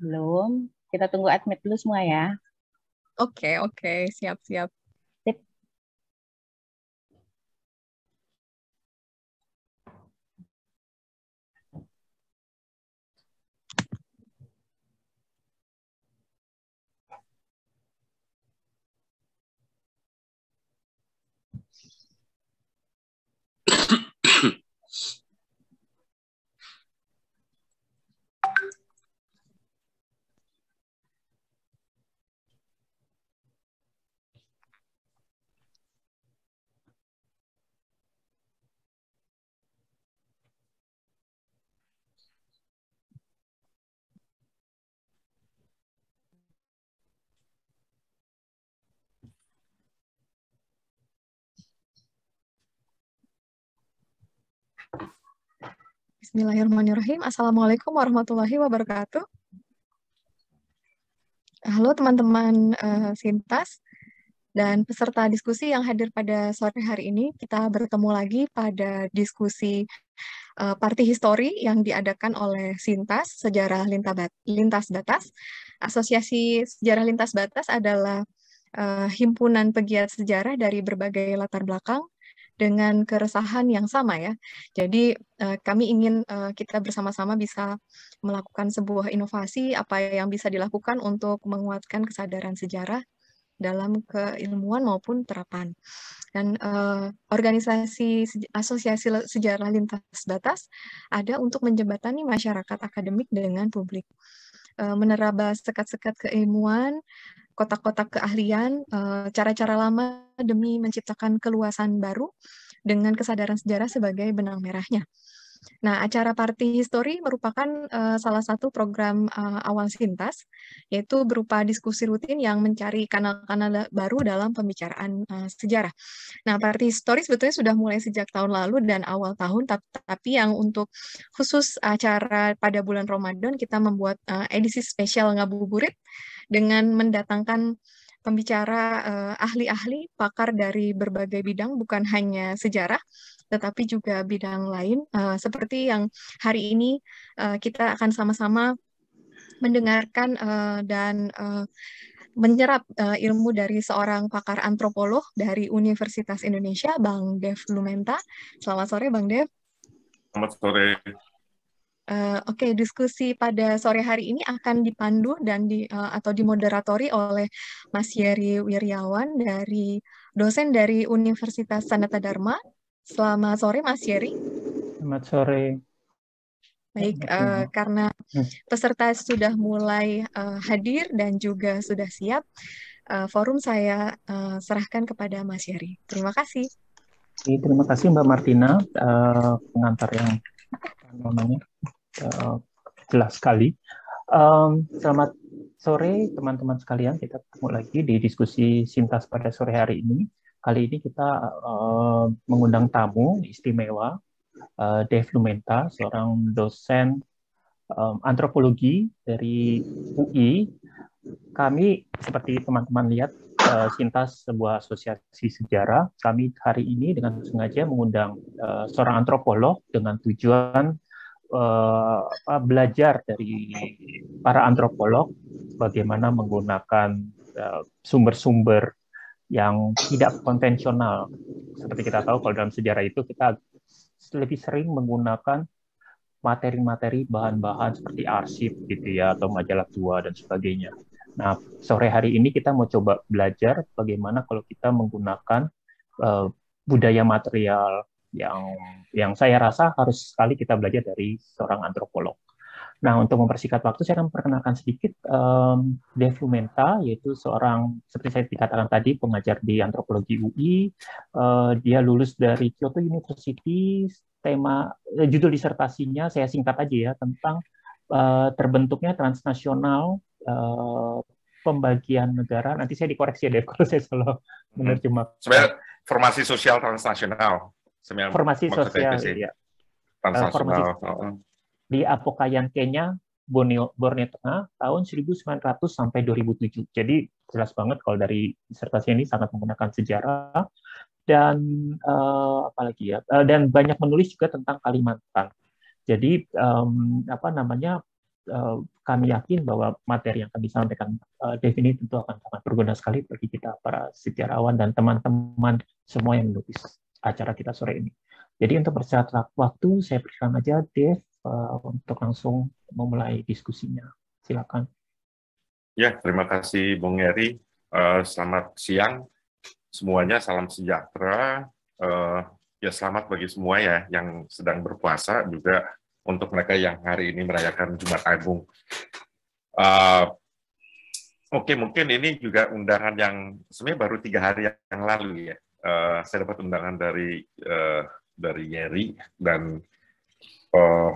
belum. Kita tunggu admit dulu semua ya. Oke, okay, oke. Okay. Siap, siap. Bismillahirrahmanirrahim. Assalamualaikum warahmatullahi wabarakatuh. Halo teman-teman uh, Sintas dan peserta diskusi yang hadir pada sore hari ini. Kita bertemu lagi pada diskusi uh, Parti Histori yang diadakan oleh Sintas Sejarah Lintas Batas. Asosiasi Sejarah Lintas Batas adalah uh, himpunan pegiat sejarah dari berbagai latar belakang dengan keresahan yang sama ya. Jadi uh, kami ingin uh, kita bersama-sama bisa melakukan sebuah inovasi apa yang bisa dilakukan untuk menguatkan kesadaran sejarah dalam keilmuan maupun terapan. Dan uh, organisasi asosiasi sejarah lintas batas ada untuk menjembatani masyarakat akademik dengan publik. Uh, meneraba sekat-sekat keilmuan kotak-kotak keahlian, eh, cara-cara lama demi menciptakan keluasan baru dengan kesadaran sejarah sebagai benang merahnya. Nah, acara Party History merupakan uh, salah satu program uh, awal Sintas, yaitu berupa diskusi rutin yang mencari kanal-kanal baru dalam pembicaraan uh, sejarah. Nah, Party History sebetulnya sudah mulai sejak tahun lalu dan awal tahun, tapi yang untuk khusus acara pada bulan Ramadan, kita membuat uh, edisi spesial ngabuburit dengan mendatangkan pembicara eh, ahli-ahli pakar dari berbagai bidang bukan hanya sejarah tetapi juga bidang lain eh, seperti yang hari ini eh, kita akan sama-sama mendengarkan eh, dan eh, menyerap uh, ilmu dari seorang pakar antropolog dari Universitas Indonesia, Bang Dev Lumenta. Selamat sore, Bang Dev. Selamat sore. Eh, oke, okay, diskusi pada sore hari ini akan dipandu dan di uh, atau dimoderatori oleh Mas Yeri Wiryawan dari dosen dari Universitas Sanata Dharma. Selamat sore, Mas Yeri. Selamat sore. Baik, uh, karena hmm. peserta sudah mulai uh, hadir dan juga sudah siap, uh, forum saya uh, serahkan kepada Mas Yeri. Terima kasih. Terima kasih Mbak Martina uh, pengantar yang namanya Eh, jelas sekali. Um, selamat sore teman-teman sekalian, kita ketemu lagi di diskusi Sintas pada sore hari ini. Kali ini kita uh, mengundang tamu istimewa, uh, Dave Lumenta, seorang dosen um, antropologi dari UI. Kami, seperti teman-teman lihat, uh, Sintas sebuah asosiasi sejarah. Kami hari ini dengan sengaja mengundang uh, seorang antropolog dengan tujuan Eh, belajar dari para antropolog bagaimana menggunakan eh, sumber-sumber uh, yang tidak konvensional. Seperti kita tahu kalau dalam sejarah itu kita lebih sering menggunakan materi-materi bahan-bahan seperti arsip gitu ya atau majalah tua dan sebagainya. Nah, sore hari ini kita mau coba belajar bagaimana kalau kita menggunakan uh, budaya material yang yang saya rasa harus sekali kita belajar dari seorang antropolog. Nah, untuk mempersingkat waktu, saya akan memperkenalkan sedikit um, Dev Lumenta, yaitu seorang, seperti saya dikatakan tadi, pengajar di antropologi UI. Uh, eh, dia lulus dari Kyoto University, tema eh, judul disertasinya, saya singkat aja ya, tentang uh, terbentuknya transnasional uh, pembagian negara. Nanti saya dikoreksi ya, Dev, kalau saya salah hmm. menerjemahkan. Sebenarnya, formasi sosial transnasional. Semil, formasi sosial ya. Formasi oh. di Apokayan Kenya, Borneo, Borneo Tengah tahun 1900 sampai 2007. Jadi jelas banget kalau dari disertasi ini sangat menggunakan sejarah dan uh, eh, apalagi ya uh, dan banyak menulis juga tentang Kalimantan. Jadi um, apa namanya eh, kami yakin bahwa materi yang kami sampaikan uh, itu akan sangat berguna sekali bagi kita para sejarawan dan teman-teman semua yang menulis acara kita sore ini. Jadi untuk persyaratan waktu, saya berikan aja Dev uh, untuk langsung memulai diskusinya. Silakan. Ya, terima kasih Bung Yeri. Uh, selamat siang semuanya, salam sejahtera. Uh, ya selamat bagi semua ya yang sedang berpuasa juga untuk mereka yang hari ini merayakan Jumat Agung. Uh, Oke, mungkin ini juga undangan yang sebenarnya baru tiga hari yang lalu ya uh, saya dapat undangan dari uh, dari Yeri dan uh,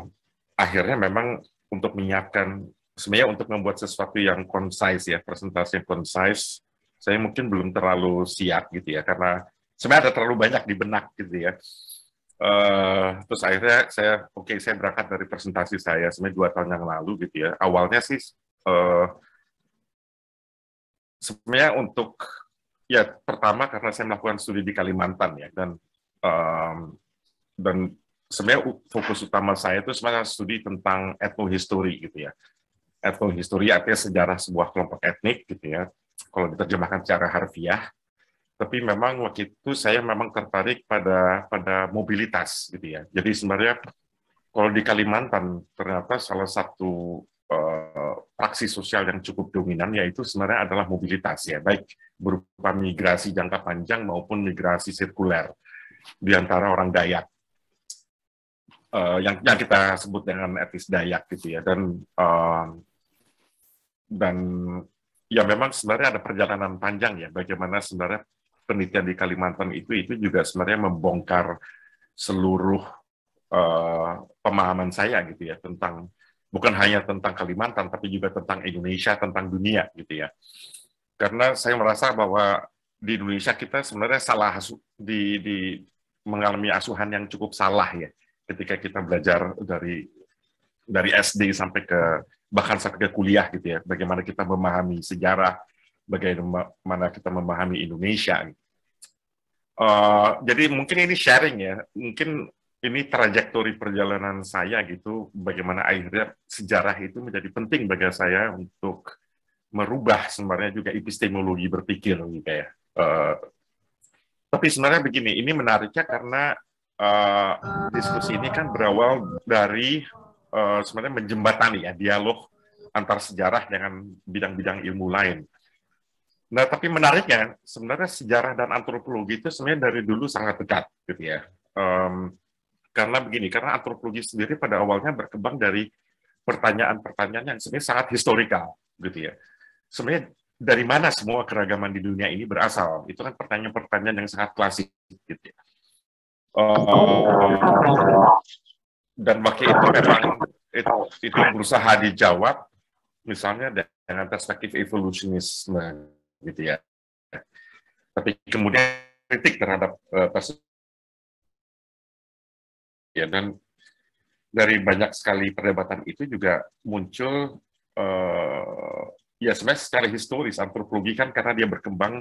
akhirnya memang untuk menyiapkan sebenarnya untuk membuat sesuatu yang concise ya presentasi yang concise saya mungkin belum terlalu siap gitu ya karena sebenarnya ada terlalu banyak di benak gitu ya uh, terus akhirnya saya oke okay, saya berangkat dari presentasi saya sebenarnya dua tahun yang lalu gitu ya awalnya sih uh, sebenarnya untuk Ya, pertama karena saya melakukan studi di Kalimantan ya, dan um, dan sebenarnya fokus utama saya itu sebenarnya studi tentang etnohistori gitu ya. Etnohistori artinya sejarah sebuah kelompok etnik gitu ya. Kalau diterjemahkan secara harfiah, tapi memang waktu itu saya memang tertarik pada pada mobilitas gitu ya. Jadi sebenarnya kalau di Kalimantan ternyata salah satu praksi sosial yang cukup dominan yaitu sebenarnya adalah mobilitas ya baik berupa migrasi jangka panjang maupun migrasi sirkuler di antara orang Dayak uh, yang yang kita sebut dengan etnis Dayak gitu ya dan uh, dan ya memang sebenarnya ada perjalanan panjang ya bagaimana sebenarnya penelitian di Kalimantan itu itu juga sebenarnya membongkar seluruh uh, pemahaman saya gitu ya tentang bukan hanya tentang Kalimantan tapi juga tentang Indonesia tentang dunia gitu ya karena saya merasa bahwa di Indonesia kita sebenarnya salah di, di mengalami asuhan yang cukup salah ya ketika kita belajar dari dari SD sampai ke bahkan sampai ke kuliah gitu ya bagaimana kita memahami sejarah bagaimana kita memahami Indonesia uh, jadi mungkin ini sharing ya mungkin ini trajektori perjalanan saya gitu, bagaimana akhirnya sejarah itu menjadi penting bagi saya untuk merubah sebenarnya juga epistemologi berpikir gitu ya. Uh, tapi sebenarnya begini, ini menariknya karena uh, diskusi ini kan berawal dari uh, sebenarnya menjembatani ya dialog antar sejarah dengan bidang-bidang ilmu lain. Nah, tapi menariknya sebenarnya sejarah dan antropologi itu sebenarnya dari dulu sangat dekat gitu ya. Um, karena begini, karena antropologi sendiri pada awalnya berkembang dari pertanyaan-pertanyaan yang sebenarnya sangat historikal, gitu ya. Sebenarnya dari mana semua keragaman di dunia ini berasal? Itu kan pertanyaan-pertanyaan yang sangat klasik, gitu ya. Eh, dan waktu itu memang itu, itu berusaha dijawab, misalnya dengan perspektif evolusionisme, gitu ya. Tapi kemudian kritik terhadap eh, perspektif ya dan dari banyak sekali perdebatan itu juga muncul uh, ya sebenarnya secara historis antropologi kan karena dia berkembang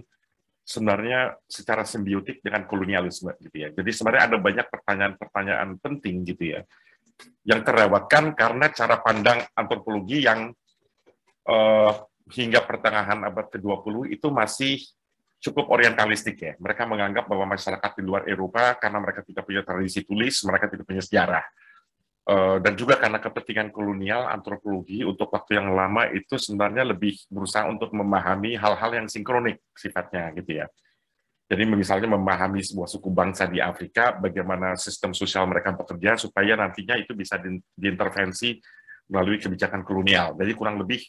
sebenarnya secara simbiotik dengan kolonialisme gitu ya. Jadi sebenarnya ada banyak pertanyaan-pertanyaan penting gitu ya yang terlewatkan karena cara pandang antropologi yang uh, hingga pertengahan abad ke-20 itu masih cukup orientalistik ya. Mereka menganggap bahwa masyarakat di luar Eropa karena mereka tidak punya tradisi tulis, mereka tidak punya sejarah. Eh, dan juga karena kepentingan kolonial antropologi untuk waktu yang lama itu sebenarnya lebih berusaha untuk memahami hal-hal yang sinkronik sifatnya gitu ya. Jadi misalnya memahami sebuah suku bangsa di Afrika, bagaimana sistem sosial mereka bekerja supaya nantinya itu bisa diintervensi melalui kebijakan kolonial. Jadi kurang lebih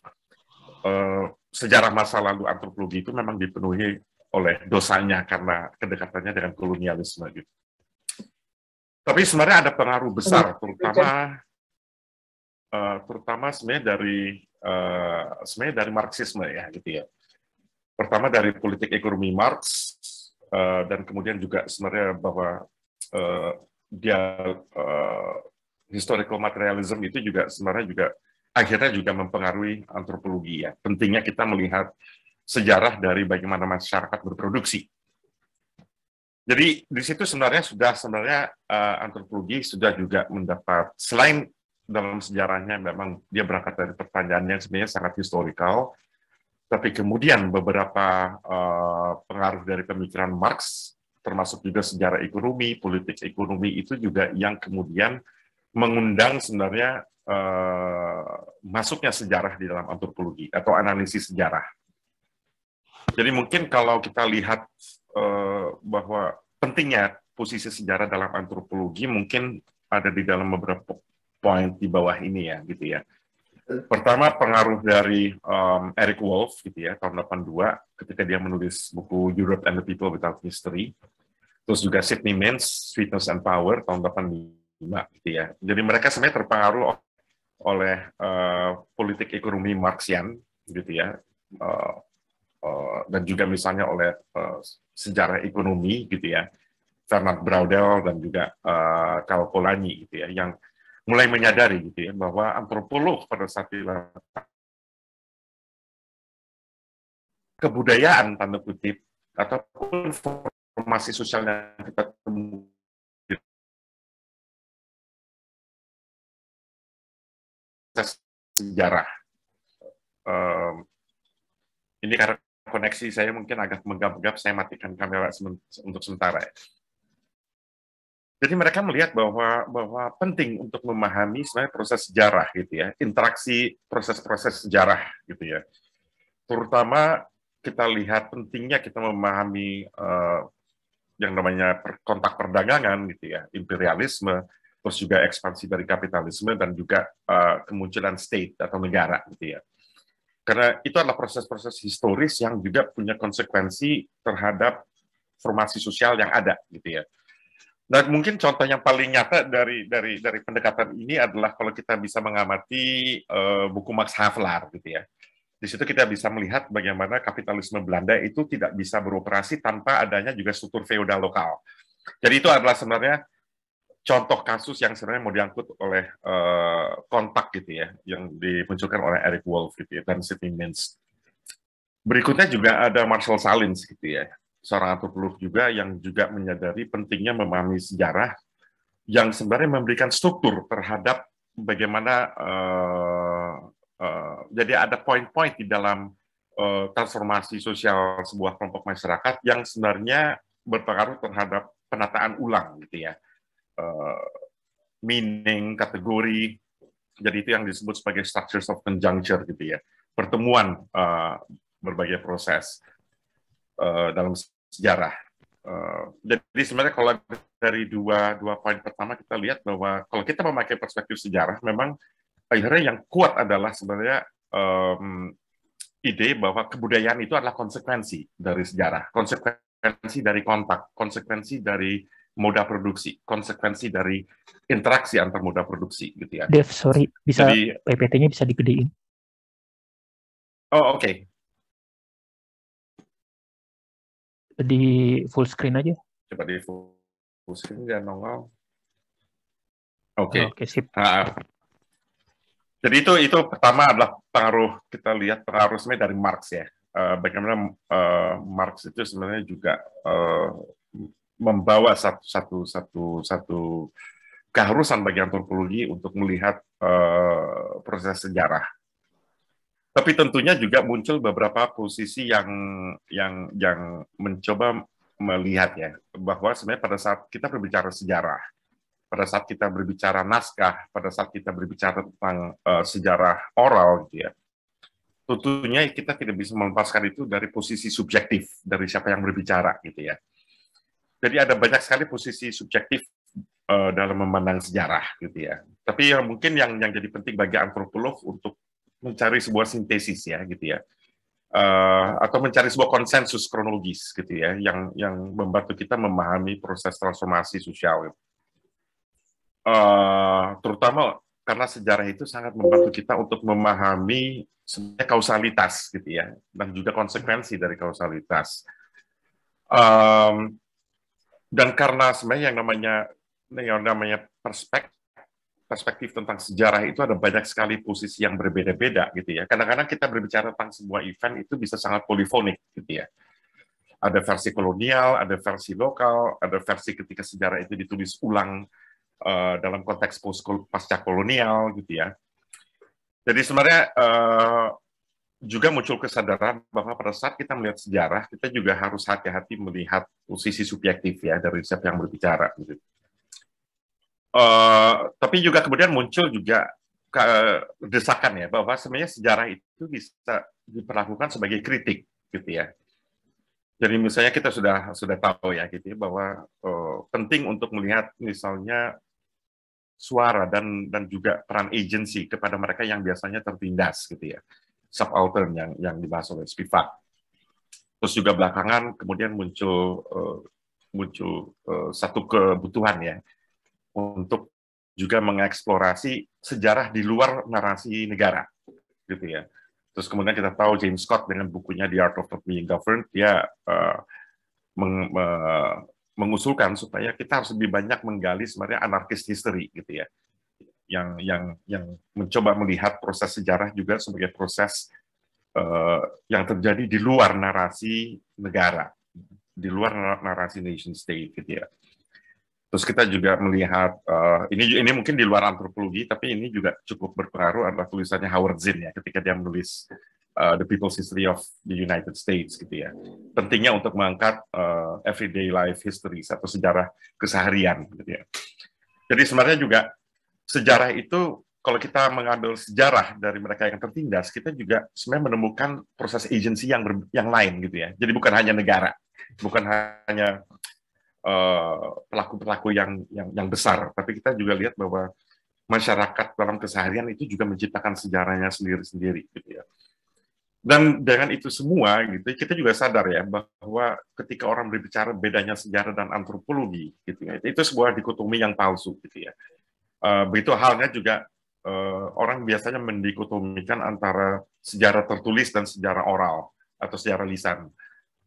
eh, sejarah masa lalu antropologi itu memang dipenuhi oleh dosanya karena kedekatannya dengan kolonialisme gitu. Tapi sebenarnya ada pengaruh besar, terutama uh, terutama sebenarnya dari uh, sebenarnya dari Marxisme ya gitu ya. Pertama dari politik ekonomi Marx uh, dan kemudian juga sebenarnya bahwa uh, dia uh, historical materialism itu juga sebenarnya juga akhirnya juga mempengaruhi antropologi ya. Pentingnya kita melihat sejarah dari bagaimana masyarakat berproduksi. Jadi di situ sebenarnya sudah sebenarnya uh, antropologi sudah juga mendapat selain dalam sejarahnya memang dia berangkat dari pertanyaan yang sebenarnya sangat historikal, tapi kemudian beberapa uh, pengaruh dari pemikiran Marx termasuk juga sejarah ekonomi, politik ekonomi itu juga yang kemudian mengundang sebenarnya uh, masuknya sejarah di dalam antropologi atau analisis sejarah. Jadi mungkin kalau kita lihat eh, bahwa pentingnya posisi sejarah dalam antropologi mungkin ada di dalam beberapa poin di bawah ini ya, gitu ya. Pertama pengaruh dari um, Eric Wolf gitu ya tahun 82 ketika dia menulis buku Europe and the People Without History. Terus juga Sidney Mintz, Sweetness and Power tahun 85 gitu ya. Jadi mereka sebenarnya terpengaruh oleh uh, politik ekonomi Marxian gitu ya. Uh, Eh, dan juga misalnya oleh eh, sejarah ekonomi gitu ya Fernand Braudel dan juga eh, Karl Polanyi gitu ya yang mulai menyadari gitu ya bahwa antropolog pada saat itu kebudayaan tanda kutip ataupun formasi sosial yang kita temui sejarah ini karena koneksi saya mungkin agak menggap-gap, saya matikan kamera untuk sementara. Ya. Jadi mereka melihat bahwa bahwa penting untuk memahami sebenarnya proses sejarah gitu ya, interaksi proses-proses sejarah gitu ya. Terutama kita lihat pentingnya kita memahami uh, yang namanya kontak perdagangan gitu ya, imperialisme, terus juga ekspansi dari kapitalisme dan juga uh, kemunculan state atau negara gitu ya. Karena itu adalah proses-proses historis yang juga punya konsekuensi terhadap formasi sosial yang ada, gitu ya. Dan nah, mungkin contoh yang paling nyata dari dari dari pendekatan ini adalah kalau kita bisa mengamati uh, buku Max Havelaar, gitu ya. Di situ kita bisa melihat bagaimana kapitalisme Belanda itu tidak bisa beroperasi tanpa adanya juga struktur feodal lokal. Jadi itu adalah sebenarnya contoh kasus yang sebenarnya mau diangkut oleh uh, kontak gitu ya, yang dimunculkan oleh Eric Wolf gitu ya, dan Sidney Mintz. Berikutnya juga ada Marshall Salins gitu ya, seorang antropolog juga yang juga menyadari pentingnya memahami sejarah yang sebenarnya memberikan struktur terhadap bagaimana uh, uh, jadi ada poin-poin di dalam uh, transformasi sosial sebuah kelompok masyarakat yang sebenarnya berpengaruh terhadap penataan ulang gitu ya Eh, meaning, kategori. Jadi itu yang disebut sebagai structures of conjuncture gitu ya, pertemuan uh, berbagai proses uh, dalam sejarah. Uh, jadi sebenarnya kalau dari dua dua poin pertama kita lihat bahwa kalau kita memakai perspektif sejarah, memang akhirnya yang kuat adalah sebenarnya um, ide bahwa kebudayaan itu adalah konsekuensi dari sejarah, konsekuensi dari kontak, konsekuensi dari moda produksi, konsekuensi dari interaksi antar moda produksi gitu ya. Dev, sorry, bisa PPT-nya bisa digedein. Oh, oke. Okay. Di full screen aja. Coba di full, screen ya nongol. Oke. Okay. Oh, oke, okay, sip. Nah, jadi itu itu pertama adalah pengaruh kita lihat pengaruh sebenarnya dari Marx ya. Eh, bagaimana uh, Marx itu sebenarnya juga uh, membawa satu satu satu satu keharusan bagi antropologi untuk melihat uh, proses sejarah. Tapi tentunya juga muncul beberapa posisi yang yang yang mencoba melihat ya bahwa sebenarnya pada saat kita berbicara sejarah, pada saat kita berbicara naskah, pada saat kita berbicara tentang uh, sejarah oral gitu ya, tentunya kita tidak bisa melepaskan itu dari posisi subjektif dari siapa yang berbicara gitu ya. Jadi ada banyak sekali posisi subjektif uh, dalam memandang sejarah gitu ya. Tapi yang mungkin yang yang jadi penting bagi antropolog untuk mencari sebuah sintesis ya gitu ya. Uh, atau mencari sebuah konsensus kronologis gitu ya yang yang membantu kita memahami proses transformasi sosial uh, terutama karena sejarah itu sangat membantu kita untuk memahami sebenarnya kausalitas gitu ya dan juga konsekuensi dari kausalitas um, dan karena sebenarnya yang namanya yang namanya perspektif perspektif tentang sejarah itu ada banyak sekali posisi yang berbeda-beda gitu ya. Kadang-kadang kita berbicara tentang sebuah event itu bisa sangat polifonik gitu ya. Ada versi kolonial, ada versi lokal, ada versi ketika sejarah itu ditulis ulang uh, dalam konteks pasca kolonial gitu ya. Jadi sebenarnya uh, juga muncul kesadaran bahwa pada saat kita melihat sejarah, kita juga harus hati-hati melihat posisi subjektif ya dari siapa yang berbicara. Gitu. Uh, tapi juga kemudian muncul juga desakan ya bahwa sebenarnya sejarah itu bisa diperlakukan sebagai kritik gitu ya. Jadi misalnya kita sudah sudah tahu ya gitu ya, bahwa uh, penting untuk melihat misalnya suara dan dan juga peran agensi kepada mereka yang biasanya tertindas gitu ya subaltern yang yang dibahas oleh Spivak. Terus juga belakangan kemudian muncul eh, muncul eh, satu kebutuhan ya untuk juga mengeksplorasi sejarah di luar narasi negara, gitu ya. Terus kemudian kita tahu James Scott dengan bukunya The Art of Not Being Governed, dia uh, meng, uh, mengusulkan supaya kita harus lebih banyak menggali sebenarnya anarkis history, gitu ya yang yang yang mencoba melihat proses sejarah juga sebagai proses uh, yang terjadi di luar narasi negara, di luar narasi nation state gitu ya. Terus kita juga melihat uh, ini ini mungkin di luar antropologi tapi ini juga cukup berpengaruh adalah tulisannya Howard Zinn ya ketika dia menulis uh, The People's History of the United States gitu ya. Pentingnya untuk mengangkat uh, everyday life histories atau sejarah keseharian gitu ya. Jadi sebenarnya juga sejarah itu kalau kita mengambil sejarah dari mereka yang tertindas, kita juga sebenarnya menemukan proses agensi yang yang lain gitu ya. Jadi bukan hanya negara, bukan hanya eh, pelaku-pelaku uh, yang, yang yang besar, tapi kita juga lihat bahwa masyarakat dalam keseharian itu juga menciptakan sejarahnya sendiri-sendiri gitu ya. Dan dengan itu semua gitu, kita juga sadar ya bahwa ketika orang berbicara bedanya sejarah dan antropologi gitu ya, itu sebuah dikotomi yang palsu gitu ya Eh, begitu halnya juga uh, orang biasanya mendikotomikan antara sejarah tertulis dan sejarah oral atau sejarah lisan.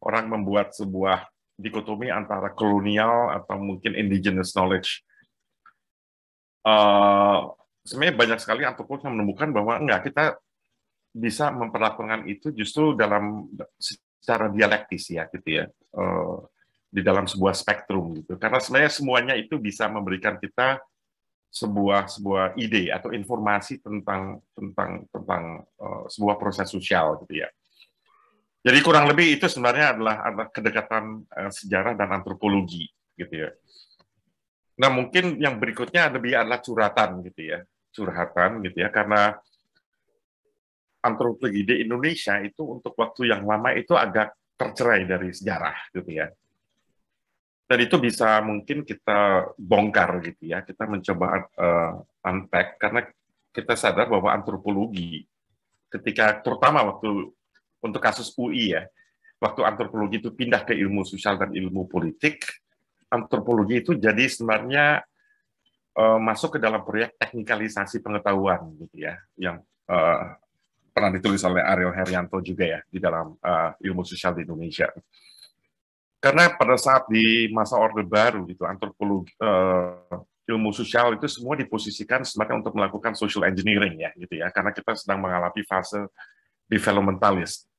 Orang membuat sebuah dikotomi antara kolonial atau mungkin indigenous knowledge. Uh, sebenarnya banyak sekali antropolog yang menemukan bahwa enggak kita bisa memperlakukan itu justru dalam secara dialektis ya gitu ya. Uh, di dalam sebuah spektrum gitu. Karena sebenarnya semuanya itu bisa memberikan kita sebuah sebuah ide atau informasi tentang tentang tentang uh, sebuah proses sosial gitu ya. Jadi kurang lebih itu sebenarnya adalah, adalah kedekatan uh, sejarah dan antropologi gitu ya. Nah mungkin yang berikutnya lebih adalah curhatan gitu ya, curhatan gitu ya karena antropologi di Indonesia itu untuk waktu yang lama itu agak tercerai dari sejarah gitu ya dan itu bisa mungkin kita bongkar gitu ya kita mencoba uh, unpack karena kita sadar bahwa antropologi ketika terutama waktu untuk kasus UI ya waktu antropologi itu pindah ke ilmu sosial dan ilmu politik antropologi itu jadi sebenarnya uh, masuk ke dalam proyek teknikalisasi pengetahuan gitu ya yang uh, pernah ditulis oleh Ariel Herianto juga ya di dalam uh, ilmu sosial di Indonesia karena pada saat di masa Orde Baru gitu antropologi uh, ilmu sosial itu semua diposisikan sebagai untuk melakukan social engineering ya gitu ya karena kita sedang mengalami fase developmentalist.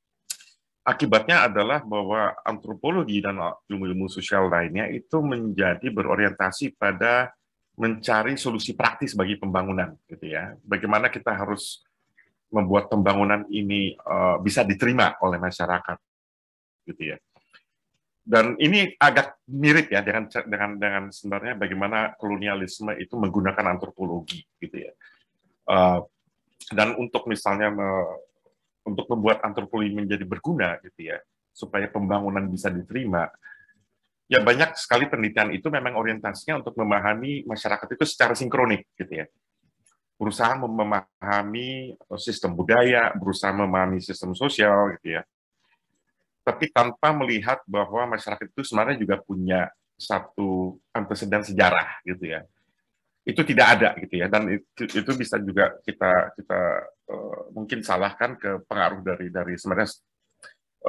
Akibatnya adalah bahwa antropologi dan ilmu-ilmu sosial lainnya itu menjadi berorientasi pada mencari solusi praktis bagi pembangunan gitu ya. Bagaimana kita harus membuat pembangunan ini uh, bisa diterima oleh masyarakat gitu ya dan ini agak mirip ya dengan dengan dengan sebenarnya bagaimana kolonialisme itu menggunakan antropologi gitu ya uh, dan untuk misalnya me, untuk membuat antropologi menjadi berguna gitu ya supaya pembangunan bisa diterima ya banyak sekali penelitian itu memang orientasinya untuk memahami masyarakat itu secara sinkronik gitu ya berusaha memahami eh, sistem budaya berusaha memahami sistem sosial gitu ya tapi tanpa melihat bahwa masyarakat itu sebenarnya juga punya satu antecedent sejarah gitu ya itu tidak ada gitu ya dan itu, itu bisa juga kita kita uh, mungkin salahkan ke pengaruh dari dari sebenarnya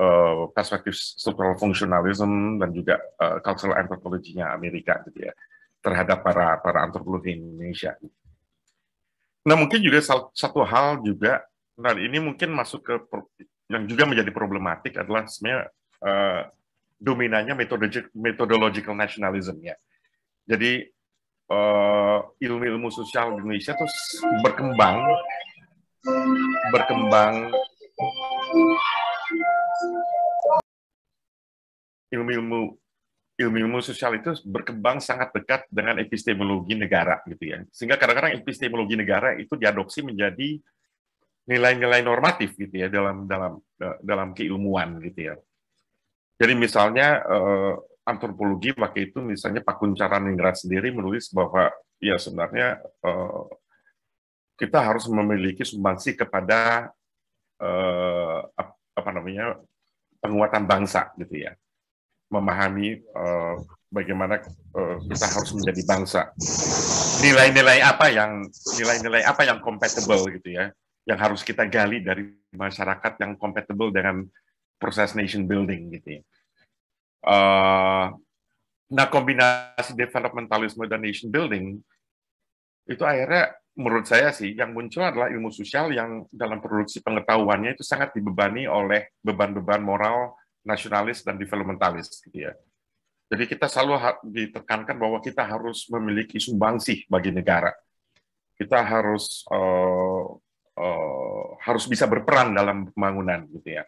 uh, perspektif structural functionalism dan juga uh, cultural anthropology Amerika gitu ya terhadap para para antropolog Indonesia. Nah mungkin juga satu hal juga dan nah, ini mungkin masuk ke yang juga menjadi problematik adalah sebenarnya uh, dominannya metodological nationalism ya. Jadi eh, ilmu-ilmu sosial di Indonesia terus berkembang berkembang ilmu-ilmu ilmu-ilmu sosial itu berkembang sangat dekat dengan epistemologi negara gitu ya. Sehingga kadang-kadang epistemologi negara itu diadopsi menjadi nilai-nilai normatif gitu ya dalam dalam dalam keilmuan gitu ya. Jadi misalnya eh, antropologi waktu itu misalnya Pak Kuncaran Ningrat sendiri menulis bahwa ya sebenarnya eh, kita harus memiliki sumbangsi kepada eh, apa namanya penguatan bangsa gitu ya, memahami eh, bagaimana eh, kita harus menjadi bangsa. Nilai-nilai apa yang nilai-nilai apa yang compatible gitu ya yang harus kita gali dari masyarakat yang compatible dengan proses nation building gitu ya. Uh, nah kombinasi developmentalisme dan nation building itu akhirnya menurut saya sih yang muncul adalah ilmu sosial yang dalam produksi pengetahuannya itu sangat dibebani oleh beban-beban moral nasionalis dan developmentalis gitu ya. Jadi kita selalu ditekankan bahwa kita harus memiliki sumbangsih bagi negara. Kita harus uh, Eh, harus bisa berperan dalam pembangunan gitu ya.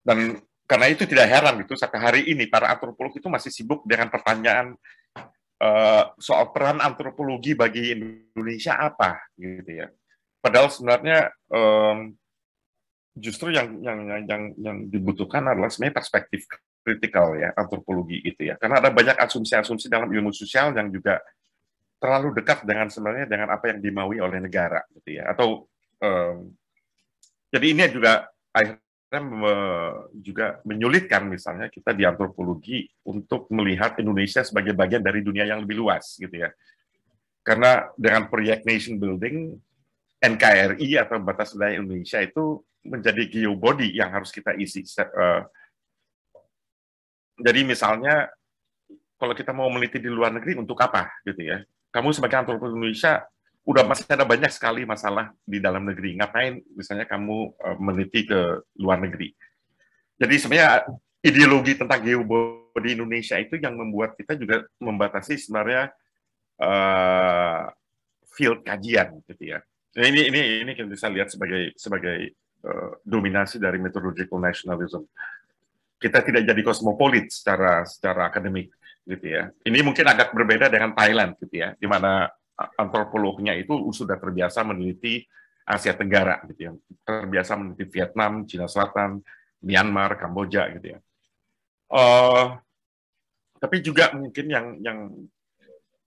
Dan karena itu tidak heran gitu sampai hari ini para antropolog itu masih sibuk dengan pertanyaan uh, soal peran antropologi bagi Indonesia apa gitu ya. Padahal sebenarnya um, justru yang yang yang yang dibutuhkan adalah sebenarnya perspektif kritikal ya antropologi itu ya. Karena ada banyak asumsi-asumsi dalam ilmu sosial yang juga terlalu dekat dengan sebenarnya dengan apa yang dimaui oleh negara gitu ya atau um, jadi ini juga akhirnya me, juga menyulitkan misalnya kita di antropologi untuk melihat Indonesia sebagai bagian dari dunia yang lebih luas gitu ya karena dengan proyek nation building NKRI atau batas wilayah Indonesia itu menjadi geobody yang harus kita isi uh, jadi misalnya kalau kita mau meneliti di luar negeri untuk apa gitu ya kamu sebagai antropolog Indonesia udah masih ada banyak sekali masalah di dalam negeri. Ngapain misalnya kamu eh, meneliti ke luar negeri? Jadi sebenarnya eh, ideologi tentang geobody Indonesia itu yang membuat kita juga membatasi sebenarnya uh, field kajian gitu ya. Nah, ini ini ini kita bisa lihat sebagai sebagai uh, dominasi dari methodological nationalism. Kita tidak jadi kosmopolit secara secara akademik gitu ya. Ini mungkin agak berbeda dengan Thailand gitu ya, di mana antropolognya itu sudah terbiasa meneliti Asia Tenggara gitu ya, terbiasa meneliti Vietnam, Cina Selatan, Myanmar, Kamboja gitu ya. Uh, tapi juga mungkin yang yang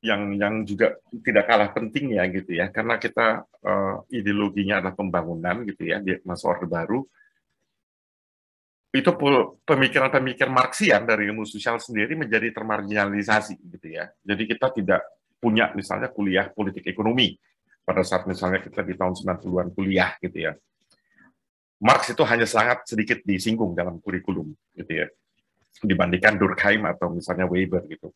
yang yang juga tidak kalah penting ya gitu ya, karena kita uh, ideologinya adalah pembangunan gitu ya di masa Orde Baru itu pemikiran-pemikiran Marxian dari ilmu sosial sendiri menjadi termarginalisasi gitu ya. Jadi kita tidak punya misalnya kuliah politik ekonomi pada saat misalnya kita di tahun 90-an kuliah gitu ya. Marx itu hanya sangat sedikit disinggung dalam kurikulum gitu ya. Dibandingkan Durkheim atau misalnya Weber gitu.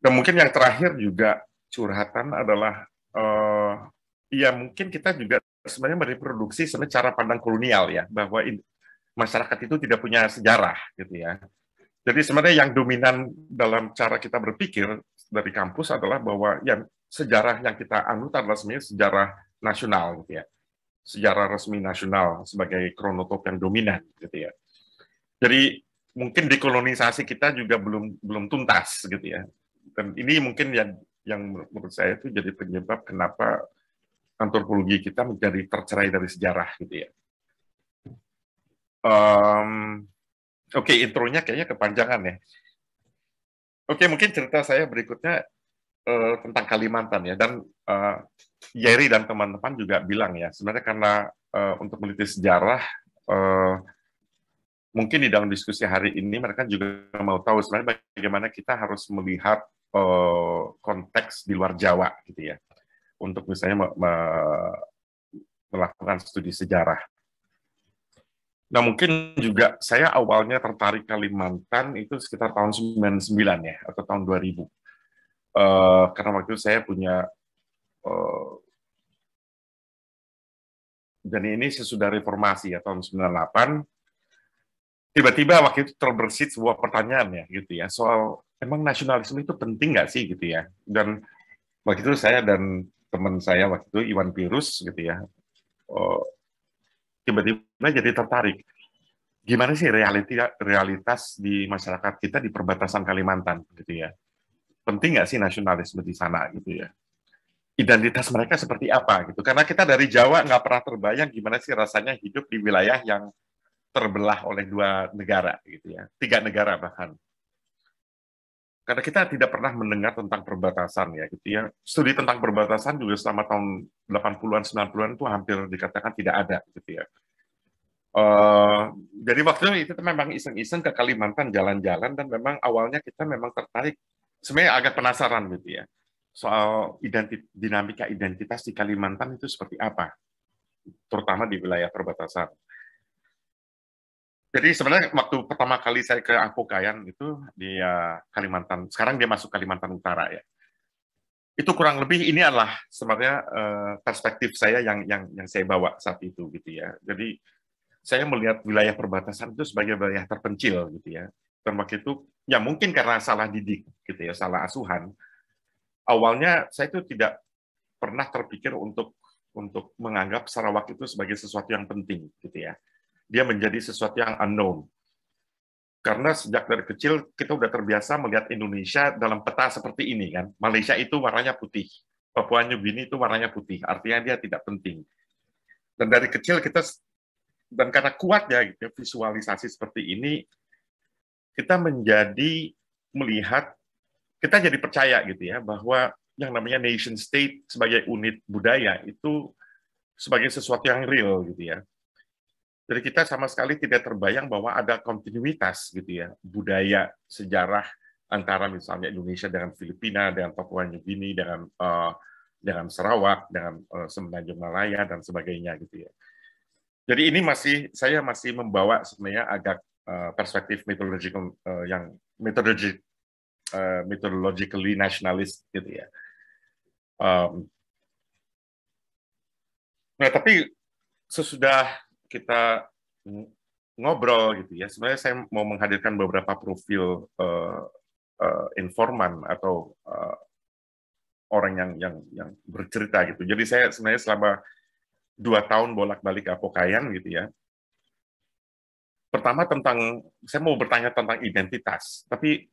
Dan mungkin yang terakhir juga curhatan adalah uh, ya mungkin kita juga sebenarnya mereproduksi sebenarnya cara pandang kolonial ya bahwa in, masyarakat itu tidak punya sejarah gitu ya. Jadi sebenarnya yang dominan dalam cara kita berpikir dari kampus adalah bahwa yang sejarah yang kita anut adalah sebenarnya sejarah nasional gitu ya. Sejarah resmi nasional sebagai kronotop yang dominan gitu ya. Jadi mungkin dekolonisasi kita juga belum belum tuntas gitu ya. Dan ini mungkin yang yang menurut saya itu jadi penyebab kenapa antropologi kita menjadi tercerai dari sejarah gitu ya Um, Oke, okay, intronya kayaknya kepanjangan ya. Oke, mungkin cerita saya berikutnya uh, tentang Kalimantan ya. Dan uh, Yeri dan teman-teman juga bilang ya, sebenarnya karena uh, untuk meneliti sejarah, uh, mungkin di dalam diskusi hari ini mereka juga mau tahu sebenarnya bagaimana kita harus melihat uh, konteks di luar Jawa gitu ya. Untuk misalnya melakukan studi sejarah. Nah mungkin juga saya awalnya tertarik Kalimantan itu sekitar tahun 99 ya atau tahun 2000. Uh, eh, karena waktu itu saya punya uh, dan ini sesudah reformasi ya tahun 98 tiba-tiba waktu itu terbersit sebuah pertanyaan ya gitu ya soal emang nasionalisme itu penting nggak sih gitu ya dan waktu itu saya dan teman saya waktu itu Iwan Pirus gitu ya uh, tiba-tiba jadi tertarik. Gimana sih realiti, realitas di masyarakat kita di perbatasan Kalimantan gitu ya? Penting nggak sih nasionalisme di sana gitu ya? Identitas mereka seperti apa gitu? Karena kita dari Jawa nggak pernah terbayang gimana sih rasanya hidup di wilayah yang terbelah oleh dua negara gitu ya, tiga negara bahkan karena kita tidak pernah mendengar tentang perbatasan ya gitu ya. Studi tentang perbatasan juga selama tahun 80-an 90-an itu hampir dikatakan tidak ada gitu ya. Uh, jadi waktu itu memang iseng-iseng ke Kalimantan jalan-jalan dan memang awalnya kita memang tertarik sebenarnya agak penasaran gitu ya soal identi dinamika identitas di Kalimantan itu seperti apa terutama di wilayah perbatasan jadi sebenarnya waktu pertama kali saya ke Angkokayan itu di Kalimantan. Sekarang dia masuk Kalimantan Utara ya. Itu kurang lebih ini adalah sebenarnya eh, perspektif saya yang yang yang saya bawa saat itu gitu ya. Jadi saya melihat wilayah perbatasan itu sebagai wilayah terpencil gitu ya. Dan waktu itu ya mungkin karena salah didik gitu ya, salah asuhan. Awalnya saya itu tidak pernah terpikir untuk untuk menganggap Sarawak itu sebagai sesuatu yang penting gitu ya dia menjadi sesuatu yang unknown. Karena sejak dari kecil kita sudah terbiasa melihat Indonesia dalam peta seperti ini kan. Malaysia itu warnanya putih, Papua New Guinea itu warnanya putih, artinya dia tidak penting. Dan dari kecil kita dan karena kuatnya gitu, ya, visualisasi seperti ini, kita menjadi melihat kita jadi percaya gitu ya bahwa yang namanya nation state sebagai unit budaya itu sebagai sesuatu yang real gitu ya jadi kita sama sekali tidak terbayang bahwa ada kontinuitas gitu ya budaya sejarah antara misalnya Indonesia dengan Filipina, dengan Papua New Guinea, dengan uh, dengan Sarawak, dengan uh, Semenanjung Malaya dan sebagainya gitu ya. Jadi ini masih saya masih membawa sebenarnya agak uh, perspektif metodological uh, yang metodologi uh, metodologically nasionalis gitu ya. Um, nah tapi sesudah kita ngobrol gitu ya, sebenarnya saya mau menghadirkan beberapa profil uh, uh, informan atau uh, orang yang yang yang bercerita gitu. Jadi saya sebenarnya selama dua tahun bolak-balik Apokayan gitu ya. Pertama tentang saya mau bertanya tentang identitas, tapi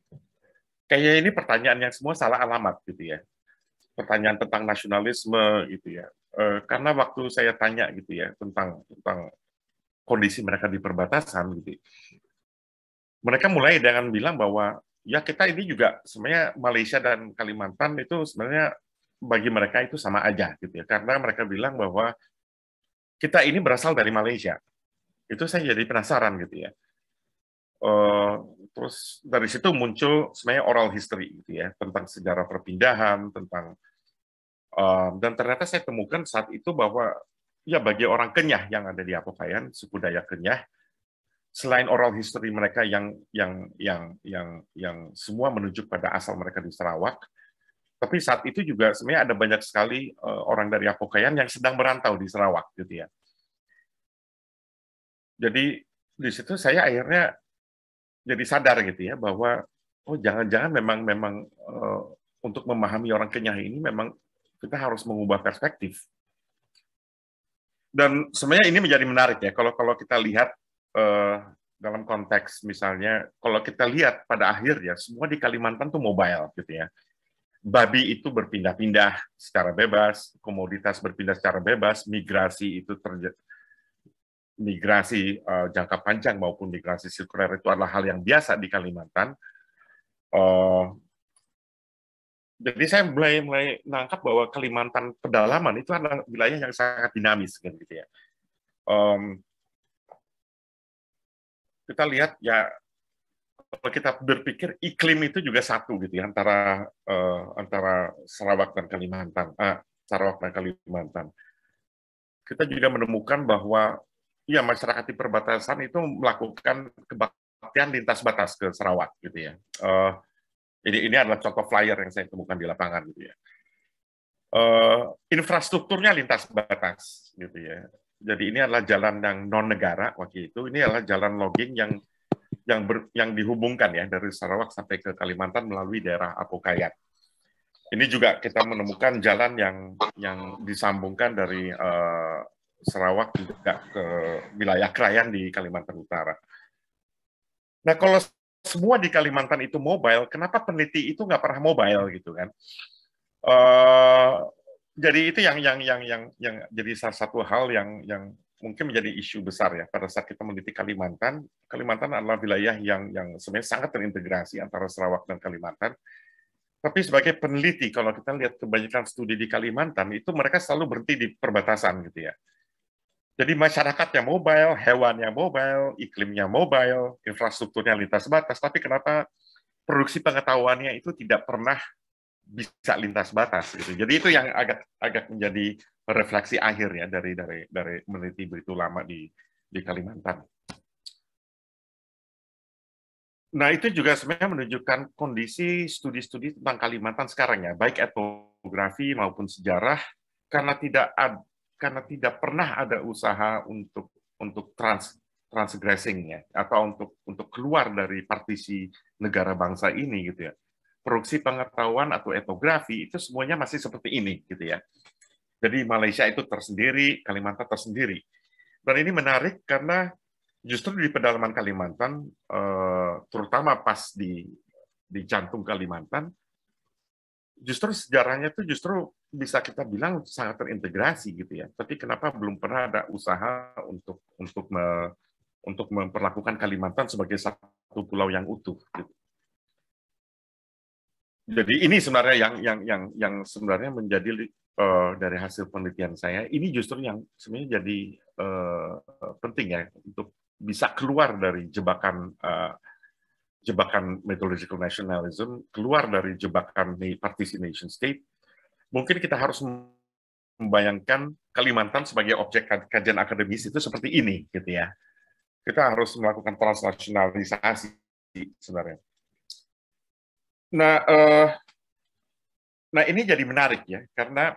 kayaknya ini pertanyaan yang semua salah alamat gitu ya. Pertanyaan tentang nasionalisme gitu ya. karena waktu saya tanya gitu ya tentang tentang kondisi mereka di perbatasan gitu. Mereka mulai dengan bilang bahwa ya kita ini juga sebenarnya Malaysia dan Kalimantan itu sebenarnya bagi mereka itu sama aja gitu ya karena mereka bilang bahwa kita ini berasal dari Malaysia. Itu saya jadi penasaran gitu ya. Uh, terus dari situ muncul sebenarnya oral history gitu ya tentang sejarah perpindahan tentang uh, dan ternyata saya temukan saat itu bahwa ya bagi orang Kenyah yang ada di Apokayan, suku Dayak Kenyah, selain oral history mereka yang yang yang yang yang semua menunjuk pada asal mereka di Sarawak, tapi saat itu juga sebenarnya ada banyak sekali eh, orang dari Apokayan yang sedang merantau di Sarawak gitu ya. Jadi di situ saya akhirnya jadi sadar gitu ya bahwa oh jangan-jangan memang memang uh, untuk memahami orang Kenyah ini memang kita harus mengubah perspektif dan sebenarnya ini menjadi menarik ya kalau kalau kita lihat uh, dalam konteks misalnya kalau kita lihat pada akhir ya, semua di Kalimantan tuh mobile gitu ya babi itu berpindah-pindah secara bebas komoditas berpindah secara bebas migrasi itu terjadi migrasi uh, jangka panjang maupun migrasi sirkuler itu adalah hal yang biasa di Kalimantan uh, jadi saya mulai mulai nangkap bahwa Kalimantan pedalaman itu adalah wilayah yang sangat dinamis kan gitu ya. Um, kita lihat ya kalau kita berpikir iklim itu juga satu gitu ya antara uh, antara Sarawak dan Kalimantan, ah, Sarawak dan Kalimantan. Kita juga menemukan bahwa ya masyarakat di perbatasan itu melakukan kebaktian lintas batas ke Sarawak gitu ya. Uh, ini ini adalah contoh flyer yang saya temukan di lapangan gitu ya. Uh, infrastrukturnya lintas batas gitu ya. Jadi ini adalah jalan yang non negara waktu itu. Ini adalah jalan logging yang yang ber, yang dihubungkan ya dari Sarawak sampai ke Kalimantan melalui daerah Apokayat. Ini juga kita menemukan jalan yang yang disambungkan dari uh, Sarawak juga ke wilayah Krayan di Kalimantan Utara. Nah, kalau semua di Kalimantan itu mobile, kenapa peneliti itu nggak pernah mobile gitu kan? Uh, jadi itu yang yang yang yang yang jadi salah satu hal yang yang mungkin menjadi isu besar ya pada saat kita meneliti Kalimantan. Kalimantan adalah wilayah yang yang sebenarnya sangat terintegrasi antara Sarawak dan Kalimantan. Tapi sebagai peneliti, kalau kita lihat kebanyakan studi di Kalimantan, itu mereka selalu berhenti di perbatasan gitu ya. Jadi masyarakatnya mobile, hewannya mobile, iklimnya mobile, infrastrukturnya lintas batas. Tapi kenapa produksi pengetahuannya itu tidak pernah bisa lintas batas gitu. Jadi itu yang agak agak menjadi refleksi akhir ya dari dari dari meneliti begitu lama di di Kalimantan. Nah itu juga sebenarnya menunjukkan kondisi studi-studi tentang Kalimantan sekarang ya, baik etnografi maupun sejarah, karena tidak ada karena tidak pernah ada usaha untuk untuk trans transgressingnya atau untuk untuk keluar dari partisi negara bangsa ini gitu ya produksi pengetahuan atau etografi itu semuanya masih seperti ini gitu ya jadi Malaysia itu tersendiri Kalimantan tersendiri dan ini menarik karena justru di pedalaman Kalimantan eh, terutama pas di di jantung Kalimantan justru sejarahnya itu justru bisa kita bilang sangat terintegrasi gitu ya. Tapi kenapa belum pernah ada usaha untuk untuk me, untuk memperlakukan Kalimantan sebagai satu pulau yang utuh? Gitu. Jadi ini sebenarnya yang yang yang yang sebenarnya menjadi uh, dari hasil penelitian saya ini justru yang sebenarnya jadi uh, penting ya untuk bisa keluar dari jebakan uh, jebakan methodological nationalism, keluar dari jebakan partition nation state mungkin kita harus membayangkan Kalimantan sebagai objek kajian akademis itu seperti ini, gitu ya. Kita harus melakukan transnasionalisasi sebenarnya. Nah, eh, nah ini jadi menarik ya, karena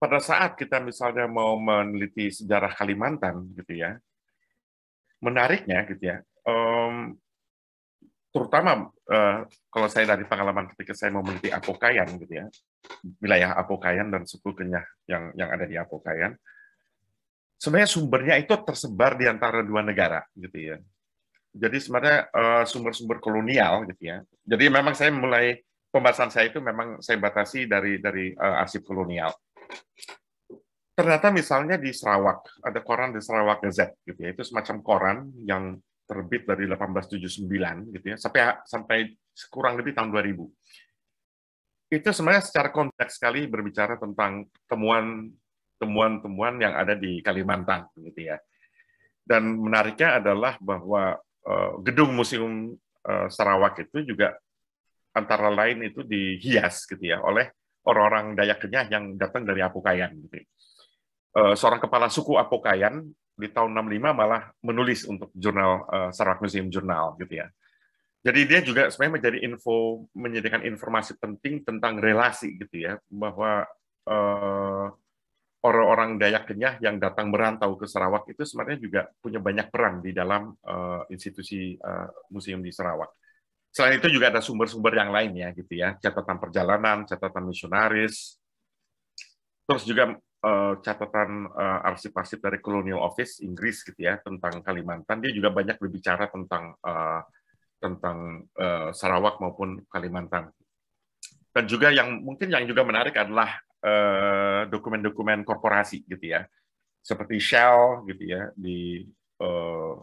pada saat kita misalnya mau meneliti sejarah Kalimantan, gitu ya, menariknya, gitu ya, um, terutama uh, kalau saya dari pengalaman ketika saya memiliki Apokayan gitu ya wilayah Apokayan dan suku Kenyah yang yang ada di Apokayan sebenarnya sumbernya itu tersebar di antara dua negara gitu ya jadi sebenarnya sumber eh, sumber-sumber kolonial gitu ya jadi memang saya mulai pembahasan saya itu memang saya batasi dari dari uh, arsip kolonial ternyata misalnya di Sarawak ada koran di Sarawak Gazette gitu ya itu semacam koran yang terbit dari 1879 gitu ya sampai sampai kurang lebih tahun 2000 itu sebenarnya secara konteks sekali berbicara tentang temuan temuan-temuan yang ada di Kalimantan gitu ya. Dan menariknya adalah bahwa eh, gedung museum eh, Sarawak itu juga antara lain itu dihias gitu ya oleh orang-orang Dayak Kenyah yang datang dari Apukayan gitu. ya. Eh, seorang kepala suku Apokayan di tahun 65 malah menulis untuk jurnal uh, Sarawak Museum Journal gitu ya. Jadi dia juga sebenarnya menjadi info menyediakan informasi penting tentang relasi gitu ya bahwa eh, orang-orang uh, Dayak Kenyah yang datang merantau ke Sarawak itu sebenarnya juga punya banyak peran di dalam uh, institusi uh, museum di Sarawak. Selain itu juga ada sumber-sumber yang lain ya gitu ya, catatan perjalanan, catatan misionaris, terus juga Eh, catatan uh, arsip-arsip dari Colonial Office Inggris gitu ya tentang Kalimantan. Dia juga banyak berbicara tentang uh, tentang uh, Sarawak maupun Kalimantan. Dan juga yang mungkin yang juga menarik adalah dokumen-dokumen uh, korporasi gitu ya, seperti Shell gitu ya di uh,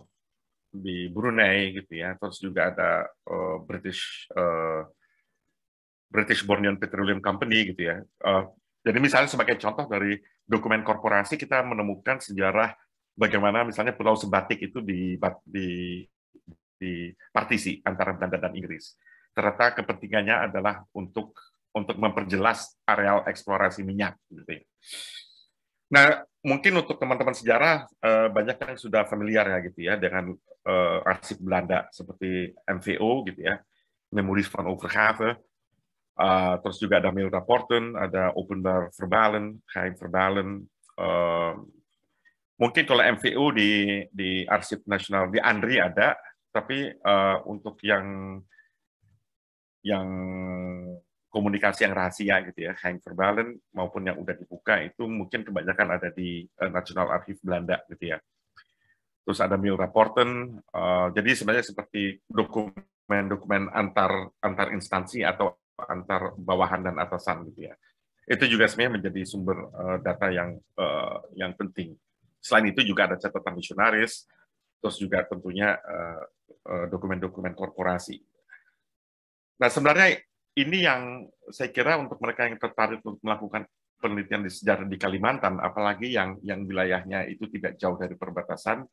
di Brunei gitu ya, terus juga ada uh, British uh, British Bornean Petroleum Company gitu ya. Uh, jadi misalnya sebagai contoh dari dokumen korporasi kita menemukan sejarah bagaimana misalnya Pulau Sebatik itu di, di, di partisi antara Belanda dan Inggris. Ternyata kepentingannya adalah untuk untuk memperjelas areal eksplorasi minyak. Gitu ya. Nah, mungkin untuk teman-teman sejarah eh, banyak yang sudah familiar ya gitu ya dengan eh, arsip Belanda seperti MVO gitu ya, Memories van Overgave, Uh, terus juga ada Milda Porten, ada Openbaar Verbalen, Geheim Verbalen. Uh, mungkin kalau MVU di di Arsip Nasional di Andri ada, tapi uh, untuk yang yang komunikasi yang rahasia gitu ya, Geheim Verbalen maupun yang udah dibuka itu mungkin kebanyakan ada di uh, National Archive Belanda gitu ya. Terus ada Milda Porten. Uh, eh, jadi sebenarnya seperti dokumen-dokumen antar antar instansi atau antar bawahan dan atasan gitu ya. Itu juga sebenarnya menjadi sumber uh, data yang uh, yang penting. Selain itu juga ada catatan misionaris, terus juga tentunya eh, dokumen-dokumen uh, korporasi. Nah sebenarnya ini yang saya kira untuk mereka yang tertarik untuk melakukan penelitian di sejarah di Kalimantan, apalagi yang yang wilayahnya itu tidak jauh dari perbatasan,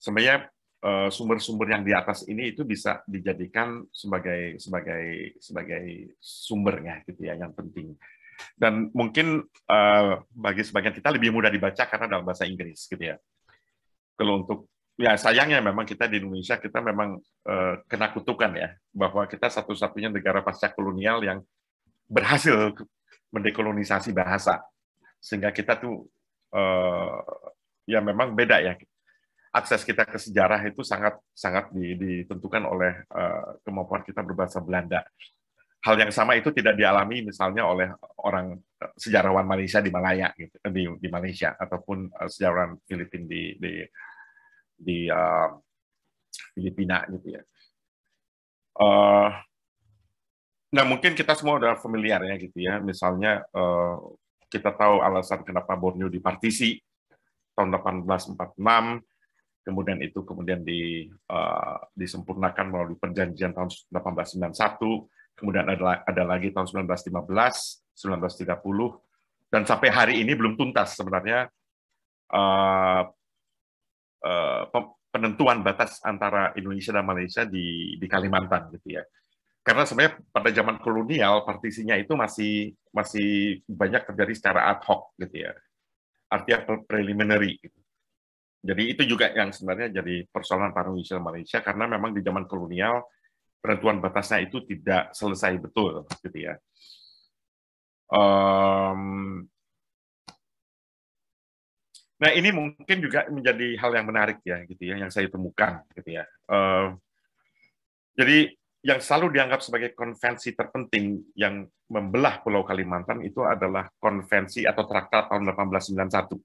sebenarnya Eh, sumber-sumber yang di atas ini itu bisa dijadikan sebagai sebagai sebagai sumbernya gitu ya yang penting dan mungkin eh, bagi sebagian kita lebih mudah dibaca karena dalam bahasa Inggris gitu ya kalau untuk ya sayangnya memang kita di Indonesia kita memang eh, kena kutukan ya bahwa kita satu-satunya negara pasca kolonial yang berhasil mendekolonisasi bahasa sehingga kita tuh ya memang beda ya akses kita ke sejarah itu sangat sangat ditentukan oleh eh, kemampuan kita berbahasa Belanda. Hal yang sama itu tidak dialami misalnya oleh orang eh, sejarawan Malaysia di Malaya gitu, eh, di, di Malaysia ataupun sejarawan Filipina di di di uh, Filipina gitu ya. Uh, nah mungkin kita semua sudah familiar ya gitu ya. Misalnya uh, kita tahu alasan kenapa Borneo dipartisi tahun 1846 kemudian itu kemudian di, uh, disempurnakan melalui perjanjian tahun 1891, kemudian ada, ada lagi tahun 1915, 1930, dan sampai hari ini belum tuntas sebenarnya uh, uh, penentuan batas antara Indonesia dan Malaysia di, di Kalimantan gitu ya. Karena sebenarnya pada zaman kolonial partisinya itu masih masih banyak terjadi secara ad hoc gitu ya. Artinya preliminary gitu jadi itu juga yang sebenarnya jadi persoalan pariwisata Malaysia karena memang di zaman kolonial penentuan batasnya itu tidak selesai betul, gitu ya. Um, nah ini mungkin juga menjadi hal yang menarik ya, gitu ya, yang saya temukan, gitu ya. Um, jadi yang selalu dianggap sebagai konvensi terpenting yang membelah Pulau Kalimantan itu adalah konvensi atau traktat tahun 1891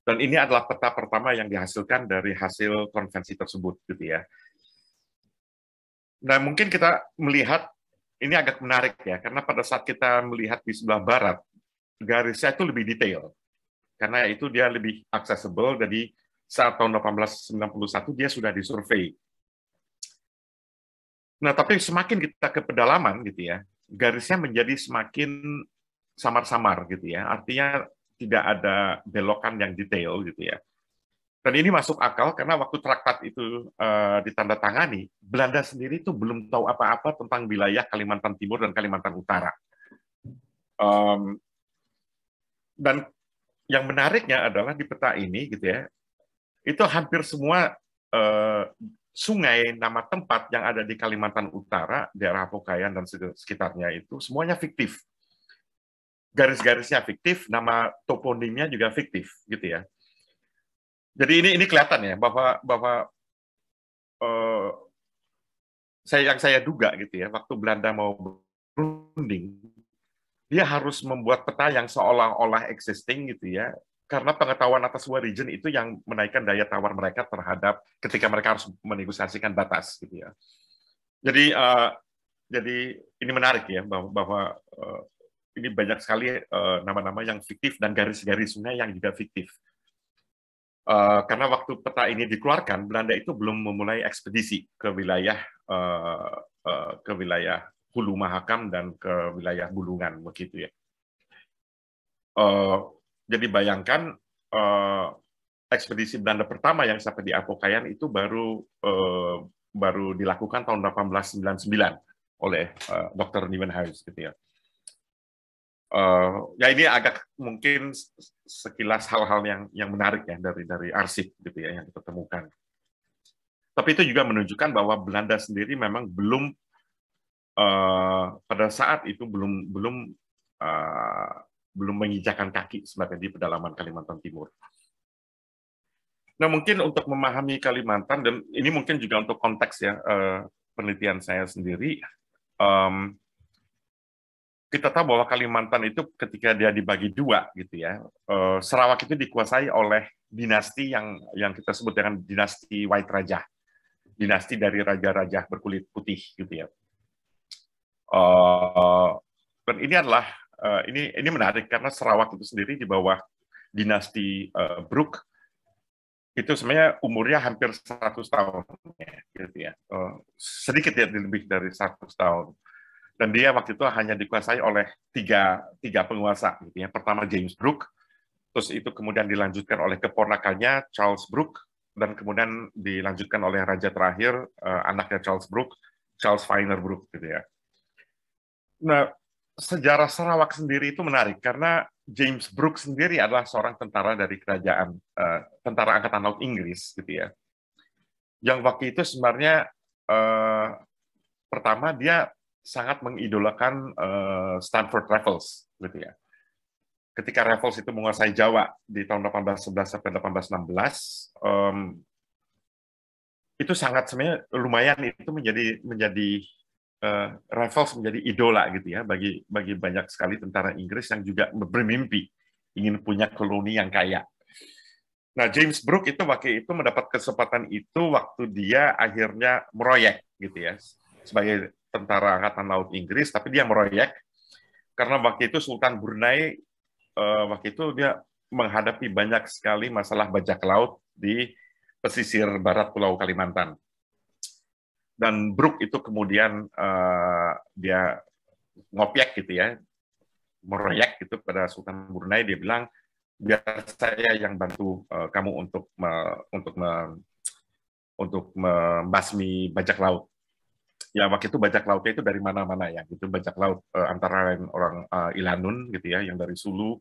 dan ini adalah peta pertama yang dihasilkan dari hasil konvensi tersebut, gitu ya. Nah, mungkin kita melihat ini agak menarik ya, karena pada saat kita melihat di sebelah barat, garisnya itu lebih detail. Karena itu dia lebih accessible, jadi saat tahun 1891 dia sudah disurvey. Nah, tapi semakin kita ke pedalaman gitu ya, garisnya menjadi semakin samar-samar gitu ya. Artinya tidak ada belokan yang detail gitu ya. Dan ini masuk akal karena waktu traktat itu uh, ditandatangani, Belanda sendiri itu belum tahu apa-apa tentang wilayah Kalimantan Timur dan Kalimantan Utara. Um, dan yang menariknya adalah di peta ini gitu ya, itu hampir semua uh, sungai nama tempat yang ada di Kalimantan Utara, daerah Pokayan dan sekitarnya itu semuanya fiktif garis-garisnya fiktif, nama toponimnya juga fiktif gitu ya. Jadi ini ini kelihatan ya bahwa bahwa uh, saya yang saya duga gitu ya waktu Belanda mau berunding dia harus membuat peta yang seolah-olah existing gitu ya karena pengetahuan atas sebuah region itu yang menaikkan daya tawar mereka terhadap ketika mereka harus menegosiasikan batas gitu ya. Jadi uh, jadi ini menarik ya bahwa, bahwa uh, ini banyak sekali eh, nama-nama uh, yang fiktif dan garis garis sungai yang juga fiktif. Uh, karena waktu peta ini dikeluarkan, Belanda itu belum memulai ekspedisi ke wilayah uh, uh, ke wilayah Hulu Mahakam dan ke wilayah Bulungan begitu ya. Uh, jadi bayangkan uh, ekspedisi Belanda pertama yang sampai di Apokayan itu baru uh, baru dilakukan tahun 1899 oleh uh, Dr. Nieuwenhuis gitu ya uh, ya ini agak mungkin sekilas hal-hal yang yang menarik ya dari dari arsip gitu ya yang kita temukan. Tapi itu juga menunjukkan bahwa Belanda sendiri memang belum uh, pada saat itu belum belum uh, belum menginjakan kaki sebagai di pedalaman Kalimantan Timur. Nah mungkin untuk memahami Kalimantan dan ini mungkin juga untuk konteks ya uh, penelitian saya sendiri. Um, kita tahu bahwa Kalimantan itu ketika dia dibagi dua gitu ya Serawak eh, Sarawak itu dikuasai oleh dinasti yang yang kita sebut dengan dinasti White Raja dinasti dari raja-raja berkulit putih gitu ya eh, dan ini adalah eh, ini ini menarik karena Sarawak itu sendiri di bawah dinasti Brook itu sebenarnya umurnya hampir 100 tahun ya, gitu ya sedikit ya lebih dari 100 tahun dan dia waktu itu hanya dikuasai oleh tiga, tiga penguasa. Gitu ya. Pertama James Brooke, terus itu kemudian dilanjutkan oleh keponakannya Charles Brooke, dan kemudian dilanjutkan oleh raja terakhir, eh, anaknya Charles Brooke, Charles Finer Brooke. Gitu ya. Nah, sejarah Sarawak sendiri itu menarik, karena James Brooke sendiri adalah seorang tentara dari kerajaan, eh, tentara Angkatan Laut Inggris. gitu ya. Yang waktu itu sebenarnya eh, pertama dia sangat mengidolakan uh, Stanford Raffles gitu ya. Ketika Raffles itu menguasai Jawa di tahun 1811 sampai 1816 um, itu sangat sebenarnya lumayan itu menjadi menjadi uh, Raffles menjadi idola gitu ya bagi bagi banyak sekali tentara Inggris yang juga bermimpi ingin punya koloni yang kaya. Nah, James Brooke itu waktu itu mendapat kesempatan itu waktu dia akhirnya meroyek gitu ya sebagai tentara angkatan laut Inggris, tapi dia meroyek karena waktu itu Sultan Brunei uh, waktu itu dia menghadapi banyak sekali masalah bajak laut di pesisir barat Pulau Kalimantan. Dan Brook itu kemudian uh, dia ngopiak gitu ya, meroyek gitu pada Sultan Brunei dia bilang biar saya yang bantu uh, kamu untuk me, untuk me, untuk membasmi bajak laut ya waktu itu bajak lautnya itu dari mana-mana ya gitu. bajak laut uh, antara lain orang uh, Ilanun gitu ya yang dari Sulu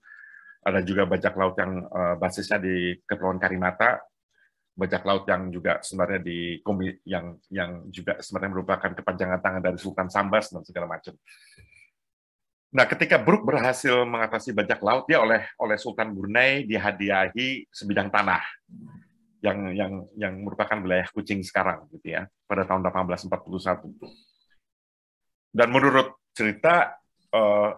ada juga bajak laut yang uh, basisnya di Kepulauan Karimata bajak laut yang juga sebenarnya di yang yang juga sebenarnya merupakan kepanjangan tangan dari Sultan Sambas dan segala macam. Nah, ketika Brook berhasil mengatasi bajak laut, dia oleh oleh Sultan Brunei dihadiahi sebidang tanah yang yang yang merupakan wilayah Kucing sekarang gitu ya pada tahun 1841. Dan menurut cerita uh,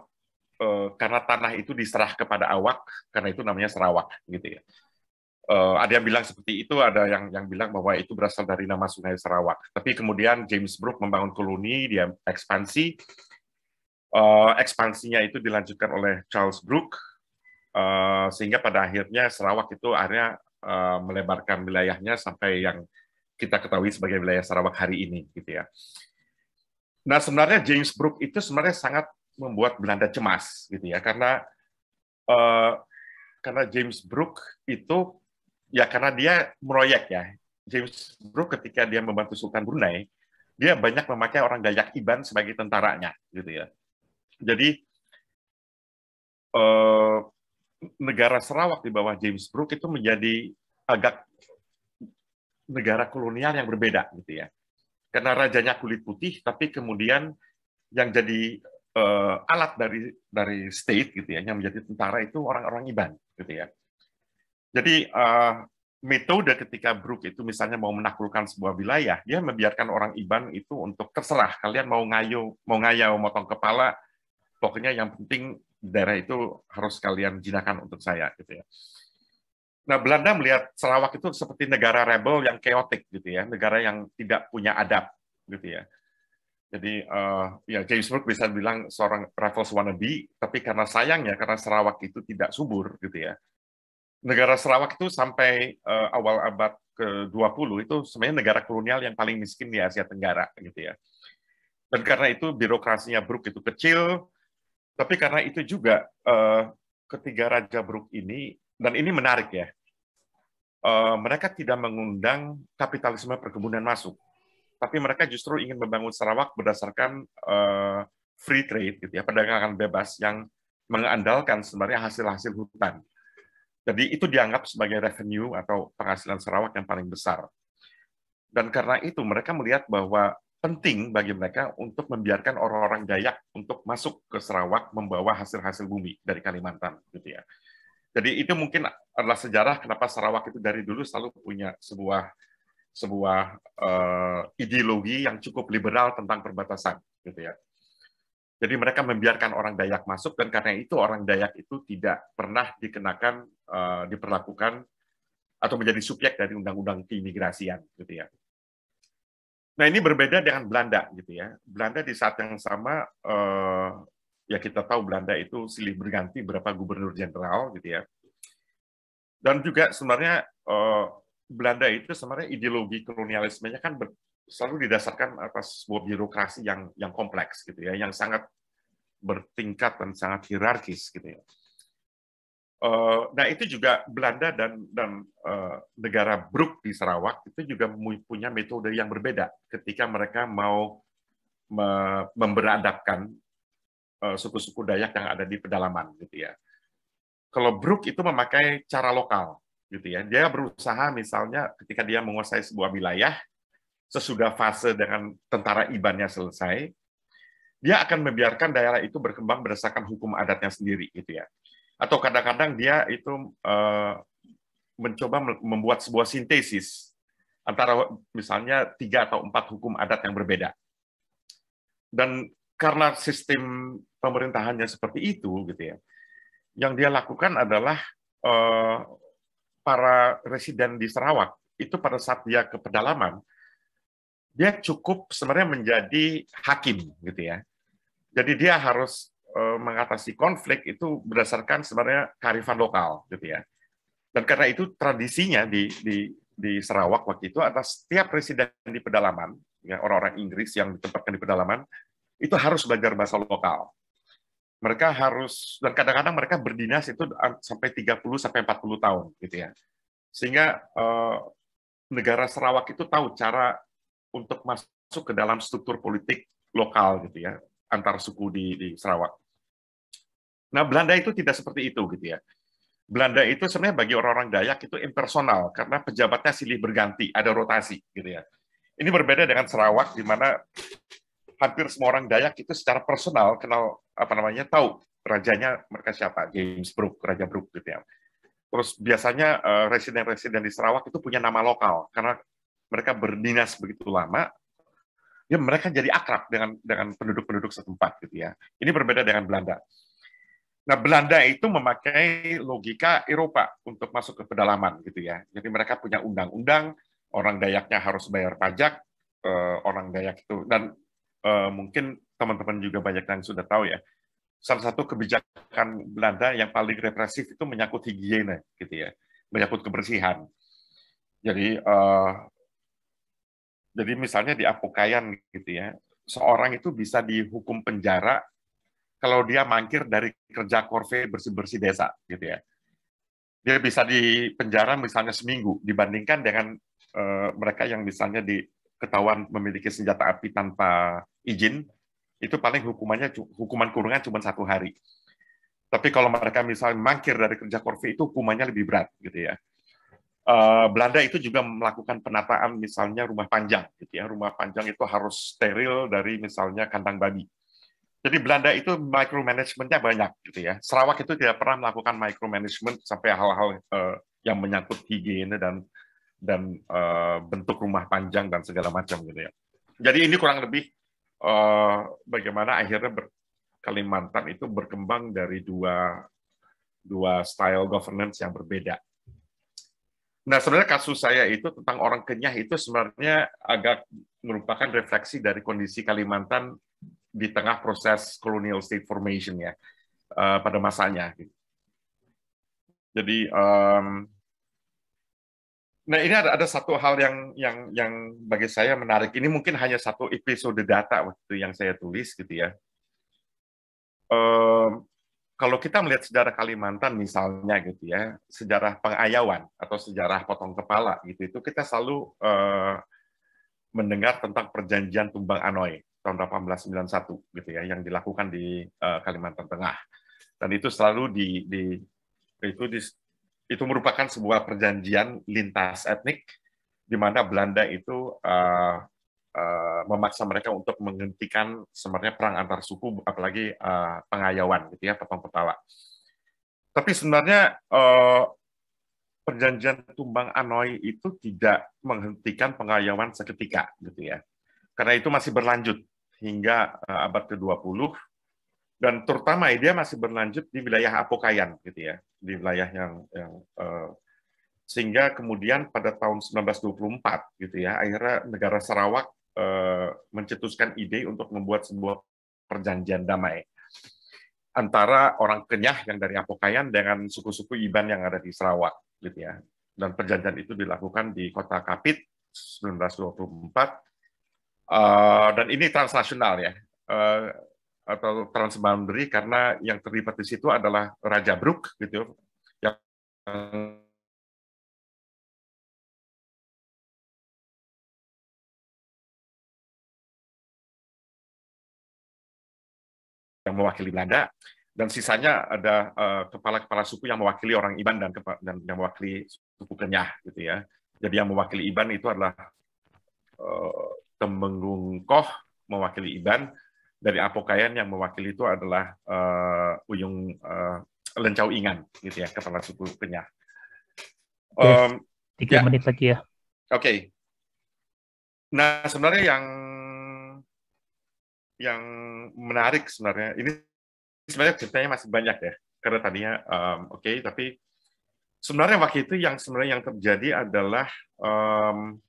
uh, karena tanah itu diserah kepada awak karena itu namanya Serawak, gitu ya. Uh, ada yang bilang seperti itu, ada yang yang bilang bahwa itu berasal dari nama Sungai Sarawak. Tapi kemudian James Brooke membangun koloni, dia ekspansi. Uh, ekspansinya itu dilanjutkan oleh Charles Brooke, uh, sehingga pada akhirnya Sarawak itu akhirnya Eh, melebarkan wilayahnya sampai yang kita ketahui sebagai wilayah Sarawak hari ini gitu ya. Nah, sebenarnya James Brooke itu sebenarnya sangat membuat Belanda cemas gitu ya karena uh, karena James Brooke itu ya karena dia meroyek ya. James Brooke ketika dia membantu Sultan Brunei, dia banyak memakai orang Dayak Iban sebagai tentaranya gitu ya. Jadi eh, negara Sarawak di bawah James Brooke itu menjadi agak negara kolonial yang berbeda gitu ya. Karena rajanya kulit putih, tapi kemudian yang jadi uh, alat dari dari state gitu ya, yang menjadi tentara itu orang-orang Iban gitu ya. Jadi uh, eh, metode ketika Brooke itu misalnya mau menaklukkan sebuah wilayah, dia membiarkan orang Iban itu untuk terserah kalian mau ngayo mau ngayau motong kepala, pokoknya yang penting daerah itu harus kalian jinakan untuk saya gitu ya. Nah, Belanda melihat Sarawak itu seperti negara rebel yang chaotic gitu ya, negara yang tidak punya adab gitu ya. Jadi uh, ya James Burke bisa bilang seorang rebel wannabe, tapi karena sayangnya karena Sarawak itu tidak subur gitu ya. Negara Sarawak itu sampai uh, awal abad ke-20 itu sebenarnya negara kolonial yang paling miskin di Asia Tenggara gitu ya. Dan karena itu birokrasinya Brooke itu kecil, tapi karena itu juga uh, ketiga Raja buruk ini dan ini menarik ya. Uh, mereka tidak mengundang kapitalisme perkebunan masuk, tapi mereka justru ingin membangun Sarawak berdasarkan uh, free trade, gitu ya, perdagangan bebas yang mengandalkan sebenarnya hasil-hasil hutan. Jadi itu dianggap sebagai revenue atau penghasilan Sarawak yang paling besar. Dan karena itu mereka melihat bahwa penting bagi mereka untuk membiarkan orang-orang Dayak untuk masuk ke Sarawak membawa hasil-hasil bumi dari Kalimantan gitu ya. Jadi itu mungkin adalah sejarah kenapa Sarawak itu dari dulu selalu punya sebuah sebuah uh, ideologi yang cukup liberal tentang perbatasan gitu ya. Jadi mereka membiarkan orang Dayak masuk dan karena itu orang Dayak itu tidak pernah dikenakan uh, diperlakukan atau menjadi subjek dari undang-undang keimigrasian gitu ya. Nah ini berbeda dengan Belanda gitu ya. Belanda di saat yang sama eh, ya kita tahu Belanda itu silih berganti berapa gubernur jenderal gitu ya. Dan juga sebenarnya eh, Belanda itu sebenarnya ideologi kolonialismenya kan ber, selalu didasarkan atas sebuah birokrasi yang yang kompleks gitu ya, yang sangat bertingkat dan sangat hierarkis gitu ya. Eh, nah itu juga Belanda dan dan eh, negara Brook di Sarawak itu juga punya metode yang berbeda ketika mereka mau memberadabkan eh, suku-suku Dayak yang ada di pedalaman gitu ya. Kalau Brook itu memakai cara lokal gitu ya. Dia berusaha misalnya ketika dia menguasai sebuah wilayah sesudah fase dengan tentara Ibannya selesai, dia akan membiarkan daerah itu berkembang berdasarkan hukum adatnya sendiri gitu ya atau kadang-kadang dia itu uh, mencoba membuat sebuah sintesis antara misalnya tiga atau empat hukum adat yang berbeda. Dan karena sistem pemerintahannya seperti itu, gitu ya, yang dia lakukan adalah uh, para residen di Sarawak itu pada saat dia ke pedalaman, dia cukup sebenarnya menjadi hakim, gitu ya. Jadi dia harus Eh, mengatasi konflik itu berdasarkan sebenarnya kearifan lokal gitu ya. Dan karena itu tradisinya di, di, di Sarawak waktu itu atas setiap presiden di pedalaman, ya, orang-orang Inggris yang ditempatkan di pedalaman, itu harus belajar bahasa lokal. Mereka harus, dan kadang-kadang mereka berdinas itu sampai 30 sampai 40 tahun gitu ya. Sehingga eh, negara Sarawak itu tahu cara untuk masuk ke dalam struktur politik lokal gitu ya, antar suku di, di Sarawak. Nah, Belanda itu tidak seperti itu gitu ya. Belanda itu sebenarnya bagi orang-orang Dayak itu impersonal karena pejabatnya silih berganti, ada rotasi gitu ya. Ini berbeda dengan Sarawak di mana hampir semua orang Dayak itu secara personal kenal apa namanya tahu rajanya mereka siapa, James Brook, Raja Brook gitu ya. Terus biasanya eh, residen-residen di Sarawak itu punya nama lokal karena mereka berdinas begitu lama, ya mereka jadi akrab dengan dengan penduduk-penduduk setempat gitu ya. Ini berbeda dengan Belanda. Nah, Belanda itu memakai logika Eropa untuk masuk ke pedalaman gitu ya. Jadi mereka punya undang-undang, orang Dayaknya harus bayar pajak, eh, orang Dayak itu dan eh, mungkin teman-teman juga banyak yang sudah tahu ya. Salah satu kebijakan Belanda yang paling represif itu menyangkut higiene gitu ya, menyangkut kebersihan. Jadi eh, jadi misalnya di Apokayan gitu ya, seorang itu bisa dihukum penjara kalau dia mangkir dari kerja korve bersih-bersih desa gitu ya. Dia bisa di penjara misalnya seminggu dibandingkan dengan uh, mereka yang misalnya diketahuan memiliki senjata api tanpa izin itu paling hukumannya hukuman kurungan cuma satu hari. Tapi kalau mereka misalnya mangkir dari kerja korve itu hukumannya lebih berat gitu ya. Eh, Belanda itu juga melakukan penataan misalnya rumah panjang gitu ya rumah panjang itu harus steril dari misalnya kandang babi jadi Belanda itu micromanagementnya banyak gitu ya. Sarawak itu tidak pernah melakukan micromanagement sampai hal-hal uh, yang menyangkut higiene dan dan uh, bentuk rumah panjang dan segala macam gitu ya. Jadi ini kurang lebih uh, bagaimana akhirnya ber, Kalimantan itu berkembang dari dua dua style governance yang berbeda. Nah, sebenarnya kasus saya itu tentang orang kenyah itu sebenarnya agak merupakan refleksi dari kondisi Kalimantan di tengah proses colonial state formation ya uh, pada masanya. Jadi um, nah ini ada ada satu hal yang yang yang bagi saya menarik. Ini mungkin hanya satu episode data waktu yang saya tulis gitu ya. Um, kalau kita melihat sejarah Kalimantan misalnya gitu ya, sejarah pengayawan atau sejarah potong kepala gitu itu kita selalu uh, mendengar tentang perjanjian tumbang Anoy tahun 1891 gitu ya yang dilakukan di uh, Kalimantan Tengah dan itu selalu di, di itu di, itu merupakan sebuah perjanjian lintas etnik di mana Belanda itu uh, uh, memaksa mereka untuk menghentikan sebenarnya perang antar suku apalagi uh, pengayawan gitu ya petang petawa tapi sebenarnya uh, perjanjian tumbang Anoi itu tidak menghentikan pengayawan seketika gitu ya karena itu masih berlanjut hingga eh, abad ke-20 dan terutama ya, dia masih berlanjut di wilayah Apokayan gitu ya, di wilayah yang yang uh, sehingga kemudian pada tahun 1924 gitu ya, akhirnya negara Sarawak uh, mencetuskan ide untuk membuat sebuah perjanjian damai antara orang Kenyah yang dari Apokayan dengan suku-suku Iban yang ada di Sarawak gitu ya. Dan perjanjian itu dilakukan di kota Kapit 1924 Uh, dan ini transnasional ya, uh, atau transboundary karena yang terlibat di situ adalah Raja Brook gitu, yang yang mewakili Belanda dan sisanya ada eh, kepala-kepala uh, suku yang mewakili orang Iban dan, dan yang mewakili suku Kenyah gitu ya. Jadi yang mewakili Iban itu adalah uh, Temenggung Koh mewakili Iban, dari Apokayan yang mewakili itu adalah uh, Uyung uh, Lencau Ingan, gitu ya, kepala suku Kenyah. Um, Tiga ya. menit lagi ya. Oke. Okay. Nah, sebenarnya yang yang menarik sebenarnya ini sebenarnya ceritanya masih banyak ya karena tadinya um, oke okay, tapi sebenarnya waktu itu yang sebenarnya yang terjadi adalah um,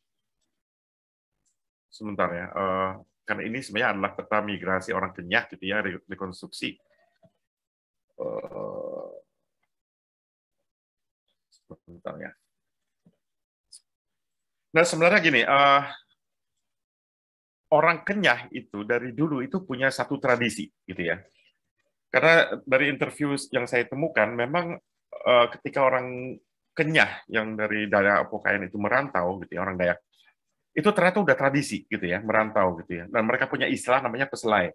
sebentar ya. Eh, karena ini sebenarnya adalah peta migrasi orang kenyah gitu ya rekonstruksi. Eh, sebentar ya. Nah sebenarnya gini, eh, orang kenyah itu dari dulu itu punya satu tradisi gitu ya. Karena dari interview yang saya temukan memang ketika orang kenyah yang dari daerah Pokayan itu merantau gitu ya, orang Dayak itu ternyata udah tradisi gitu ya merantau gitu ya dan mereka punya istilah namanya peselai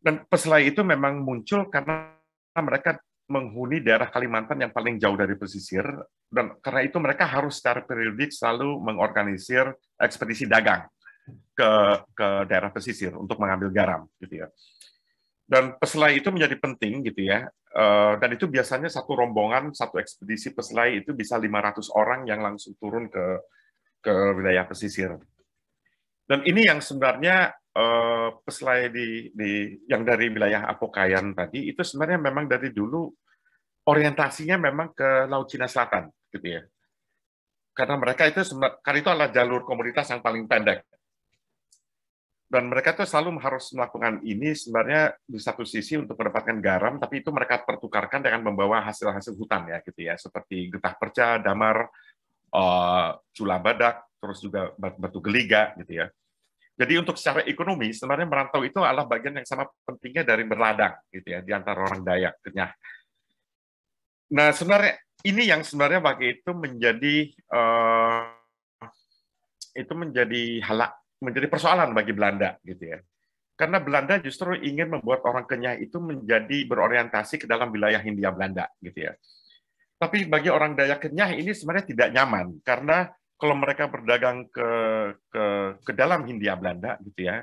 dan peselai itu memang muncul karena mereka menghuni daerah Kalimantan yang paling jauh dari pesisir dan karena itu mereka harus secara periodik selalu mengorganisir ekspedisi dagang ke ke daerah pesisir untuk mengambil garam gitu ya dan peselai itu menjadi penting gitu ya eh, dan itu biasanya satu rombongan satu ekspedisi peselai itu bisa 500 orang yang langsung turun ke ke wilayah pesisir. Dan ini yang sebenarnya uh, peselai di, di yang dari wilayah Apokayan tadi itu sebenarnya memang dari dulu orientasinya memang ke Laut Cina Selatan, gitu ya. Karena mereka itu karena itu adalah jalur komoditas yang paling pendek. Dan mereka itu selalu harus melakukan ini sebenarnya di satu sisi untuk mendapatkan garam, tapi itu mereka pertukarkan dengan membawa hasil-hasil hutan ya, gitu ya, seperti getah perca, damar, Cula eh, Badak, terus juga Batu Geliga gitu ya. Jadi untuk secara ekonomi sebenarnya merantau itu adalah bagian yang sama pentingnya dari berladang gitu ya di antara orang Dayak kenyah. Gitu nah sebenarnya ini yang sebenarnya bagi itu menjadi uh, itu menjadi halak menjadi persoalan bagi Belanda gitu ya. Karena Belanda justru ingin membuat orang kenyah itu menjadi berorientasi ke dalam wilayah Hindia Belanda gitu ya. Tapi bagi orang Dayak Kenyah ini sebenarnya tidak nyaman karena kalau mereka berdagang ke ke ke dalam Hindia Belanda gitu ya,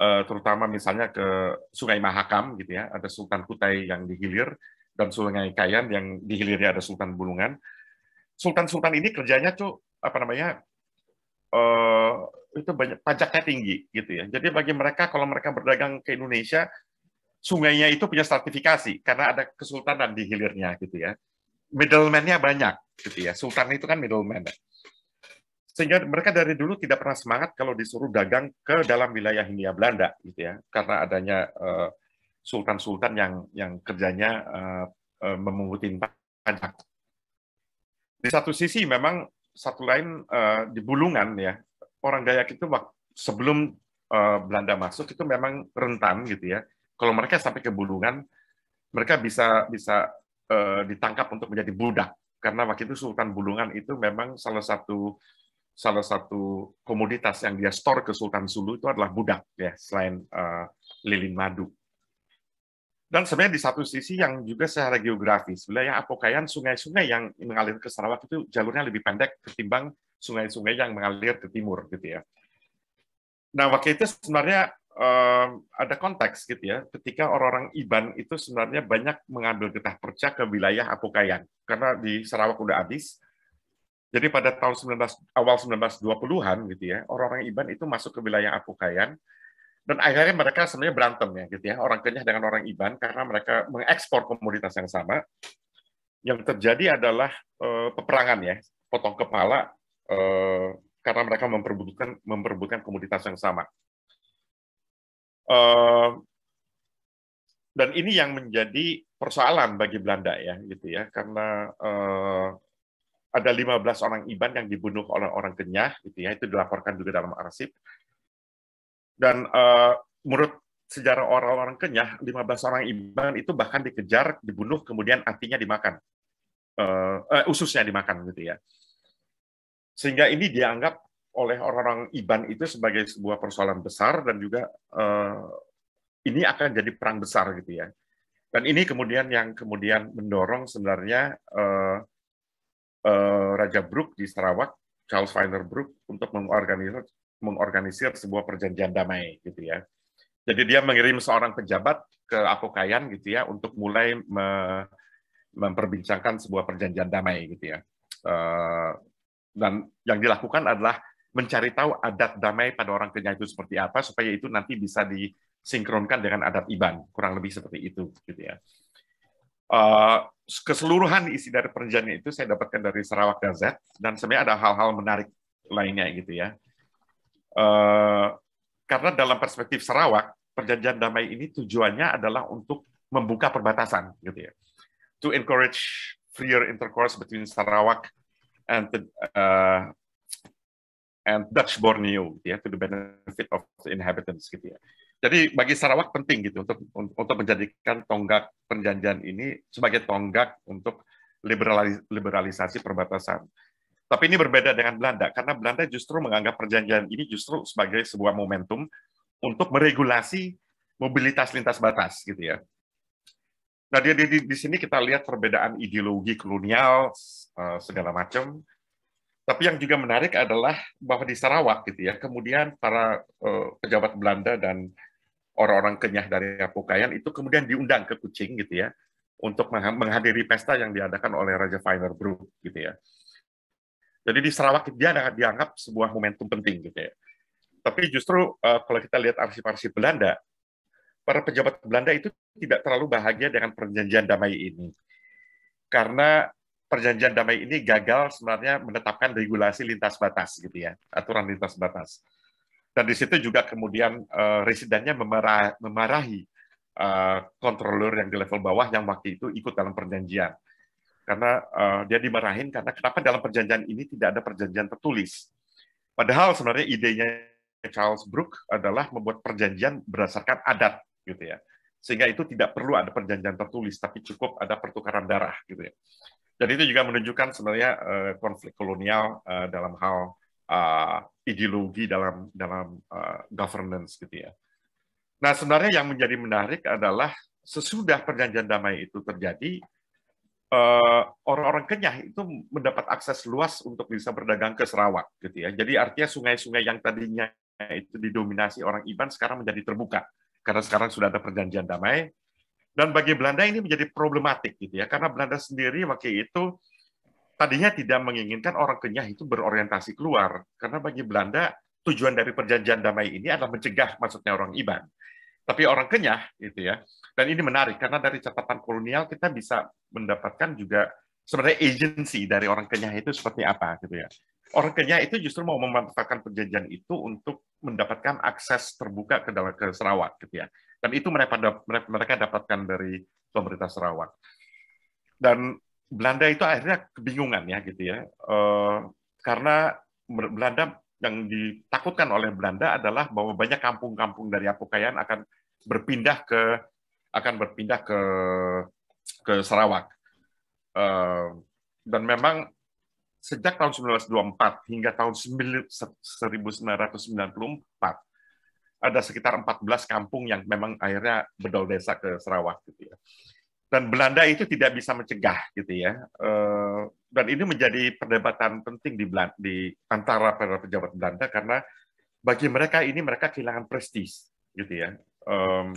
eh, terutama misalnya ke Sungai Mahakam gitu ya, ada Sultan Kutai yang dihilir dan Sungai Kayan yang dihilirnya ada Sultan Bulungan. Sultan-sultan ini kerjanya tuh apa namanya eh, itu banyak pajaknya tinggi gitu ya. Jadi bagi mereka kalau mereka berdagang ke Indonesia, sungainya itu punya stratifikasi karena ada kesultanan di hilirnya gitu ya middleman-nya banyak gitu ya. Sultan itu kan middleman. Sehingga mereka dari dulu tidak pernah semangat kalau disuruh dagang ke dalam wilayah Hindia Belanda gitu ya. Karena adanya eh, sultan-sultan uh, yang yang kerjanya uh, uh, memungutin pajak. Di satu sisi memang satu lain uh, di Bulungan ya. Orang Dayak itu waktu, sebelum uh, Belanda masuk itu memang rentan gitu ya. Kalau mereka sampai ke Bulungan mereka bisa bisa Eh, ditangkap untuk menjadi budak karena waktu itu Sultan Bulungan itu memang salah satu salah satu komoditas yang dia store ke Sultan Sulu itu adalah budak ya selain uh, lilin madu. Dan sebenarnya di satu sisi yang juga secara geografis, wilayah Apokayan sungai-sungai yang mengalir ke Sarawak itu jalurnya lebih pendek ketimbang sungai-sungai yang mengalir ke timur gitu ya. Nah waktu itu sebenarnya ada konteks gitu ya. Ketika orang-orang Iban itu sebenarnya banyak mengambil getah perca ke wilayah Apukayan karena di Sarawak udah habis. Jadi pada tahun 19 awal 1920-an gitu ya, orang-orang Iban itu masuk ke wilayah Apukayan dan akhirnya mereka sebenarnya berantem ya gitu ya, orang Kenyah dengan orang Iban karena mereka mengekspor komoditas yang sama. Yang terjadi adalah uh, peperangan ya, potong kepala uh, karena mereka memperbutkan memperebutkan komoditas yang sama. Eh, dan ini yang menjadi persoalan bagi Belanda ya gitu ya karena eh, ada 15 orang Iban yang dibunuh oleh orang Kenyah gitu ya itu dilaporkan juga dalam arsip dan eh, menurut sejarah orang-orang Kenyah 15 orang Iban itu bahkan dikejar dibunuh kemudian artinya dimakan ususnya dimakan gitu ya sehingga ini dianggap oleh orang-orang Iban itu sebagai sebuah persoalan besar dan juga eh, ini akan jadi perang besar gitu ya. Dan ini kemudian yang kemudian mendorong sebenarnya eh, eh, Raja Brook di Sarawak, Charles Finer Brook untuk mengorganisir, mengorganisir sebuah perjanjian damai gitu ya. Jadi dia mengirim seorang pejabat ke Apokayan gitu ya untuk mulai me memperbincangkan sebuah perjanjian damai gitu ya. Uh, dan yang dilakukan adalah mencari tahu adat damai pada orang Kenya itu seperti apa supaya itu nanti bisa disinkronkan dengan adat Iban kurang lebih seperti itu gitu ya uh, keseluruhan isi dari perjanjian itu saya dapatkan dari Sarawak Gazette dan sebenarnya ada hal-hal menarik lainnya gitu ya uh, karena dalam perspektif Sarawak perjanjian damai ini tujuannya adalah untuk membuka perbatasan gitu ya to encourage freer intercourse between Sarawak and the, uh, and Dutch Borneo gitu ya to the benefit of the inhabitants gitu ya. Jadi bagi Sarawak penting gitu untuk untuk menjadikan tonggak perjanjian ini sebagai tonggak untuk liberalis liberalisasi perbatasan. Tapi ini berbeda dengan Belanda karena Belanda justru menganggap perjanjian ini justru sebagai sebuah momentum untuk meregulasi mobilitas lintas batas gitu ya. Nah di, di, di sini kita lihat perbedaan ideologi kolonial eh, segala macam tapi yang juga menarik adalah bahwa di Sarawak gitu ya, kemudian para uh, pejabat Belanda dan orang-orang kenyah dari Apokayan itu kemudian diundang ke Kucing gitu ya untuk menghadiri pesta yang diadakan oleh Raja Group gitu ya. Jadi di Sarawak dia dianggap sebuah momentum penting gitu ya. Tapi justru uh, kalau kita lihat arsip-arsip Belanda, para pejabat Belanda itu tidak terlalu bahagia dengan perjanjian damai ini. Karena perjanjian damai ini gagal sebenarnya menetapkan regulasi lintas batas gitu ya, aturan lintas batas. Dan di situ juga kemudian uh, residennya memarah, memarahi uh, yang di level bawah yang waktu itu ikut dalam perjanjian. Karena uh, dia dimarahin karena kenapa dalam perjanjian ini tidak ada perjanjian tertulis. Padahal sebenarnya idenya Charles Brooke adalah membuat perjanjian berdasarkan adat gitu ya. Sehingga itu tidak perlu ada perjanjian tertulis tapi cukup ada pertukaran darah gitu ya dan itu juga menunjukkan sebenarnya uh, konflik kolonial uh, dalam hal uh, ideologi dalam dalam uh, governance gitu ya. Nah sebenarnya yang menjadi menarik adalah sesudah perjanjian damai itu terjadi, orang-orang uh, Kenyah itu mendapat akses luas untuk bisa berdagang ke Sarawak gitu ya. Jadi artinya sungai-sungai yang tadinya itu didominasi orang Iban sekarang menjadi terbuka karena sekarang sudah ada perjanjian damai dan bagi Belanda ini menjadi problematik gitu ya, karena Belanda sendiri waktu itu tadinya tidak menginginkan orang kenyah itu berorientasi keluar, karena bagi Belanda tujuan dari perjanjian damai ini adalah mencegah maksudnya orang Iban. Tapi orang kenyah gitu ya. Dan ini menarik karena dari catatan kolonial kita bisa mendapatkan juga sebenarnya agensi dari orang kenyah itu seperti apa gitu ya. Orang kenyah itu justru mau memanfaatkan perjanjian itu untuk mendapatkan akses terbuka ke dalam ke Sarawak gitu ya. Dan itu mereka, mereka dapatkan dari pemerintah Sarawak. Dan Belanda itu akhirnya kebingungan ya gitu ya, eh, karena Belanda yang ditakutkan oleh Belanda adalah bahwa banyak kampung-kampung dari Apukayan akan berpindah ke akan berpindah ke ke Sarawak. Eh, dan memang sejak tahun 1924 hingga tahun 1994 ada sekitar 14 kampung yang memang akhirnya bedol desa ke Sarawak gitu ya. Dan Belanda itu tidak bisa mencegah gitu ya. Eh, dan ini menjadi perdebatan penting di, Belanda, di antara para pejabat Belanda karena bagi mereka ini mereka kehilangan prestis gitu ya. Um,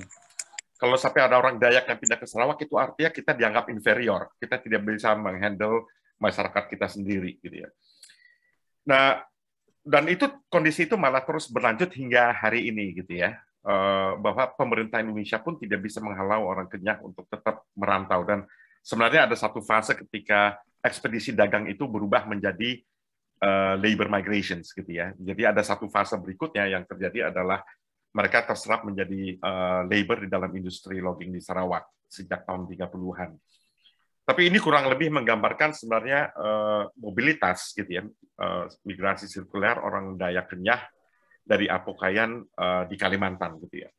kalau sampai ada orang Dayak yang pindah ke Sarawak itu artinya kita dianggap inferior, kita tidak bisa menghandle masyarakat kita sendiri gitu ya. Nah, dan itu kondisi itu malah terus berlanjut hingga hari ini gitu ya eh, bahwa pemerintah Indonesia pun tidak bisa menghalau orang kenyah untuk tetap merantau dan sebenarnya ada satu fase ketika ekspedisi dagang itu berubah menjadi eh, labor migrations gitu ya jadi ada satu fase berikutnya yang terjadi adalah mereka terserap menjadi eh, labor di dalam industri logging di Sarawak sejak tahun 30-an. Tapi ini kurang lebih menggambarkan sebenarnya uh, mobilitas gitu ya, uh, migrasi sirkuler orang Dayak Kenyah dari Apokayan uh, eh, di Kalimantan gitu ya.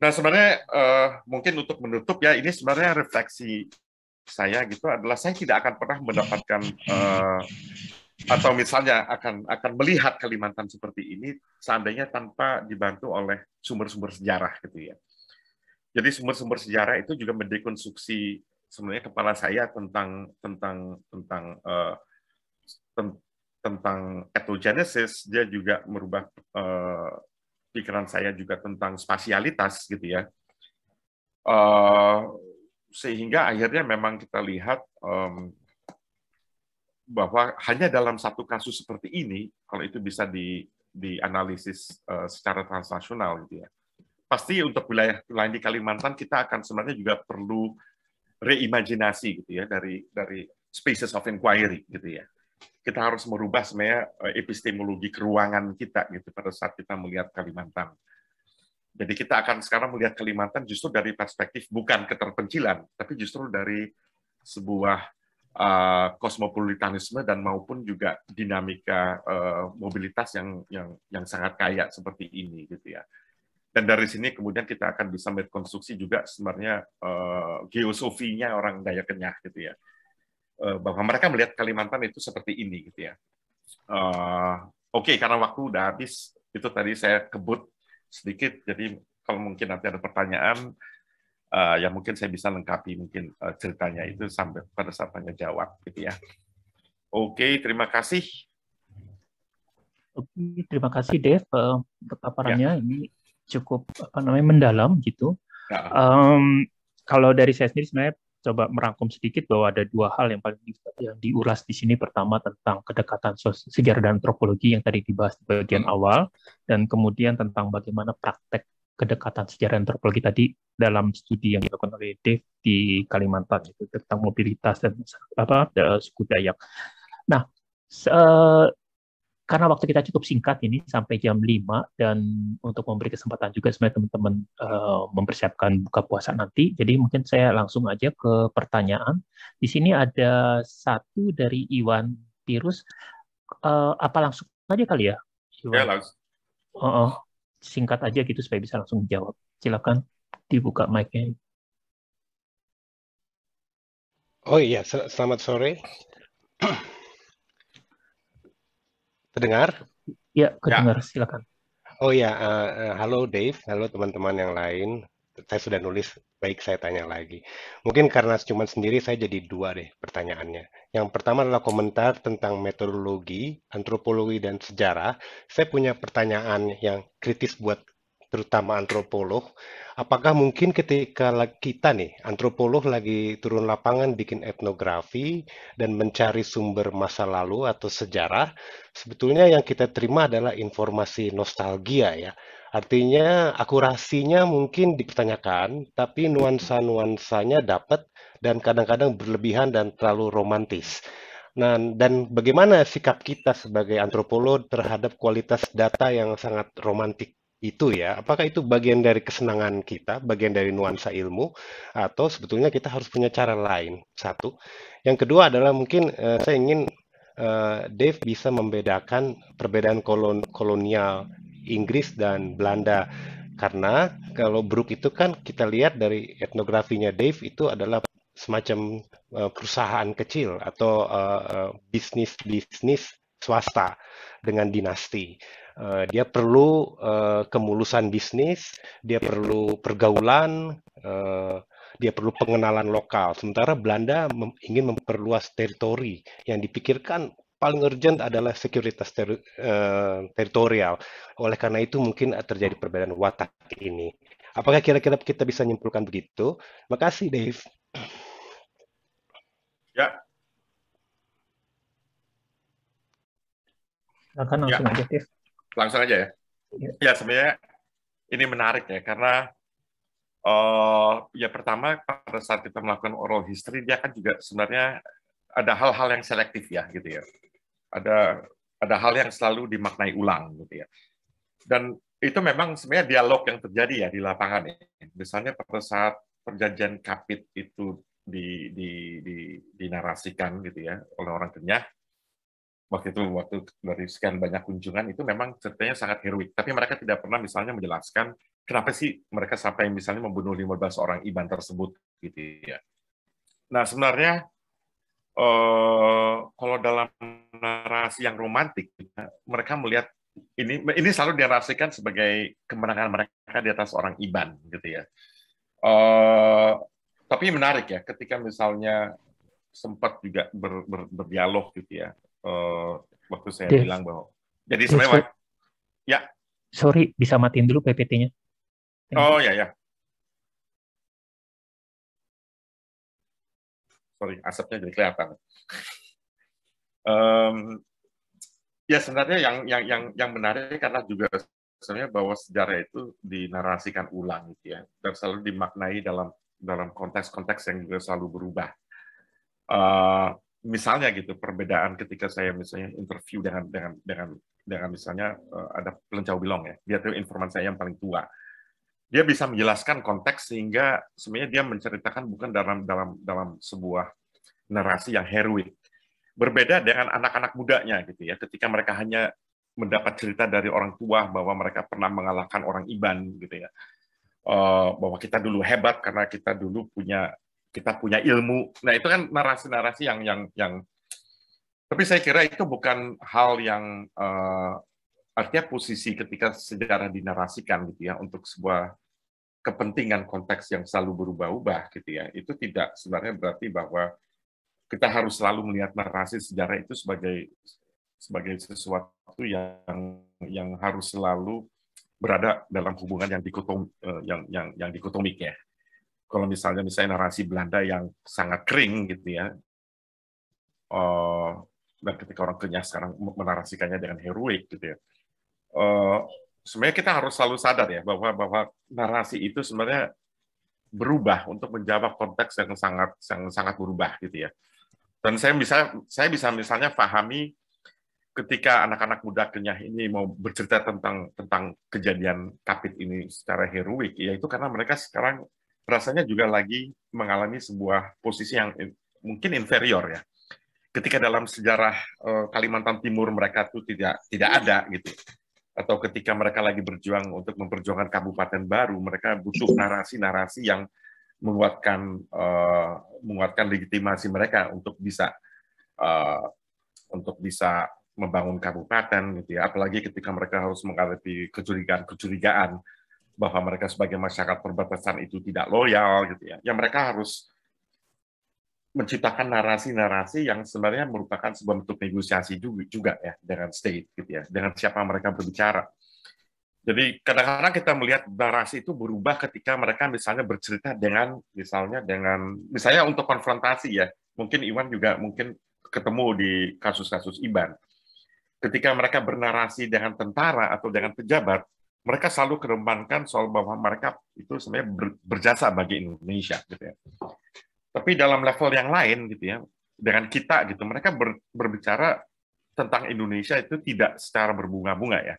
Nah sebenarnya uh, mungkin untuk menutup ya ini sebenarnya refleksi saya gitu adalah saya tidak akan pernah mendapatkan uh, atau misalnya akan akan melihat Kalimantan seperti ini seandainya tanpa dibantu oleh sumber-sumber sejarah gitu ya. Jadi sumber-sumber sejarah itu juga mendekonstruksi sebenarnya kepala saya tentang tentang tentang uh, tentang etogenesis dia juga merubah uh, pikiran saya juga tentang spasialitas gitu ya uh, sehingga akhirnya memang kita lihat um, bahwa hanya dalam satu kasus seperti ini kalau itu bisa di dianalisis uh, secara transnasional gitu ya pasti untuk wilayah lain di Kalimantan kita akan sebenarnya juga perlu reimajinasi gitu ya dari dari spaces of inquiry gitu ya. Kita harus merubah sebenarnya eh, epistemologi keruangan kita gitu pada saat kita melihat Kalimantan. Jadi kita akan sekarang melihat Kalimantan justru dari perspektif bukan keterpencilan, tapi justru dari sebuah uh, kosmopolitanisme dan maupun juga dinamika uh, mobilitas yang yang yang sangat kaya seperti ini gitu ya. Dan dari sini kemudian kita akan bisa merekonstruksi juga sebenarnya uh, geosofinya orang daya Kenyah gitu ya. Uh, bahwa mereka melihat Kalimantan itu seperti ini gitu ya. Uh, Oke, okay, karena waktu udah habis, itu tadi saya kebut sedikit, jadi kalau mungkin nanti ada pertanyaan, uh, yang mungkin saya bisa lengkapi mungkin uh, ceritanya itu sampai pada saat tanya jawab gitu ya. Oke, okay, terima kasih. Oke, terima kasih Dev uh, untuk paparannya. Ya. Ini cukup apa namanya mendalam gitu. Ya. Um, kalau dari saya sendiri sebenarnya coba merangkum sedikit bahwa ada dua hal yang paling di, yang diulas di sini. Pertama tentang kedekatan sos, sejarah dan antropologi yang tadi dibahas di bagian hmm. awal, dan kemudian tentang bagaimana praktek kedekatan sejarah dan antropologi tadi dalam studi yang dilakukan oleh Dave di Kalimantan itu tentang mobilitas dan apa suku Dayak. Nah, se karena waktu kita cukup singkat ini sampai jam 5 dan untuk memberi kesempatan juga sebenarnya teman-teman uh, mempersiapkan buka puasa nanti. Jadi mungkin saya langsung aja ke pertanyaan. Di sini ada satu dari Iwan Virus. Uh, eh, apa langsung aja kali ya? Iwan? Ya langsung. Uh -uh. Singkat aja gitu supaya bisa langsung jawab. Silakan dibuka mic-nya. Oh iya, selamat sore. Terdengar? Iya, ya, kedengar. Ya. Silakan. Oh ya, halo uh, eh, eh, halo Dave, halo teman-teman yang lain. Saya sudah nulis, baik saya tanya lagi. Mungkin karena cuma sendiri saya jadi dua deh pertanyaannya. Yang pertama adalah komentar tentang metodologi, antropologi, dan sejarah. Saya punya pertanyaan yang kritis buat terutama antropolog, apakah mungkin ketika kita nih, antropolog lagi turun lapangan bikin etnografi dan mencari sumber masa lalu atau sejarah, sebetulnya yang kita terima adalah informasi nostalgia ya. Artinya akurasinya mungkin dipertanyakan, tapi nuansa-nuansanya dapat dan kadang-kadang berlebihan dan terlalu romantis. Nah, dan bagaimana sikap kita sebagai antropolog terhadap kualitas data yang sangat romantik itu ya, apakah itu bagian dari kesenangan kita, bagian dari nuansa ilmu, atau sebetulnya kita harus punya cara lain? Satu, yang kedua adalah mungkin uh, saya ingin uh, Dave bisa membedakan perbedaan kolon kolonial Inggris dan Belanda, karena kalau Brook itu kan kita lihat dari etnografinya Dave itu adalah semacam uh, perusahaan kecil atau uh, uh, bisnis -bisnis swasta dengan dinasti. Eh, dia perlu uh, kemulusan bisnis, dia iya. perlu pergaulan, uh, dia perlu pengenalan lokal. Sementara Belanda mem ingin memperluas teritori yang dipikirkan paling urgent adalah sekuritas ter uh, teritorial. Oleh karena itu mungkin terjadi perbedaan watak ini. Apakah kira-kira kita bisa menyimpulkan begitu? Makasih, Dave. Ya. Silakan langsung ya. Dave langsung aja ya. Ya sebenarnya ini menarik ya karena uh, ya pertama pada saat kita melakukan oral history dia kan juga sebenarnya ada hal-hal yang selektif ya gitu ya. Ada ada hal yang selalu dimaknai ulang gitu ya. Dan itu memang sebenarnya dialog yang terjadi ya di lapangan ya. Misalnya pada saat perjanjian kapit itu di, di, di, dinarasikan gitu ya oleh orang kenyah waktu itu waktu dari sekian banyak kunjungan itu memang ceritanya sangat heroik. Tapi mereka tidak pernah misalnya menjelaskan kenapa sih mereka sampai misalnya membunuh 15 orang Iban tersebut gitu ya. Nah sebenarnya eh, kalau dalam narasi yang romantik mereka melihat ini ini selalu dinarasikan sebagai kemenangan mereka di atas orang iban gitu ya. Eh, tapi menarik ya ketika misalnya sempat juga ber, ber, berdialog gitu ya uh, waktu saya Dave. bilang bahwa jadi sebenarnya ya sorry bisa matiin dulu PPT-nya oh ya ya sorry asapnya jadi kelihatan um, ya sebenarnya yang yang yang yang menarik karena juga sebenarnya bahwa sejarah itu dinarasikan ulang gitu ya dan selalu dimaknai dalam dalam konteks-konteks yang juga selalu berubah. Uh, misalnya gitu perbedaan ketika saya misalnya interview dengan dengan dengan dengan misalnya uh, ada pelencau bilong ya dia tuh informan saya yang paling tua dia bisa menjelaskan konteks sehingga sebenarnya dia menceritakan bukan dalam dalam dalam sebuah narasi yang heroik berbeda dengan anak-anak mudanya gitu ya ketika mereka hanya mendapat cerita dari orang tua bahwa mereka pernah mengalahkan orang Iban gitu ya eh, bahwa kita dulu hebat karena kita dulu punya kita punya ilmu. Nah, itu kan narasi-narasi yang yang yang tapi saya kira itu bukan hal yang uh, artinya posisi ketika sejarah dinarasikan gitu ya untuk sebuah kepentingan konteks yang selalu berubah-ubah gitu ya. Itu tidak sebenarnya berarti bahwa kita harus selalu melihat narasi sejarah itu sebagai sebagai sesuatu yang yang harus selalu berada dalam hubungan yang dikotom eh, yang yang yang dikotomik ya kalau misalnya misalnya narasi Belanda yang sangat kering gitu ya, uh, dan ketika orang kenyang sekarang menarasikannya dengan heroik gitu ya. Uh, sebenarnya kita harus selalu sadar ya bahwa bahwa narasi itu sebenarnya berubah untuk menjawab konteks yang sangat yang sangat berubah gitu ya. Dan saya bisa saya bisa misalnya pahami ketika anak-anak muda kenyah ini mau bercerita tentang tentang kejadian kapit ini secara heroik yaitu karena mereka sekarang rasanya juga lagi mengalami sebuah posisi yang mungkin inferior ya. Ketika dalam sejarah eh, Kalimantan Timur mereka itu tidak tidak ada gitu. Atau ketika mereka lagi berjuang untuk memperjuangkan kabupaten baru, mereka butuh narasi-narasi yang menguatkan uh, menguatkan legitimasi mereka untuk bisa uh, untuk bisa membangun kabupaten gitu ya apalagi ketika mereka harus menghadapi kecurigaan-kecurigaan bahwa mereka sebagai masyarakat perbatasan itu tidak loyal gitu ya. Ya mereka harus menciptakan narasi-narasi yang sebenarnya merupakan sebuah bentuk negosiasi juga, juga ya dengan state gitu ya, dengan siapa mereka berbicara. Jadi kadang-kadang kita melihat narasi itu berubah ketika mereka misalnya bercerita dengan misalnya dengan misalnya untuk konfrontasi ya. Mungkin Iwan juga mungkin ketemu di kasus-kasus Iban. Ketika mereka bernarasi dengan tentara atau dengan pejabat, mereka selalu kedepankan soal bahwa mereka itu sebenarnya berjasa bagi Indonesia gitu ya. Tapi dalam level yang lain gitu ya, dengan kita gitu, mereka ber, berbicara tentang Indonesia itu tidak secara berbunga-bunga ya.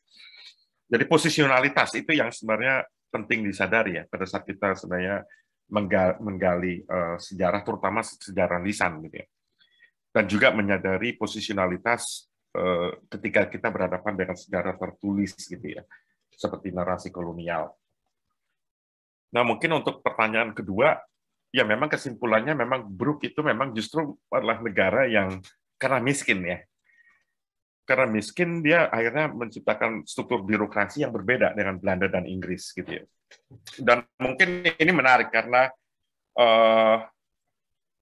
Jadi posisionalitas itu yang sebenarnya penting disadari ya pada saat kita sebenarnya menggali, menggali uh, sejarah terutama sejarah lisan gitu ya. Dan juga menyadari posisionalitas uh, ketika kita berhadapan dengan sejarah tertulis gitu ya seperti narasi kolonial. Nah, mungkin untuk pertanyaan kedua, ya memang kesimpulannya memang Brook itu memang justru adalah negara yang karena miskin ya. Karena miskin dia akhirnya menciptakan struktur birokrasi yang berbeda dengan Belanda dan Inggris gitu ya. Dan mungkin ini menarik karena uh,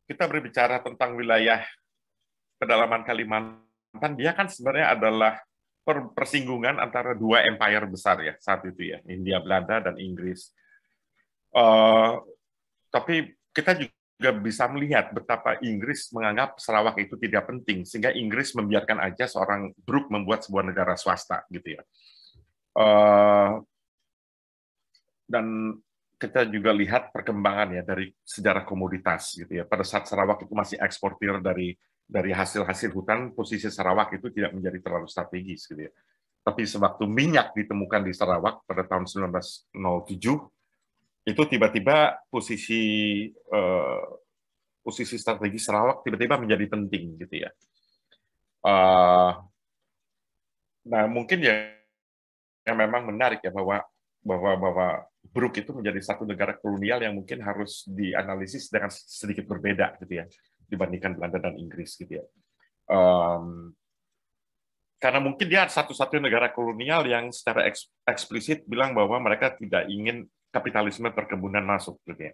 kita berbicara tentang wilayah pedalaman Kalimantan, dia kan sebenarnya adalah per persinggungan antara dua empire besar ya saat itu ya India Belanda dan Inggris. Uh, tapi kita juga bisa melihat betapa Inggris menganggap Sarawak itu tidak penting sehingga Inggris membiarkan aja seorang Brook membuat sebuah negara swasta gitu ya. Eh, dan kita juga lihat perkembangan ya dari sejarah komoditas gitu ya. Pada saat Sarawak itu masih eksportir dari dari hasil-hasil hutan, posisi Sarawak itu tidak menjadi terlalu strategis gitu ya. Tapi sewaktu minyak ditemukan di Sarawak pada tahun 1907 itu tiba-tiba posisi uh, posisi strategis Sarawak tiba-tiba menjadi penting gitu ya. Uh, nah mungkin ya yang memang menarik ya bahwa bahwa bahwa Brook itu menjadi satu negara kolonial yang mungkin harus dianalisis dengan sedikit berbeda gitu ya dibandingkan Belanda dan Inggris gitu ya. Um, karena mungkin dia satu-satunya negara kolonial yang secara eks, eksplisit bilang bahwa mereka tidak ingin kapitalisme perkebunan masuk gitu ya.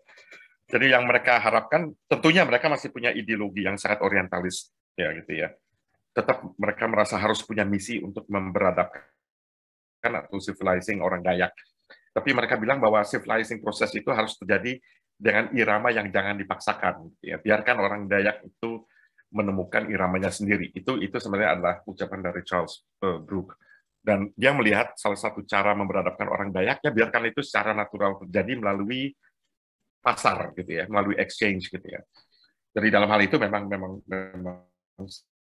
Jadi yang mereka harapkan tentunya mereka masih punya ideologi yang sangat orientalis ya gitu ya. Tetap mereka merasa harus punya misi untuk memberadabkan atau civilizing orang Dayak tapi mereka bilang bahwa civilizing proses itu harus terjadi dengan irama yang jangan dipaksakan. Ya, biarkan orang Dayak itu menemukan iramanya sendiri. Itu itu sebenarnya adalah ucapan dari Charles uh, Brooke. Dan dia melihat salah satu cara memberadabkan orang Dayak, ya biarkan itu secara natural terjadi melalui pasar gitu ya, melalui exchange gitu ya. Jadi dalam hal itu memang memang memang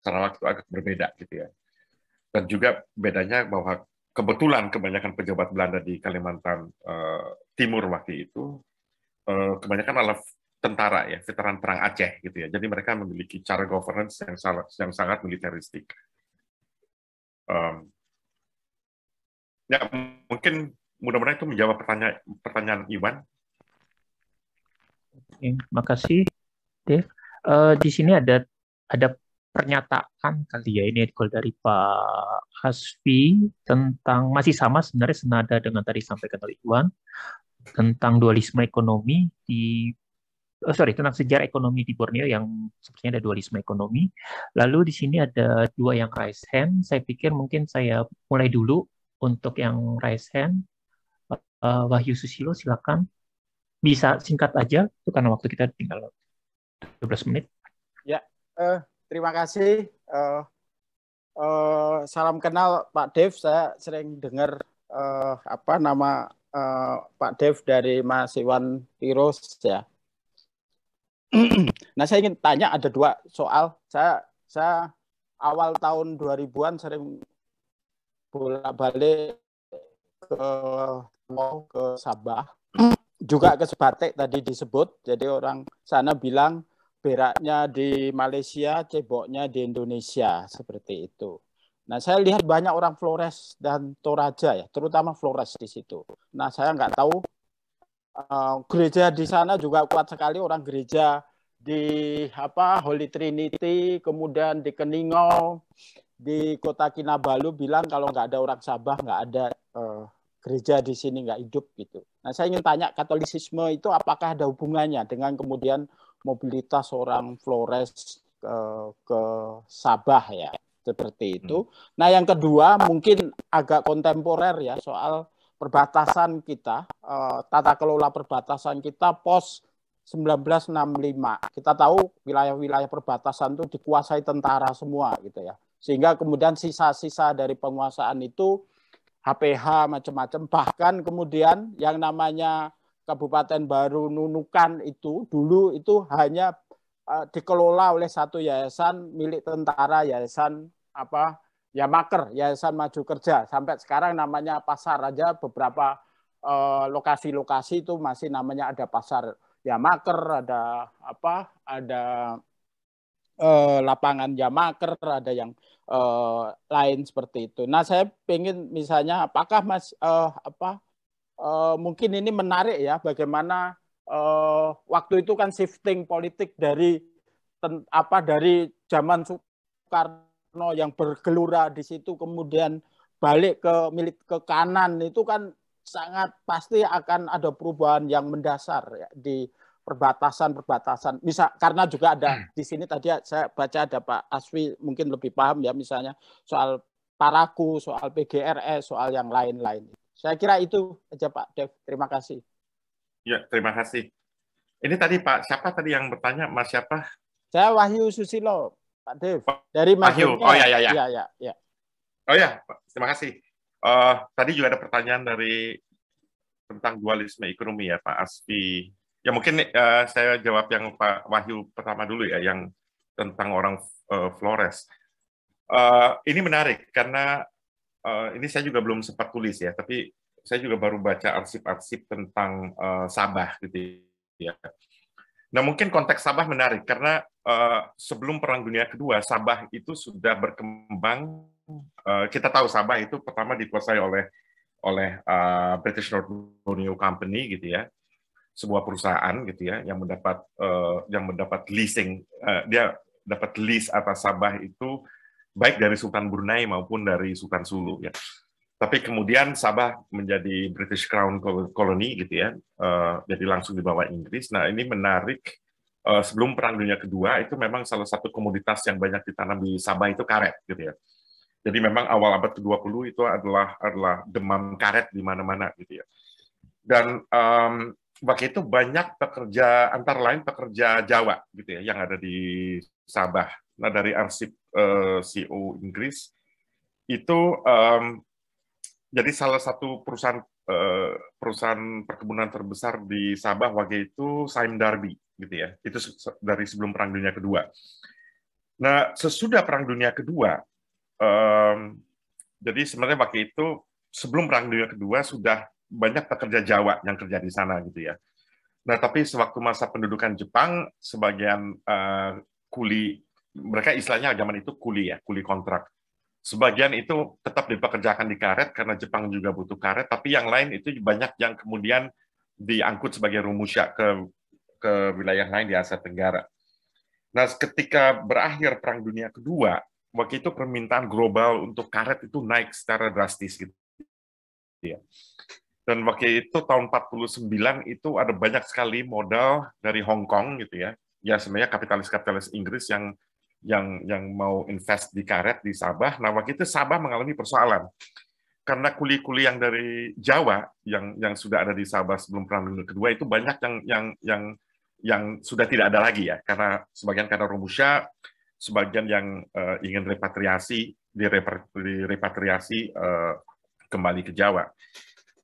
secara waktu agak berbeda gitu ya. Dan juga bedanya bahwa kebetulan kebanyakan pejabat Belanda di Kalimantan eh, Timur waktu itu eh, kebanyakan adalah tentara ya, veteran perang Aceh gitu ya. Jadi mereka memiliki cara governance yang sangat yang sangat militeristik. ya mungkin mudah-mudahan itu menjawab pertanyaan pertanyaan Iwan. Terima kasih. Dev. Eh, di sini ada ada pernyataan kali ya ini call dari Pak Hasfi tentang masih sama sebenarnya senada dengan tadi sampaikan oleh Iwan tentang dualisme ekonomi di oh sorry tentang sejarah ekonomi di Borneo yang sepertinya ada dualisme ekonomi. Lalu di sini ada dua yang raise hand. Saya pikir mungkin saya mulai dulu untuk yang raise hand. Uh, Wahyu Susilo silakan bisa singkat aja itu karena waktu kita tinggal 12 menit. Ya, uh, terima kasih. Uh, uh, salam kenal Pak Dev. Saya sering dengar uh, apa nama uh, Pak Dev dari Mas Iwan Tirus ya. nah saya ingin tanya ada dua soal. Saya saya awal tahun 2000-an sering bolak-balik ke mau ke Sabah juga ke Sebatik tadi disebut. Jadi orang sana bilang beraknya di Malaysia, ceboknya di Indonesia seperti itu. Nah, saya lihat banyak orang Flores dan Toraja ya, terutama Flores di situ. Nah, saya nggak tahu uh, gereja di sana juga kuat sekali orang gereja di apa Holy Trinity, kemudian di Keningau, di kota Kinabalu bilang kalau nggak ada orang Sabah nggak ada uh, gereja di sini nggak hidup gitu. Nah, saya ingin tanya Katolisisme itu apakah ada hubungannya dengan kemudian mobilitas orang Flores ke, ke Sabah ya seperti itu. Hmm. Nah yang kedua mungkin agak kontemporer ya soal perbatasan kita uh, tata kelola perbatasan kita pos 1965 kita tahu wilayah-wilayah perbatasan itu dikuasai tentara semua gitu ya sehingga kemudian sisa-sisa dari penguasaan itu HPH macam-macam bahkan kemudian yang namanya Kabupaten Baru Nunukan itu dulu itu hanya uh, dikelola oleh satu yayasan milik tentara yayasan apa ya maker yayasan maju kerja sampai sekarang namanya pasar aja beberapa eh, lokasi-lokasi uh, itu masih namanya ada pasar ya maker ada apa ada uh, lapangan maker ada yang uh, lain seperti itu. Nah, saya ingin misalnya apakah Mas uh, apa Eh, mungkin ini menarik ya bagaimana uh, waktu itu kan shifting politik dari ten, apa dari zaman Soekarno yang bergelora di situ kemudian balik ke milik ke kanan itu kan sangat pasti akan ada perubahan yang mendasar ya, di perbatasan-perbatasan. bisa karena juga ada hmm. di sini tadi saya baca ada Pak Aswi mungkin lebih paham ya misalnya soal Paraku, soal PGRS, soal yang lain-lain. Saya kira itu aja Pak Dev. Terima kasih. Ya, terima kasih. Ini tadi Pak, siapa tadi yang bertanya? Mas siapa? Saya Wahyu Susilo, Pak Dev. Oh, dari Mas Wahyu. Oh ya, ya, ya. ya, ya, ya. Oh ya, terima kasih. Uh, tadi juga ada pertanyaan dari tentang dualisme ekonomi ya Pak Asfi. Ya mungkin uh, saya jawab yang Pak Wahyu pertama dulu ya, yang tentang orang uh, Flores. Uh, ini menarik karena uh, ini saya juga belum sempat tulis ya, tapi saya juga baru baca arsip-arsip tentang uh, Sabah gitu ya. Nah mungkin konteks Sabah menarik karena uh, sebelum Perang Dunia Kedua Sabah itu sudah berkembang. Uh, kita tahu Sabah itu pertama dikuasai oleh oleh uh, British North Borneo Company gitu ya, sebuah perusahaan gitu ya yang mendapat uh, yang mendapat leasing uh, dia dapat lease atas Sabah itu baik dari Sultan Brunei maupun dari Sultan Sulu ya. Tapi kemudian Sabah menjadi British Crown Colony gitu ya, uh, jadi langsung dibawa Inggris. Nah ini menarik uh, sebelum Perang Dunia Kedua itu memang salah satu komoditas yang banyak ditanam di Sabah itu karet gitu ya. Jadi memang awal abad ke-20 itu adalah adalah demam karet di mana-mana gitu ya. Dan um, waktu itu banyak pekerja antara lain pekerja Jawa gitu ya yang ada di Sabah. Nah dari arsip Eh, CEO Inggris itu um, jadi salah satu perusahaan uh, perusahaan perkebunan terbesar di Sabah waktu itu Saim Darby gitu ya itu dari sebelum Perang Dunia Kedua. Nah sesudah Perang Dunia Kedua um, jadi sebenarnya waktu itu sebelum Perang Dunia Kedua sudah banyak pekerja Jawa yang kerja di sana gitu ya. Nah, tapi sewaktu masa pendudukan Jepang, sebagian uh, kuli mereka istilahnya zaman itu kuli ya, kuli kontrak. Sebagian itu tetap dipekerjakan di karet karena Jepang juga butuh karet, tapi yang lain itu banyak yang kemudian diangkut sebagai rumusya ke ke wilayah lain di Asia Tenggara. Nah, ketika berakhir Perang Dunia Kedua, waktu itu permintaan global untuk karet itu naik secara drastis gitu. Ya. Dan waktu itu tahun 49 itu ada banyak sekali modal dari Hong Kong gitu ya. Ya sebenarnya kapitalis-kapitalis Inggris yang yang yang mau invest di karet di Sabah, nah waktu itu Sabah mengalami persoalan karena kuli-kuli yang dari Jawa yang yang sudah ada di Sabah sebelum Perang Dunia Kedua itu banyak yang yang yang yang sudah tidak ada lagi ya karena sebagian karena Romusha, sebagian yang uh, ingin repatriasi direpatriasi uh, kembali ke Jawa.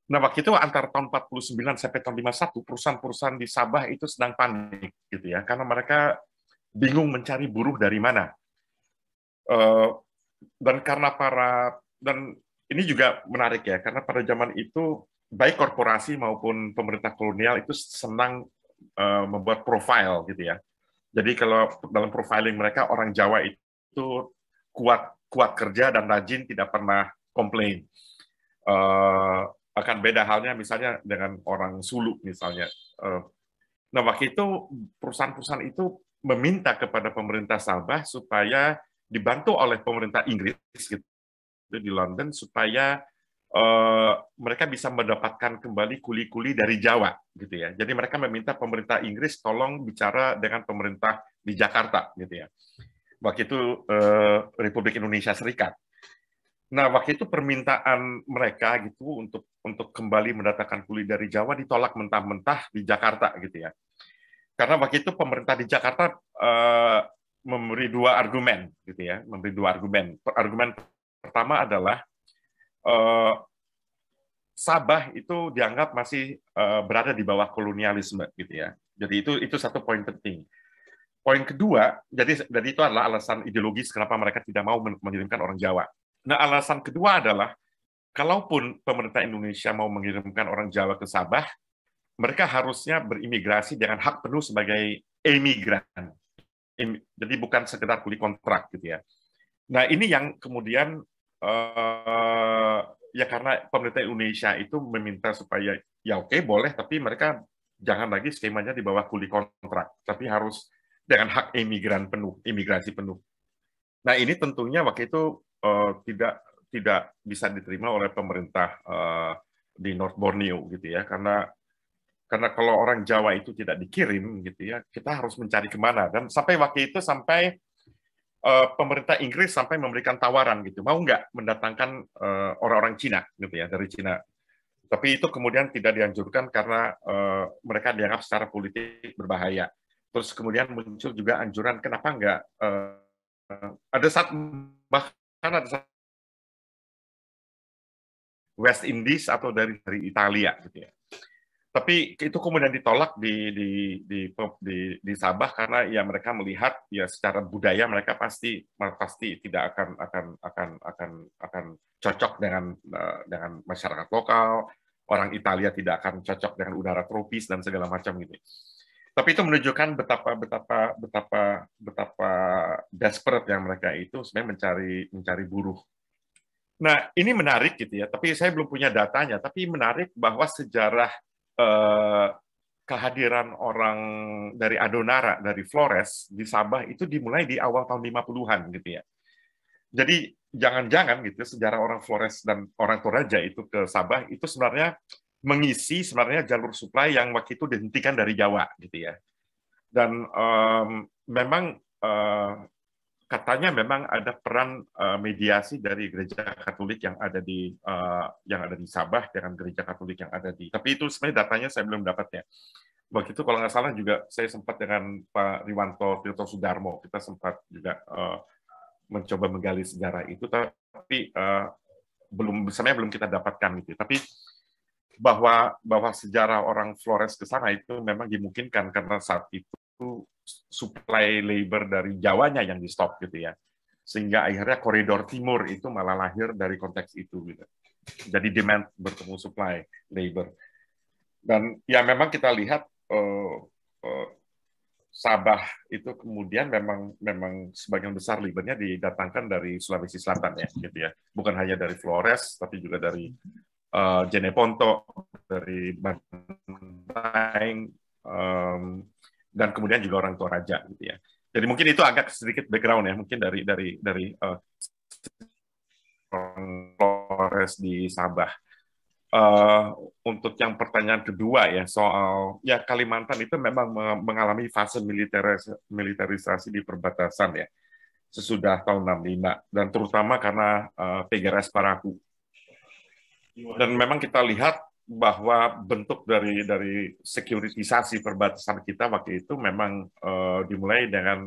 Nah, waktu itu antara tahun 49 sampai tahun 51 perusahaan-perusahaan di Sabah itu sedang panik gitu ya karena mereka bingung mencari buruh dari mana. Eh, dan karena para dan ini juga menarik ya karena pada zaman itu baik korporasi maupun pemerintah kolonial itu senang eh, membuat profil gitu ya. Jadi kalau dalam profiling mereka orang Jawa itu kuat kuat kerja dan rajin tidak pernah komplain. Eh, akan beda halnya misalnya dengan orang Sulu misalnya. nah waktu itu perusahaan-perusahaan itu meminta kepada pemerintah Sabah supaya dibantu oleh pemerintah Inggris gitu di London supaya uh, mereka bisa mendapatkan kembali kuli-kuli dari Jawa gitu ya. Jadi mereka meminta pemerintah Inggris tolong bicara dengan pemerintah di Jakarta gitu ya. Waktu itu uh, Republik Indonesia Serikat. Nah, waktu itu permintaan mereka gitu untuk untuk kembali mendatangkan kuli dari Jawa ditolak mentah-mentah di Jakarta gitu ya karena waktu itu pemerintah di Jakarta uh, memberi dua argumen gitu ya memberi dua argumen argumen pertama adalah uh, Sabah itu dianggap masih uh, berada di bawah kolonialisme gitu ya jadi itu itu satu poin penting poin kedua jadi jadi itu adalah alasan ideologis kenapa mereka tidak mau mengirimkan orang Jawa nah alasan kedua adalah kalaupun pemerintah Indonesia mau mengirimkan orang Jawa ke Sabah mereka harusnya berimigrasi dengan hak penuh sebagai emigran. Jadi bukan sekedar kulit kontrak gitu ya. Nah ini yang kemudian uh, ya karena pemerintah Indonesia itu meminta supaya ya oke boleh tapi mereka jangan lagi skemanya di bawah kuli kontrak tapi harus dengan hak imigran penuh imigrasi penuh. Nah ini tentunya waktu itu uh, tidak tidak bisa diterima oleh pemerintah uh, di North Borneo gitu ya karena karena kalau orang Jawa itu tidak dikirim gitu ya kita harus mencari kemana dan sampai waktu itu sampai uh, pemerintah Inggris sampai memberikan tawaran gitu mau nggak mendatangkan orang eh, orang-orang Cina gitu ya dari Cina tapi itu kemudian tidak dianjurkan karena uh, mereka dianggap secara politik berbahaya terus kemudian muncul juga anjuran kenapa nggak uh, ada saat bahkan ada saat West Indies atau dari dari Italia gitu ya tapi itu kemudian ditolak di di di di, di Sabah karena ya mereka melihat ya secara budaya mereka pasti pasti tidak akan akan akan akan akan cocok dengan eh, dengan masyarakat lokal orang Italia tidak akan cocok dengan udara tropis dan segala macam gitu tapi itu menunjukkan betapa betapa betapa betapa desperate yang mereka itu sebenarnya mencari mencari buruh nah ini menarik gitu ya tapi saya belum punya datanya tapi menarik bahwa sejarah eh, kehadiran orang dari Adonara, dari Flores di Sabah itu dimulai di awal tahun 50-an gitu ya. Jadi jangan-jangan gitu ya, sejarah orang Flores dan orang Toraja itu ke Sabah itu sebenarnya mengisi sebenarnya jalur suplai yang waktu itu dihentikan dari Jawa gitu ya. Dan um, memang uh, katanya memang ada peran uh, mediasi dari gereja Katolik yang ada di uh, yang ada di Sabah dengan gereja Katolik yang ada di tapi itu sebenarnya datanya saya belum dapatnya waktu itu kalau nggak salah juga saya sempat dengan Pak Riwanto Tirto Sudarmo kita sempat juga uh, mencoba menggali sejarah itu tapi uh, belum sebenarnya belum kita dapatkan gitu tapi bahwa bahwa sejarah orang Flores ke sana itu memang dimungkinkan karena saat itu itu supply labor dari Jawanya yang di stop gitu ya. Sehingga akhirnya koridor timur itu malah lahir dari konteks itu gitu. Jadi demand bertemu supply labor. Dan ya memang kita lihat uh, uh, Sabah itu kemudian memang memang sebagian besar libernya didatangkan dari Sulawesi Selatan ya gitu ya. Bukan hanya dari Flores tapi juga dari uh, Jeneponto, dari Bandung um, dan kemudian juga orang tua raja gitu ya. Jadi mungkin itu agak sedikit background ya, mungkin dari dari dari uh, di Sabah. Uh, untuk yang pertanyaan kedua ya soal ya Kalimantan itu memang mengalami fase militeris militerisasi di perbatasan ya sesudah tahun 65 dan terutama karena uh, eh, PGRS Paraku. Dan memang kita lihat bahwa bentuk dari dari sekuritisasi perbatasan kita waktu itu memang uh, dimulai dengan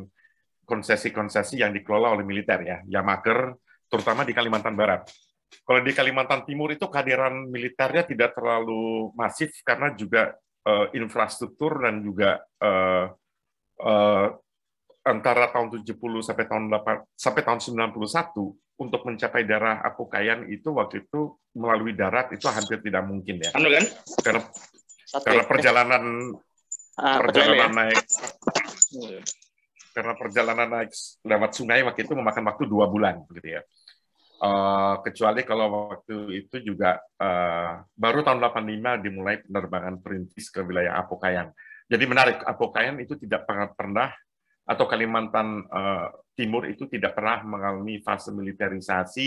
konsesi-konsesi yang dikelola oleh militer ya, Yamaker, terutama di Kalimantan Barat. Kalau di Kalimantan Timur itu kehadiran militernya tidak terlalu masif karena juga uh, infrastruktur dan juga uh, uh, antara tahun 70 sampai tahun 8 sampai tahun 91 untuk mencapai daerah Apukayan itu waktu itu melalui darat itu hampir tidak mungkin ya. Anu kan? Karena, karena perjalanan ah, perjalanan ya. naik karena perjalanan naik lewat sungai waktu itu memakan waktu dua bulan gitu ya. Uh, kecuali kalau waktu itu juga uh, baru tahun 85 dimulai penerbangan perintis ke wilayah Apokayan. Jadi menarik, Apokayan itu tidak pernah atau Kalimantan eh, Timur itu tidak pernah mengalami fase militerisasi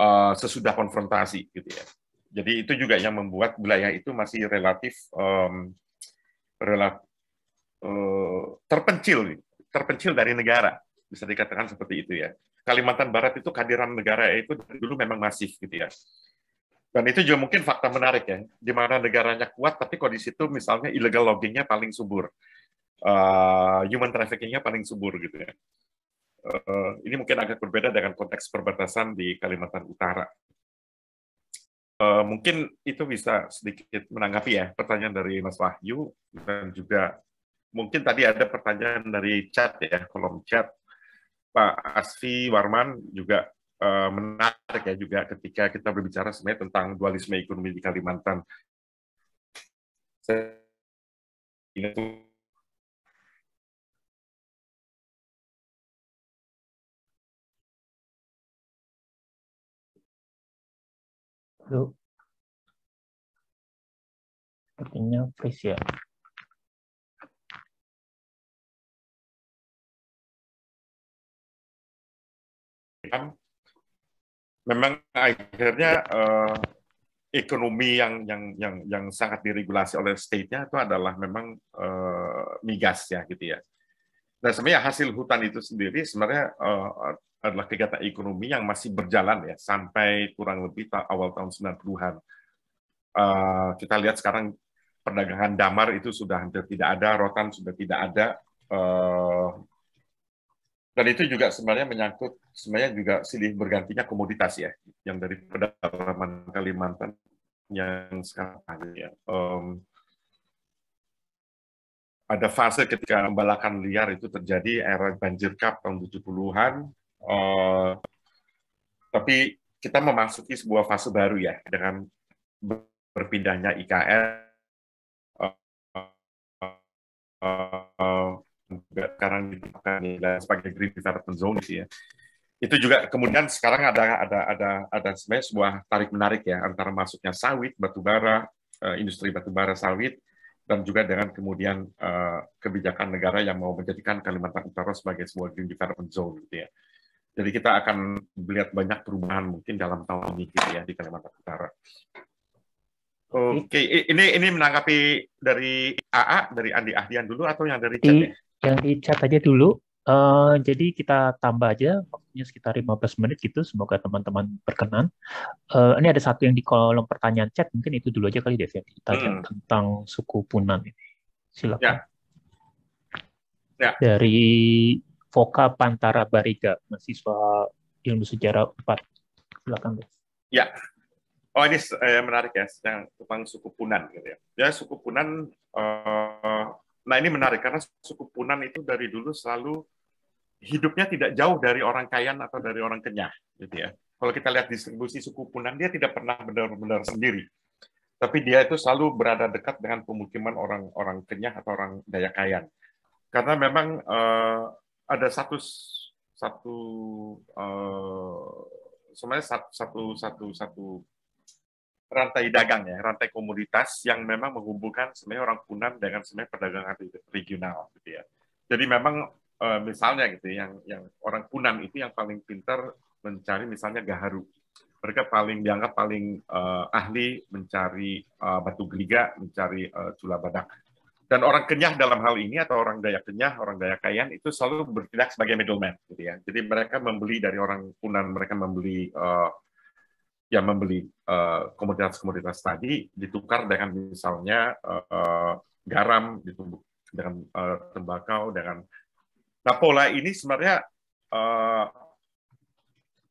eh, sesudah konfrontasi gitu ya. Jadi itu juga yang membuat wilayah itu masih relatif um, relat, uh, terpencil, terpencil dari negara bisa dikatakan seperti itu ya. Kalimantan Barat itu kehadiran negara itu dulu memang masif gitu ya. Dan itu juga mungkin fakta menarik ya, di mana negaranya kuat tapi kondisi itu misalnya illegal loggingnya paling subur. Eh, human trafficking-nya paling subur gitu ya. Eh, ini mungkin agak berbeda dengan konteks perbatasan di Kalimantan Utara. Eh, mungkin itu bisa sedikit menanggapi ya pertanyaan dari Mas Wahyu dan juga mungkin tadi ada pertanyaan dari chat ya kolom chat Pak Asfi Warman juga menarik ya juga ketika kita berbicara sebenarnya tentang dualisme ekonomi di Kalimantan. Saya ingat Bro. Sepertinya freeze ya. Kan memang akhirnya uh, ekonomi yang yang yang yang sangat diregulasi oleh state-nya itu adalah memang uh, migas ya gitu ya. Nah, sebenarnya hasil hutan itu sendiri sebenarnya eh, eh, adalah kegiatan ekonomi yang masih berjalan ya sampai kurang lebih awal tahun 90-an. Uh, eh, kita lihat sekarang perdagangan damar itu sudah hampir tidak ada, rotan sudah tidak ada. Uh, dan itu juga sebenarnya menyangkut sebenarnya juga silih bergantinya komoditas ya yang dari pedalaman Kalimantan yang sekarang ya. Um, pada fase ketika balakan liar itu terjadi era banjir kap tahun 70-an. Uh, eh, tapi kita memasuki sebuah fase baru ya dengan berpindahnya IKN juga eh, eh, sekarang ditetapkan sebagai green development zone sih ya. Itu juga kemudian sekarang ada ada ada ada sebenarnya sebuah tarik menarik ya antara masuknya sawit, batubara, industri batubara sawit dan juga dengan kemudian uh, kebijakan negara yang mau menjadikan Kalimantan Utara sebagai sebuah green development zone gitu ya. Jadi kita akan melihat banyak perubahan mungkin dalam tahun ini gitu ya di Kalimantan Utara. Oke, okay. ini ini menanggapi dari AA dari Andi Ahdian dulu atau yang dari chat? Di, ya? Yang di chat aja dulu. Uh, jadi kita tambah aja waktunya sekitar 15 menit gitu. Semoga teman-teman berkenan. Uh, ini ada satu yang di kolom pertanyaan chat, mungkin itu dulu aja kali Dev ya. Kita hmm. tentang suku Punan ini. Silakan. Ya. Ya. Dari Foka Pantara Bariga, mahasiswa ilmu sejarah 4. Silakan Dev. Ya. Oh ini eh, menarik ya, yang tentang suku Punan gitu ya. Ya suku Punan, uh, nah ini menarik karena suku Punan itu dari dulu selalu hidupnya tidak jauh dari orang kaya atau dari orang kenyah gitu ya kalau kita lihat distribusi suku punan dia tidak pernah benar-benar sendiri tapi dia itu selalu berada dekat dengan pemukiman orang-orang kenyah atau orang daya kaya karena memang uh, ada satu satu uh, sebenarnya satu satu satu, satu rantai dagang ya, rantai komoditas yang memang menghubungkan sebenarnya orang Punan dengan sebenarnya perdagangan regional gitu ya. Jadi memang Eh, misalnya gitu ya, yang yang orang Punan itu yang paling pintar mencari misalnya gaharu. Mereka paling dianggap paling uh, ahli mencari uh, batu geliga, mencari uh, cula badak. Dan orang kenyah dalam hal ini atau orang daya kenyah, orang daya kayan itu selalu bertindak sebagai middleman gitu ya. Jadi mereka membeli dari orang Punan, mereka membeli uh, yang membeli komoditas-komoditas uh, tadi ditukar dengan misalnya uh, uh, garam, ditumbuk dengan uh, tembakau, dengan Nah pola ini sebenarnya uh,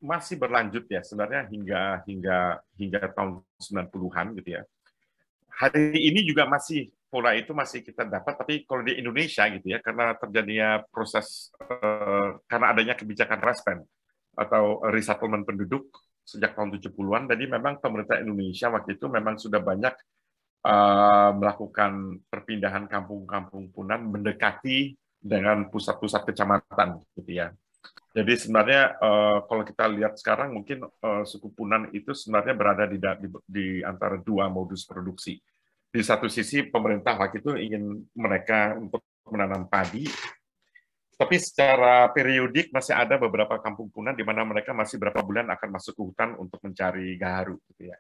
masih berlanjut ya sebenarnya hingga hingga hingga tahun 90-an gitu ya. Hari ini juga masih pola itu masih kita dapat tapi kalau di Indonesia gitu ya karena terjadinya proses uh, karena adanya kebijakan respen atau resettlement penduduk sejak tahun 70-an jadi memang pemerintah Indonesia waktu itu memang sudah banyak uh, melakukan perpindahan kampung-kampung punan mendekati dengan pusat-pusat kecamatan gitu ya. Jadi sebenarnya uh, kalau kita lihat sekarang mungkin uh, suku Punan itu sebenarnya berada di, di, di antara dua modus produksi. Di satu sisi pemerintah waktu itu ingin mereka untuk menanam padi, tapi secara periodik masih ada beberapa kampung Punan di mana mereka masih berapa bulan akan masuk ke hutan untuk mencari gaharu gitu ya.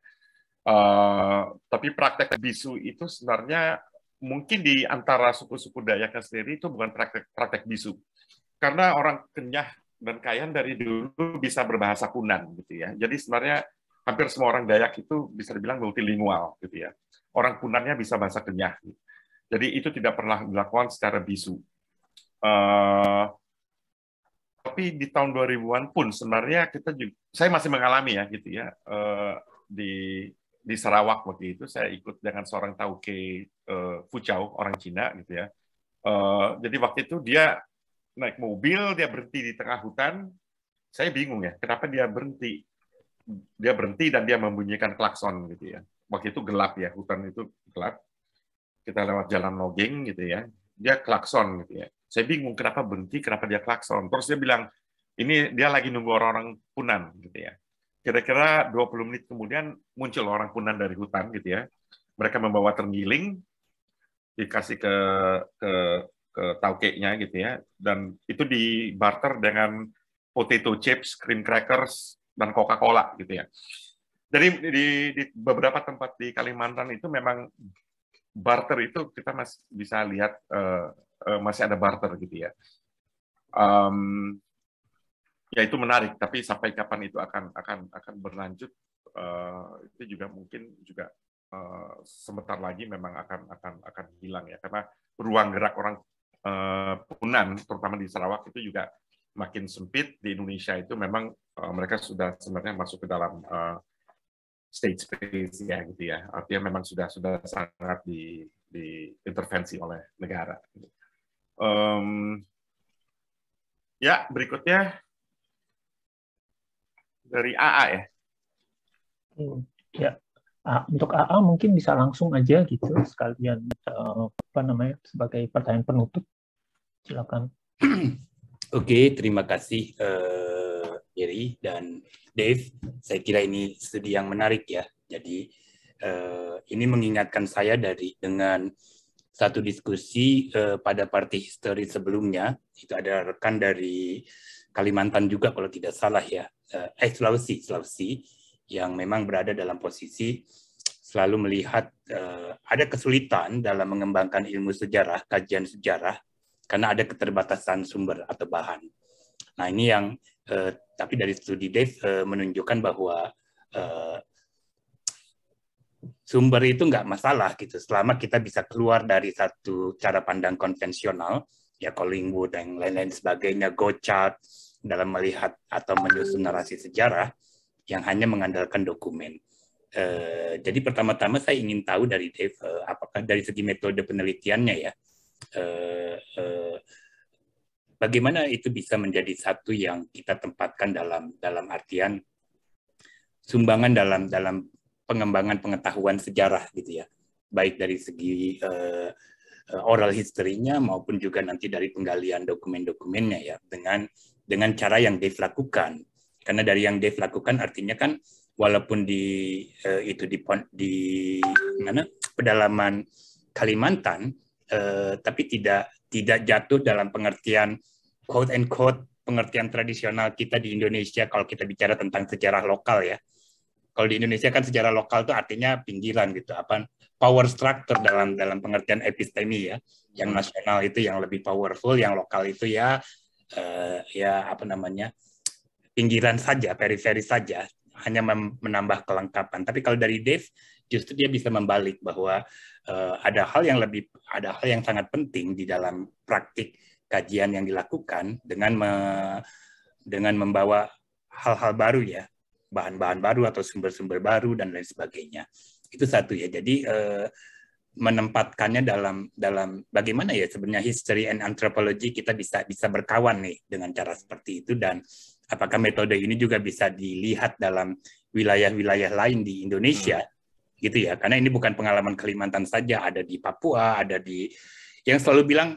Uh, tapi praktek bisu itu sebenarnya mungkin di antara suku-suku Dayak sendiri itu bukan praktek, praktek bisu. Karena orang kenyah dan kayan dari dulu bisa berbahasa Kunan gitu ya. Jadi sebenarnya hampir semua orang Dayak itu bisa dibilang multilingual gitu ya. Orang Kunannya bisa bahasa kenyah. Jadi itu tidak pernah dilakukan secara bisu. Uh, tapi di tahun 2000-an pun sebenarnya kita juga, saya masih mengalami ya gitu ya uh, di di Sarawak waktu itu saya ikut dengan seorang tauke uh, eh, Fuchau orang Cina gitu ya. Uh, jadi waktu itu dia naik mobil, dia berhenti di tengah hutan. Saya bingung ya, kenapa dia berhenti? Dia berhenti dan dia membunyikan klakson gitu ya. Waktu itu gelap ya, hutan itu gelap. Kita lewat jalan logging gitu ya. Dia klakson gitu ya. Saya bingung kenapa berhenti, kenapa dia klakson. Terus dia bilang, ini dia lagi nunggu orang-orang punan gitu ya Kira-kira 20 menit kemudian muncul orang punan dari hutan gitu ya. Mereka membawa tergiling dikasih ke ke ke tauke gitu ya dan itu di barter dengan potato chips, cream crackers dan Coca-Cola gitu ya. Jadi di, di beberapa tempat di Kalimantan itu memang barter itu kita masih bisa lihat uh, uh, masih ada barter gitu ya. Um, ya itu menarik tapi sampai kapan itu akan akan akan berlanjut uh, itu juga mungkin juga uh, sebentar lagi memang akan akan akan hilang ya karena ruang gerak orang uh, punan terutama di Sarawak itu juga makin sempit di Indonesia itu memang uh, mereka sudah sebenarnya masuk ke dalam uh, state space ya gitu ya artinya memang sudah sudah sangat di diintervensi oleh negara um, ya berikutnya dari AA ya. Hmm, ya. Untuk AA mungkin bisa langsung aja gitu sekalian eh, apa namanya sebagai pertanyaan penutup. Silakan. Oke, terima kasih uh, eh, Yeri dan Dave. Saya kira ini studi yang menarik ya. Jadi uh, ini mengingatkan saya dari dengan satu diskusi uh, pada party history sebelumnya itu ada rekan dari Kalimantan juga kalau tidak salah ya, eh, eh Sulawesi, Sulawesi yang memang berada dalam posisi selalu melihat eh, ada kesulitan dalam mengembangkan ilmu sejarah, kajian sejarah karena ada keterbatasan sumber atau bahan. Nah ini yang eh, tapi dari studi Dave eh, menunjukkan bahwa eh, sumber itu nggak masalah gitu selama kita bisa keluar dari satu cara pandang konvensional ya Collingwood dan lain-lain sebagainya, Gochat dalam melihat atau menyusun narasi sejarah yang hanya mengandalkan dokumen. Uh, jadi pertama-tama saya ingin tahu dari uh, apakah dari segi metode penelitiannya ya, uh, uh, bagaimana itu bisa menjadi satu yang kita tempatkan dalam dalam artian sumbangan dalam dalam pengembangan pengetahuan sejarah gitu ya, baik dari segi uh, oral historinya maupun juga nanti dari penggalian dokumen-dokumennya ya dengan dengan cara yang Dave lakukan. Karena dari yang Dave lakukan artinya kan walaupun di uh, itu di di mana pedalaman Kalimantan uh, tapi tidak tidak jatuh dalam pengertian quote and quote pengertian tradisional kita di Indonesia kalau kita bicara tentang sejarah lokal ya. Kalau di Indonesia kan sejarah lokal itu artinya pinggiran gitu apa power structure dalam dalam pengertian epistemi ya. Yang nasional itu yang lebih powerful, yang lokal itu ya uh, ya apa namanya pinggiran saja, periferi saja, hanya menambah kelengkapan. Tapi kalau dari Dave justru dia bisa membalik bahwa uh, ada hal yang lebih ada hal yang sangat penting di dalam praktik kajian yang dilakukan dengan me, dengan membawa hal-hal baru ya, bahan-bahan baru atau sumber-sumber baru dan lain sebagainya. Itu satu ya. Jadi uh, menempatkannya dalam dalam bagaimana ya sebenarnya history and anthropology kita bisa bisa berkawan nih dengan cara seperti itu dan apakah metode ini juga bisa dilihat dalam wilayah-wilayah lain di Indonesia hmm. gitu ya karena ini bukan pengalaman Kalimantan saja ada di Papua ada di yang selalu bilang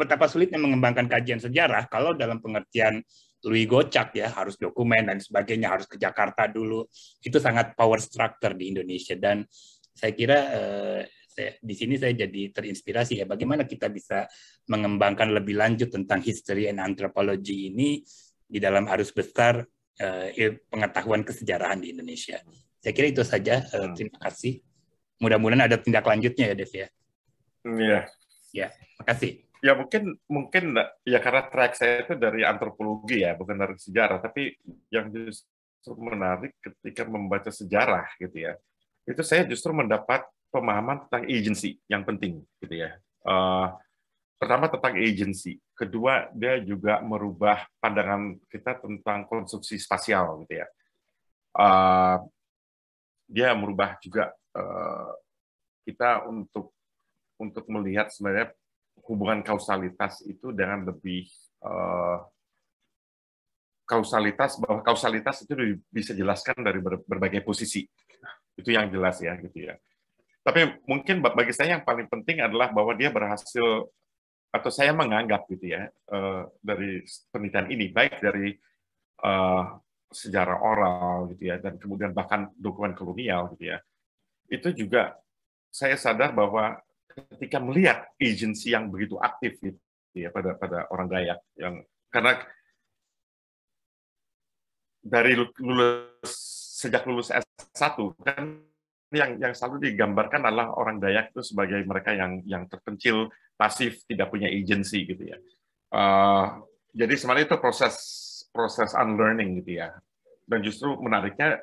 betapa sulitnya mengembangkan kajian sejarah kalau dalam pengertian Louis Gocak ya harus dokumen dan sebagainya harus ke Jakarta dulu itu sangat power structure di Indonesia dan saya kira eh, saya, di sini saya jadi terinspirasi ya bagaimana kita bisa mengembangkan lebih lanjut tentang history and anthropology ini di dalam arus besar uh, pengetahuan kesejarahan di Indonesia. Saya kira itu saja. Uh, terima kasih. Mudah-mudahan ada tindak lanjutnya ya, Dev ya. Hmm, iya. Ya, makasih. Ya mungkin mungkin ya karena track saya itu dari antropologi ya, bukan dari sejarah. Tapi yang justru menarik ketika membaca sejarah gitu ya, itu saya justru mendapat pemahaman tentang agency yang penting gitu ya. Eh, pertama tentang agency, kedua dia juga merubah pandangan kita tentang konsumsi spasial gitu ya. Eh, dia merubah juga eh, kita untuk untuk melihat sebenarnya hubungan kausalitas itu dengan lebih kausalitas bahwa kausalitas itu bisa dijelaskan dari berbagai posisi itu yang jelas ya gitu ya tapi mungkin bagi saya yang paling penting adalah bahwa dia berhasil atau saya menganggap gitu ya uh, dari penelitian ini baik dari uh, sejarah oral gitu ya dan kemudian bahkan dokumen kolonial gitu ya itu juga saya sadar bahwa ketika melihat agensi yang begitu aktif gitu ya pada pada orang Dayak yang karena dari lulus sejak lulus S1 kan yang yang selalu digambarkan adalah orang Dayak itu sebagai mereka yang yang terpencil, pasif, tidak punya agency gitu ya. Uh, jadi sebenarnya itu proses proses unlearning gitu ya. Dan justru menariknya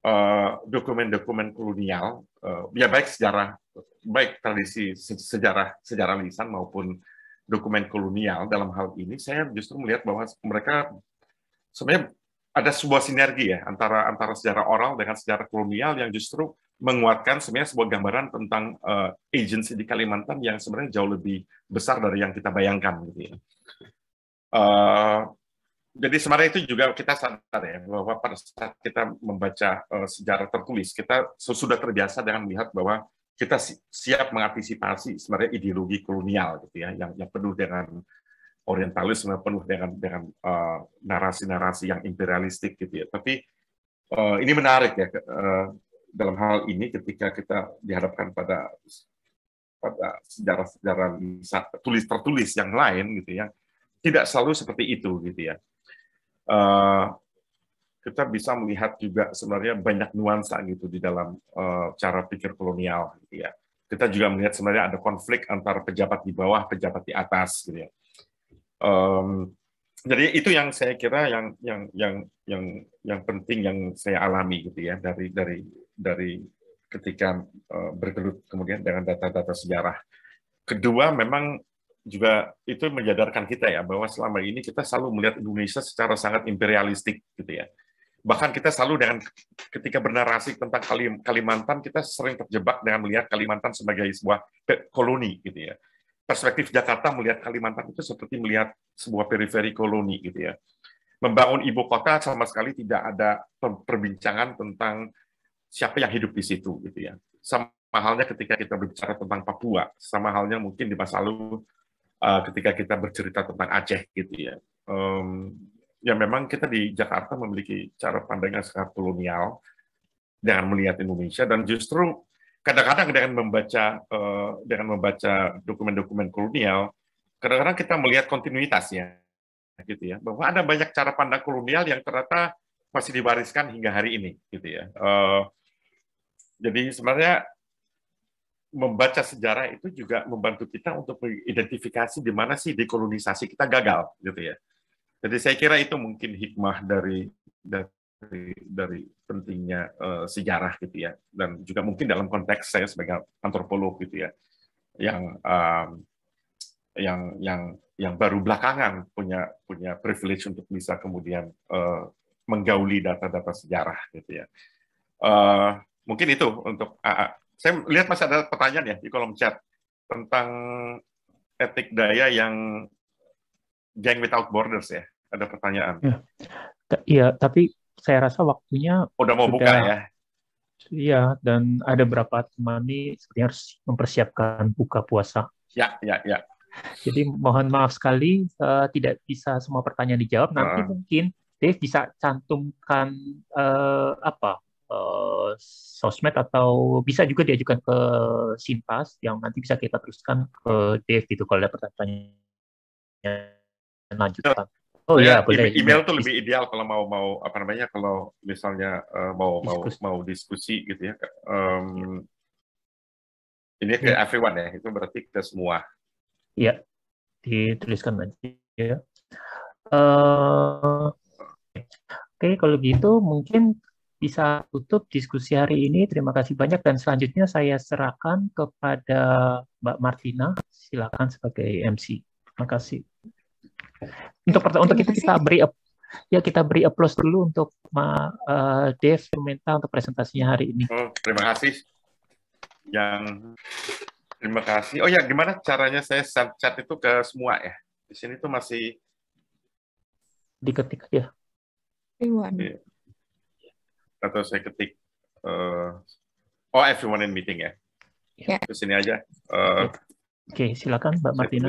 eh, dokumen-dokumen uh, kolonial, uh, ya baik sejarah, baik tradisi sejarah sejarah lisan maupun dokumen kolonial dalam hal ini, saya justru melihat bahwa mereka sebenarnya ada sebuah sinergi ya antara antara sejarah oral dengan sejarah kolonial yang justru menguatkan sebenarnya sebuah gambaran tentang uh, eh, agensi di Kalimantan yang sebenarnya jauh lebih besar dari yang kita bayangkan gitu ya. Uh, jadi sebenarnya itu juga kita sadar ya bahwa pada saat kita membaca uh, sejarah tertulis kita sudah terbiasa dengan melihat bahwa kita siap mengantisipasi sebenarnya ideologi kolonial gitu ya yang yang penuh dengan Orientalisme penuh dengan dengan eh, narasi-narasi uh, yang imperialistik gitu ya. Tapi uh, ini menarik ya uh, dalam hal ini ketika kita dihadapkan pada pada sejarah-sejarah tulis tertulis yang lain gitu ya, tidak selalu seperti itu gitu ya. Uh, kita bisa melihat juga sebenarnya banyak nuansa gitu di dalam uh, cara pikir kolonial gitu ya. Kita juga melihat sebenarnya ada konflik antara pejabat di bawah, pejabat di atas gitu ya. Um, jadi itu yang saya kira yang yang yang yang yang penting yang saya alami gitu ya dari dari dari ketika uh, bergelut kemudian dengan data-data sejarah. Kedua memang juga itu menyadarkan kita ya bahwa selama ini kita selalu melihat Indonesia secara sangat imperialistik gitu ya. Bahkan kita selalu dengan ketika bernarasi tentang Kalimantan kita sering terjebak dengan melihat Kalimantan sebagai sebuah koloni gitu ya perspektif Jakarta melihat Kalimantan itu seperti melihat sebuah periferi koloni gitu ya. Membangun ibu kota sama sekali tidak ada perbincangan tentang siapa yang hidup di situ gitu ya. Sama halnya ketika kita berbicara tentang Papua, sama halnya mungkin di masa lalu uh, ketika kita bercerita tentang Aceh gitu ya. Um, ya memang kita di Jakarta memiliki cara pandang yang sangat kolonial dengan melihat Indonesia dan justru kadang-kadang dengan membaca uh, dengan membaca dokumen-dokumen kolonial, kadang-kadang kita melihat kontinuitasnya, gitu ya, bahwa ada banyak cara pandang kolonial yang ternyata masih diwariskan hingga hari ini, gitu ya. Uh, jadi sebenarnya membaca sejarah itu juga membantu kita untuk mengidentifikasi di mana sih dekolonisasi kita gagal, gitu ya. Jadi saya kira itu mungkin hikmah dari dari dari, dari pentingnya uh, sejarah gitu ya dan juga mungkin dalam konteks saya sebagai antropolog gitu ya yang um, yang yang yang baru belakangan punya punya privilege untuk bisa kemudian uh, menggauli data-data sejarah gitu ya uh, mungkin itu untuk uh, saya lihat masih ada pertanyaan ya di kolom chat tentang etik daya yang gang without borders ya ada pertanyaan ya. Iya, tapi saya rasa waktunya udah mau sudah, buka ya. Iya, dan ada berapa teman nih sepertinya harus mempersiapkan buka puasa. Ya, ya, ya. Jadi mohon maaf sekali uh, tidak bisa semua pertanyaan dijawab. Nanti uh. mungkin Dave bisa cantumkan uh, apa uh, sosmed atau bisa juga diajukan ke Sintas yang nanti bisa kita teruskan ke Dave gitu kalau ada pertanyaan lanjutan. Oh ya, boleh. Email tuh lebih ideal kalau mau mau apa namanya kalau misalnya uh, mau diskusi. mau mau diskusi gitu ya. Um, ini ke ya. everyone ya, itu berarti ke semua. Iya, dituliskan nanti. Ya. Uh, eh, Oke, okay, kalau gitu mungkin bisa tutup diskusi hari ini. Terima kasih banyak dan selanjutnya saya serahkan kepada Mbak Martina. Silakan sebagai MC. Terima kasih. Untuk pertama, untuk kita kita beri ya kita beri aplaus dulu untuk Ma, uh, Dev Pementa untuk presentasinya hari ini. Oh, terima kasih. Yang terima kasih. Oh ya, gimana caranya saya send chat itu ke semua ya? Di sini tuh masih diketik ya. Everyone. Iya. Atau saya ketik uh, oh everyone in meeting ya. Yeah. Ke sini aja. Uh, eh, okay. Oke, silakan Mbak Martina.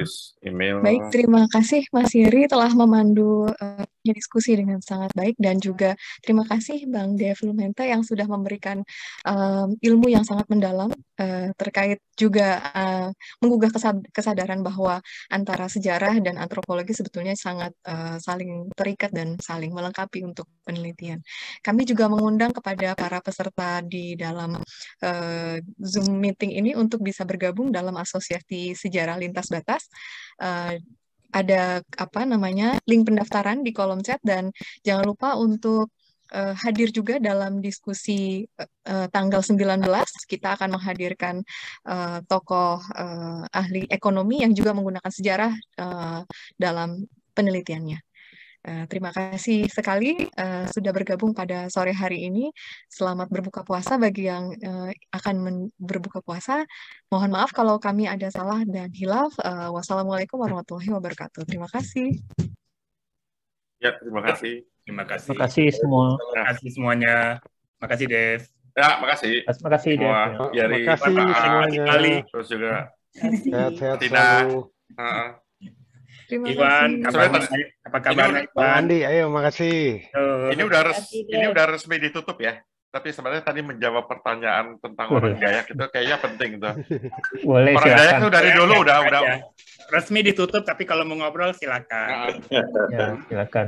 Baik, terima kasih Mas Yeri telah memandu uh, Ya, diskusi dengan sangat baik dan juga terima kasih Bang Lumenta yang sudah memberikan um, ilmu yang sangat mendalam uh, terkait juga uh, menggugah kesadaran bahwa antara sejarah dan antropologi sebetulnya sangat uh, saling terikat dan saling melengkapi untuk penelitian. Kami juga mengundang kepada para peserta di dalam uh, Zoom meeting ini untuk bisa bergabung dalam asosiasi sejarah lintas batas uh, ada apa namanya link pendaftaran di kolom chat dan jangan lupa untuk uh, hadir juga dalam diskusi uh, tanggal 19 kita akan menghadirkan uh, tokoh uh, ahli ekonomi yang juga menggunakan sejarah uh, dalam penelitiannya. Eh, terima kasih sekali uh, sudah bergabung pada sore hari ini. Selamat berbuka puasa bagi yang uh, akan berbuka puasa. Mohon maaf kalau kami ada salah dan hilaf. Uh, wassalamualaikum warahmatullahi wabarakatuh. Terima kasih. Ya, terima kasih. Terima kasih. Terima kasih semua. Terima kasih semuanya. Terima kasih, Dev. Ya, makasih. Terima kasih, Dev. Terima kasih semuanya. Terus juga sehat-sehat selalu. Uh -uh. Iwan, kasih. kabar Apa kabar Iwan? Andi, ayo makasih. Uh, ini udah res, kasih, ini udah resmi ditutup ya. Tapi sebenarnya tadi menjawab pertanyaan tentang orang Dayak itu kayaknya penting tuh. Boleh, orang silakan. Dayak itu dari dulu ya, udah ya. udah resmi ditutup tapi kalau mau ngobrol silakan. Nah. ya, silakan.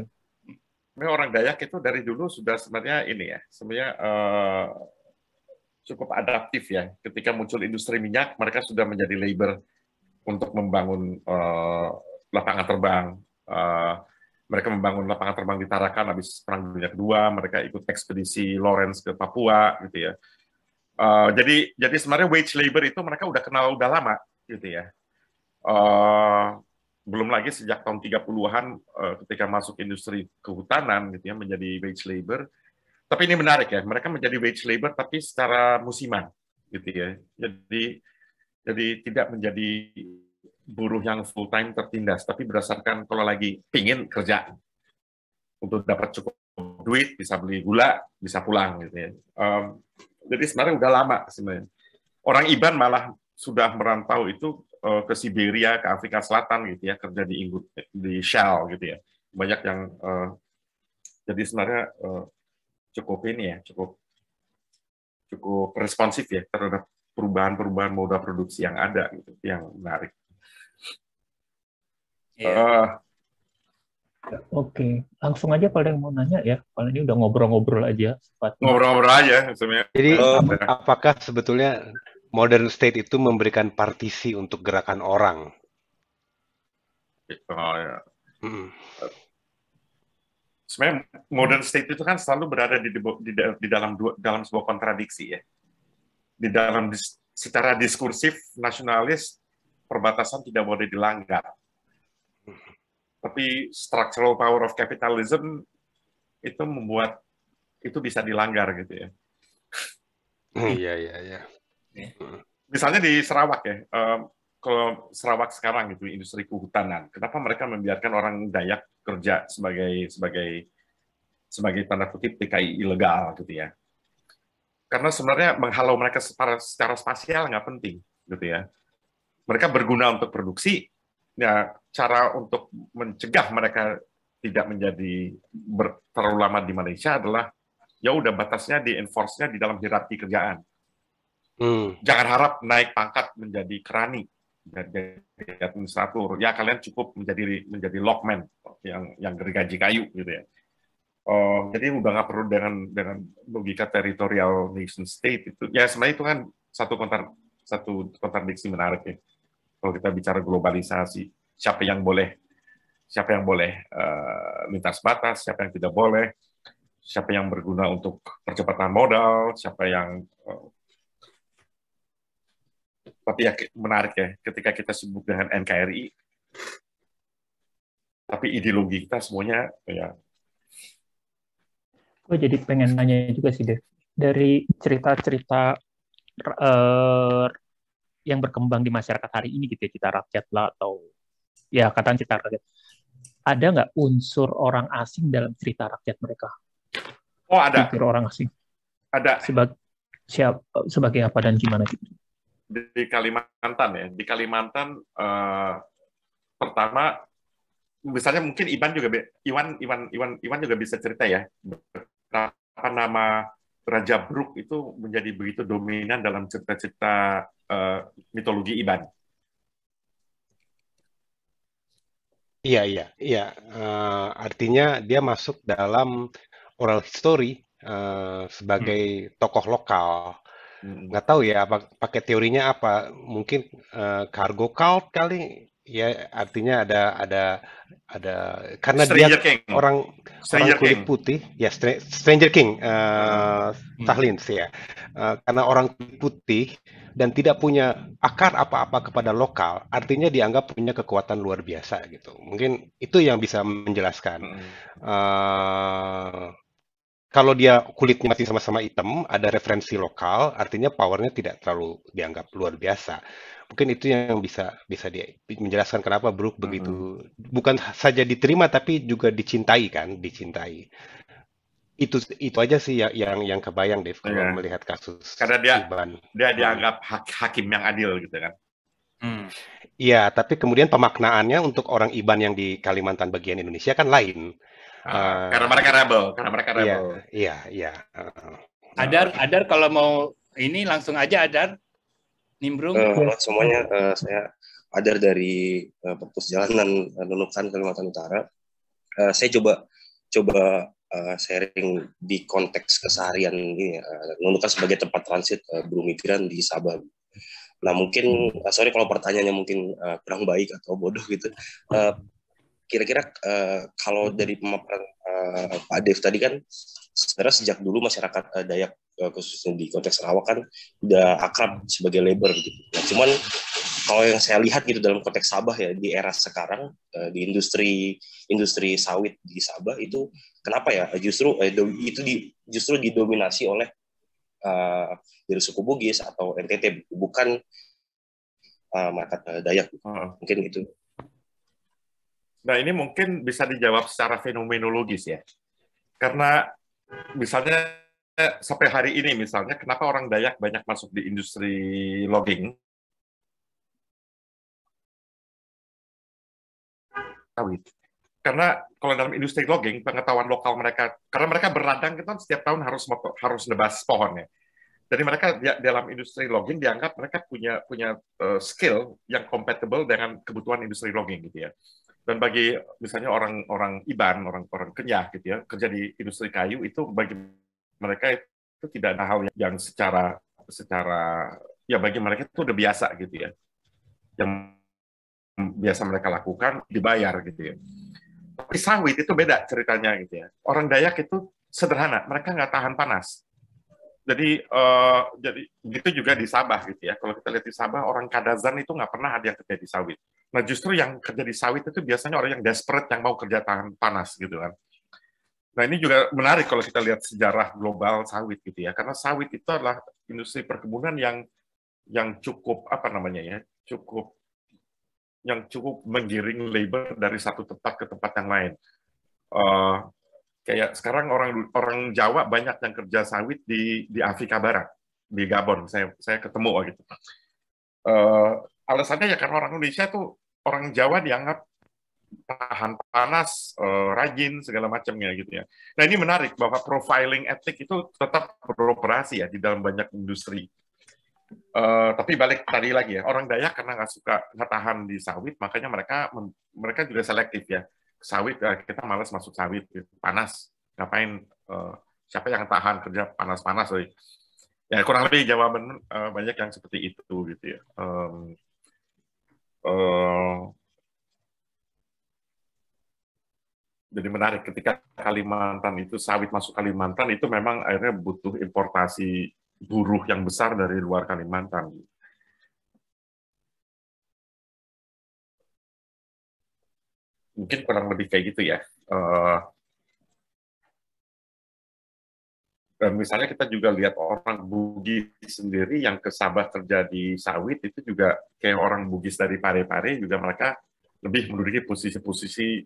Ini orang Dayak itu dari dulu sudah sebenarnya ini ya, sebenarnya uh, cukup adaptif ya. Ketika muncul industri minyak, mereka sudah menjadi labor untuk membangun uh, lapangan terbang. Uh, mereka membangun lapangan terbang di Tarakan habis Perang Dunia Kedua, mereka ikut ekspedisi Lawrence ke Papua gitu ya. Uh, jadi jadi sebenarnya wage labor itu mereka udah kenal udah lama gitu ya. Uh, belum lagi sejak tahun 30-an uh, ketika masuk industri kehutanan gitu ya menjadi wage labor. Tapi ini menarik ya, mereka menjadi wage labor tapi secara musiman gitu ya. Jadi jadi tidak menjadi buruh yang full time tertindas, tapi berdasarkan kalau lagi pingin kerja untuk dapat cukup duit, bisa beli gula, bisa pulang gitu ya. Um, jadi sebenarnya udah lama sebenarnya. Orang Iban malah sudah merantau itu uh, ke Siberia, ke Afrika Selatan gitu ya, kerja di Inggris, di Shell gitu ya. Banyak yang uh, jadi sebenarnya uh, cukup ini ya, cukup cukup responsif ya terhadap perubahan-perubahan moda produksi yang ada gitu, yang menarik. Yeah. Iya. Uh, Oke, langsung aja kalau yang mau nanya ya. Kalau ini udah ngobrol-ngobrol aja. Ngobrol-ngobrol aja sebenarnya. Jadi oh. apakah sebetulnya modern state itu memberikan partisi untuk gerakan orang? Oh ya. Hmm. Sebenarnya modern state itu kan selalu berada di di, di, di dalam dua, dalam sebuah kontradiksi ya. Di dalam secara diskursif nasionalis perbatasan tidak boleh dilanggar. Tapi structural power of capitalism itu membuat itu bisa dilanggar gitu ya. Hmm. Iya iya iya. Hmm. Misalnya di Sarawak ya, ehm, kalau Sarawak sekarang itu industri kehutanan, kenapa mereka membiarkan orang Dayak kerja sebagai sebagai sebagai tanda kutip TKI ilegal gitu ya? Karena sebenarnya menghalau mereka secara, secara spasial nggak penting gitu ya mereka berguna untuk produksi, ya cara untuk mencegah mereka tidak menjadi terlalu lama di Malaysia adalah ya udah batasnya di enforce-nya di dalam hierarki kerjaan. Hmm. Jangan harap naik pangkat menjadi kerani, jadi administrator. Ya kalian cukup menjadi menjadi lockman yang yang gergaji kayu gitu ya. Oh, jadi udah nggak perlu dengan dengan logika teritorial nation state itu. Ya sebenarnya itu kan satu kontar satu kontradiksi menarik ya kalau kita bicara globalisasi siapa yang boleh siapa yang boleh uh, eh, lintas batas siapa yang tidak boleh siapa yang berguna untuk percepatan modal siapa yang uh, tapi ya menarik ya ketika kita sibuk dengan NKRI tapi ideologi kita semuanya ya gue jadi pengen nanya juga sih deh dari cerita-cerita uh, yang berkembang di masyarakat hari ini gitu ya cita rakyat lah atau ya kataan cita rakyat ada nggak unsur orang asing dalam cerita rakyat mereka oh ada unsur orang asing ada sebagai siap sebagai apa dan gimana gitu di Kalimantan ya di Kalimantan eh, pertama misalnya mungkin Iwan juga Iwan Iwan Iwan Iwan juga bisa cerita ya apa nama Raja Bruk itu menjadi begitu dominan dalam cerita-cerita Eh, mitologi Iban. Iya iya iya. Uh, artinya dia masuk dalam oral history uh, sebagai hmm. tokoh lokal. Hmm. Nggak hmm. tahu ya pakai teorinya apa. Mungkin uh, cargo cult kali ya artinya ada ada ada karena Stranger dia King. orang Stranger orang kulit King. putih ya Str Stranger King uh, hmm. sih ya uh, karena orang kulit putih dan tidak punya akar apa-apa kepada lokal artinya dianggap punya kekuatan luar biasa gitu mungkin itu yang bisa menjelaskan hmm. uh, kalau dia kulitnya masih sama-sama hitam ada referensi lokal artinya powernya tidak terlalu dianggap luar biasa mungkin itu yang bisa bisa dia menjelaskan kenapa Brook begitu bukan saja diterima tapi juga dicintai kan dicintai itu itu aja sih yang yang, yang kebayang Dev kalau yeah. melihat kasus karena dia Iban. dia dianggap hak, hakim yang adil gitu kan hmm. Iya, hmm. tapi kemudian pemaknaannya untuk orang Iban yang di Kalimantan bagian Indonesia kan lain. Ah, uh, karena mereka rebel, karena mereka iya, rebel. Iya, iya. iya. Uh, Adar, Adar kalau mau ini langsung aja Adar Nimbrung. Uh, halo semuanya, uh, saya Adar dari uh, Perpus Jalanan uh, Nunukan Kalimantan Utara. Uh, saya coba coba uh, sharing di konteks keseharian ini, uh, ya. Nunukan sebagai tempat transit uh, buruh migran di Sabah. Nah mungkin, uh, sorry kalau pertanyaannya mungkin uh, kurang baik atau bodoh gitu. Uh, kira-kira uh, kalau hmm. dari pemaparan uh, Pak Dev tadi kan sebenarnya sejak dulu masyarakat uh, Dayak uh, khususnya di konteks Sarawak kan udah akrab sebagai labor gitu. Nah, cuman kalau yang saya lihat gitu dalam konteks Sabah ya di era sekarang uh, di industri industri sawit di Sabah itu kenapa ya justru uh, do, itu di, justru didominasi oleh uh, dari suku Bugis atau NTT bukan uh, masyarakat Dayak. Uh. Mungkin itu Nah, ini mungkin bisa dijawab secara fenomenologis ya. Karena misalnya eh, sampai hari ini misalnya kenapa orang Dayak banyak masuk di industri logging? Sawit. Karena kalau dalam industri logging pengetahuan lokal mereka karena mereka berladang kan setiap tahun harus harus nebas pohon ya. Jadi mereka di, dalam industri logging dianggap mereka punya punya eh, skill yang compatible dengan kebutuhan industri logging gitu ya. Dan bagi misalnya orang-orang Iban, orang-orang Kenyah gitu ya, kerja di industri kayu itu bagi mereka itu tidak ada hal yang secara secara ya bagi mereka itu udah biasa gitu ya. Yang biasa mereka lakukan dibayar gitu ya. Tapi sawit itu beda ceritanya gitu ya. Orang Dayak itu sederhana, mereka nggak tahan panas jadi uh, jadi gitu juga di Sabah gitu ya. Kalau kita lihat di Sabah orang kadazan itu nggak pernah ada yang kerja di sawit. Nah justru yang kerja di sawit itu biasanya orang yang desperate yang mau kerja tahan panas gitu kan. Nah ini juga menarik kalau kita lihat sejarah global sawit gitu ya. Karena sawit itu adalah industri perkebunan yang yang cukup apa namanya ya cukup yang cukup menggiring labor dari satu tempat ke tempat yang lain. Uh, Kayak sekarang orang orang Jawa banyak yang kerja sawit di di Afrika Barat, di Gabon. Saya saya ketemu gitu. Uh, alasannya ya karena orang Indonesia tuh orang Jawa dianggap tahan panas, uh, rajin segala macamnya gitu ya. Nah ini menarik bahwa profiling etik itu tetap beroperasi ya di dalam banyak industri. Uh, tapi balik tadi lagi ya orang Dayak karena nggak suka nggak tahan di sawit, makanya mereka mereka juga selektif ya sawit eh, kita malas masuk sawit gitu. panas ngapain eh, siapa yang tahan kerja panas-panas eh? ya kurang lebih jawaban banyak yang seperti itu gitu ya um, uh, jadi menarik ketika Kalimantan itu sawit masuk Kalimantan itu memang akhirnya butuh importasi buruh yang besar dari luar Kalimantan. mungkin kurang lebih kayak gitu ya. Uh, misalnya kita juga lihat orang Bugis sendiri yang ke kesabah terjadi sawit itu juga kayak orang Bugis dari Pare-Pare juga mereka lebih menduduki posisi-posisi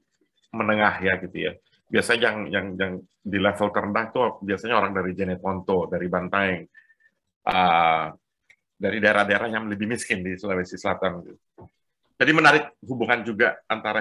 menengah ya gitu ya. Biasanya yang yang yang di level terendah itu biasanya orang dari Jeneponto, dari Bantaeng, uh, eh, dari daerah-daerah yang lebih miskin di Sulawesi Selatan. Jadi menarik hubungan juga antara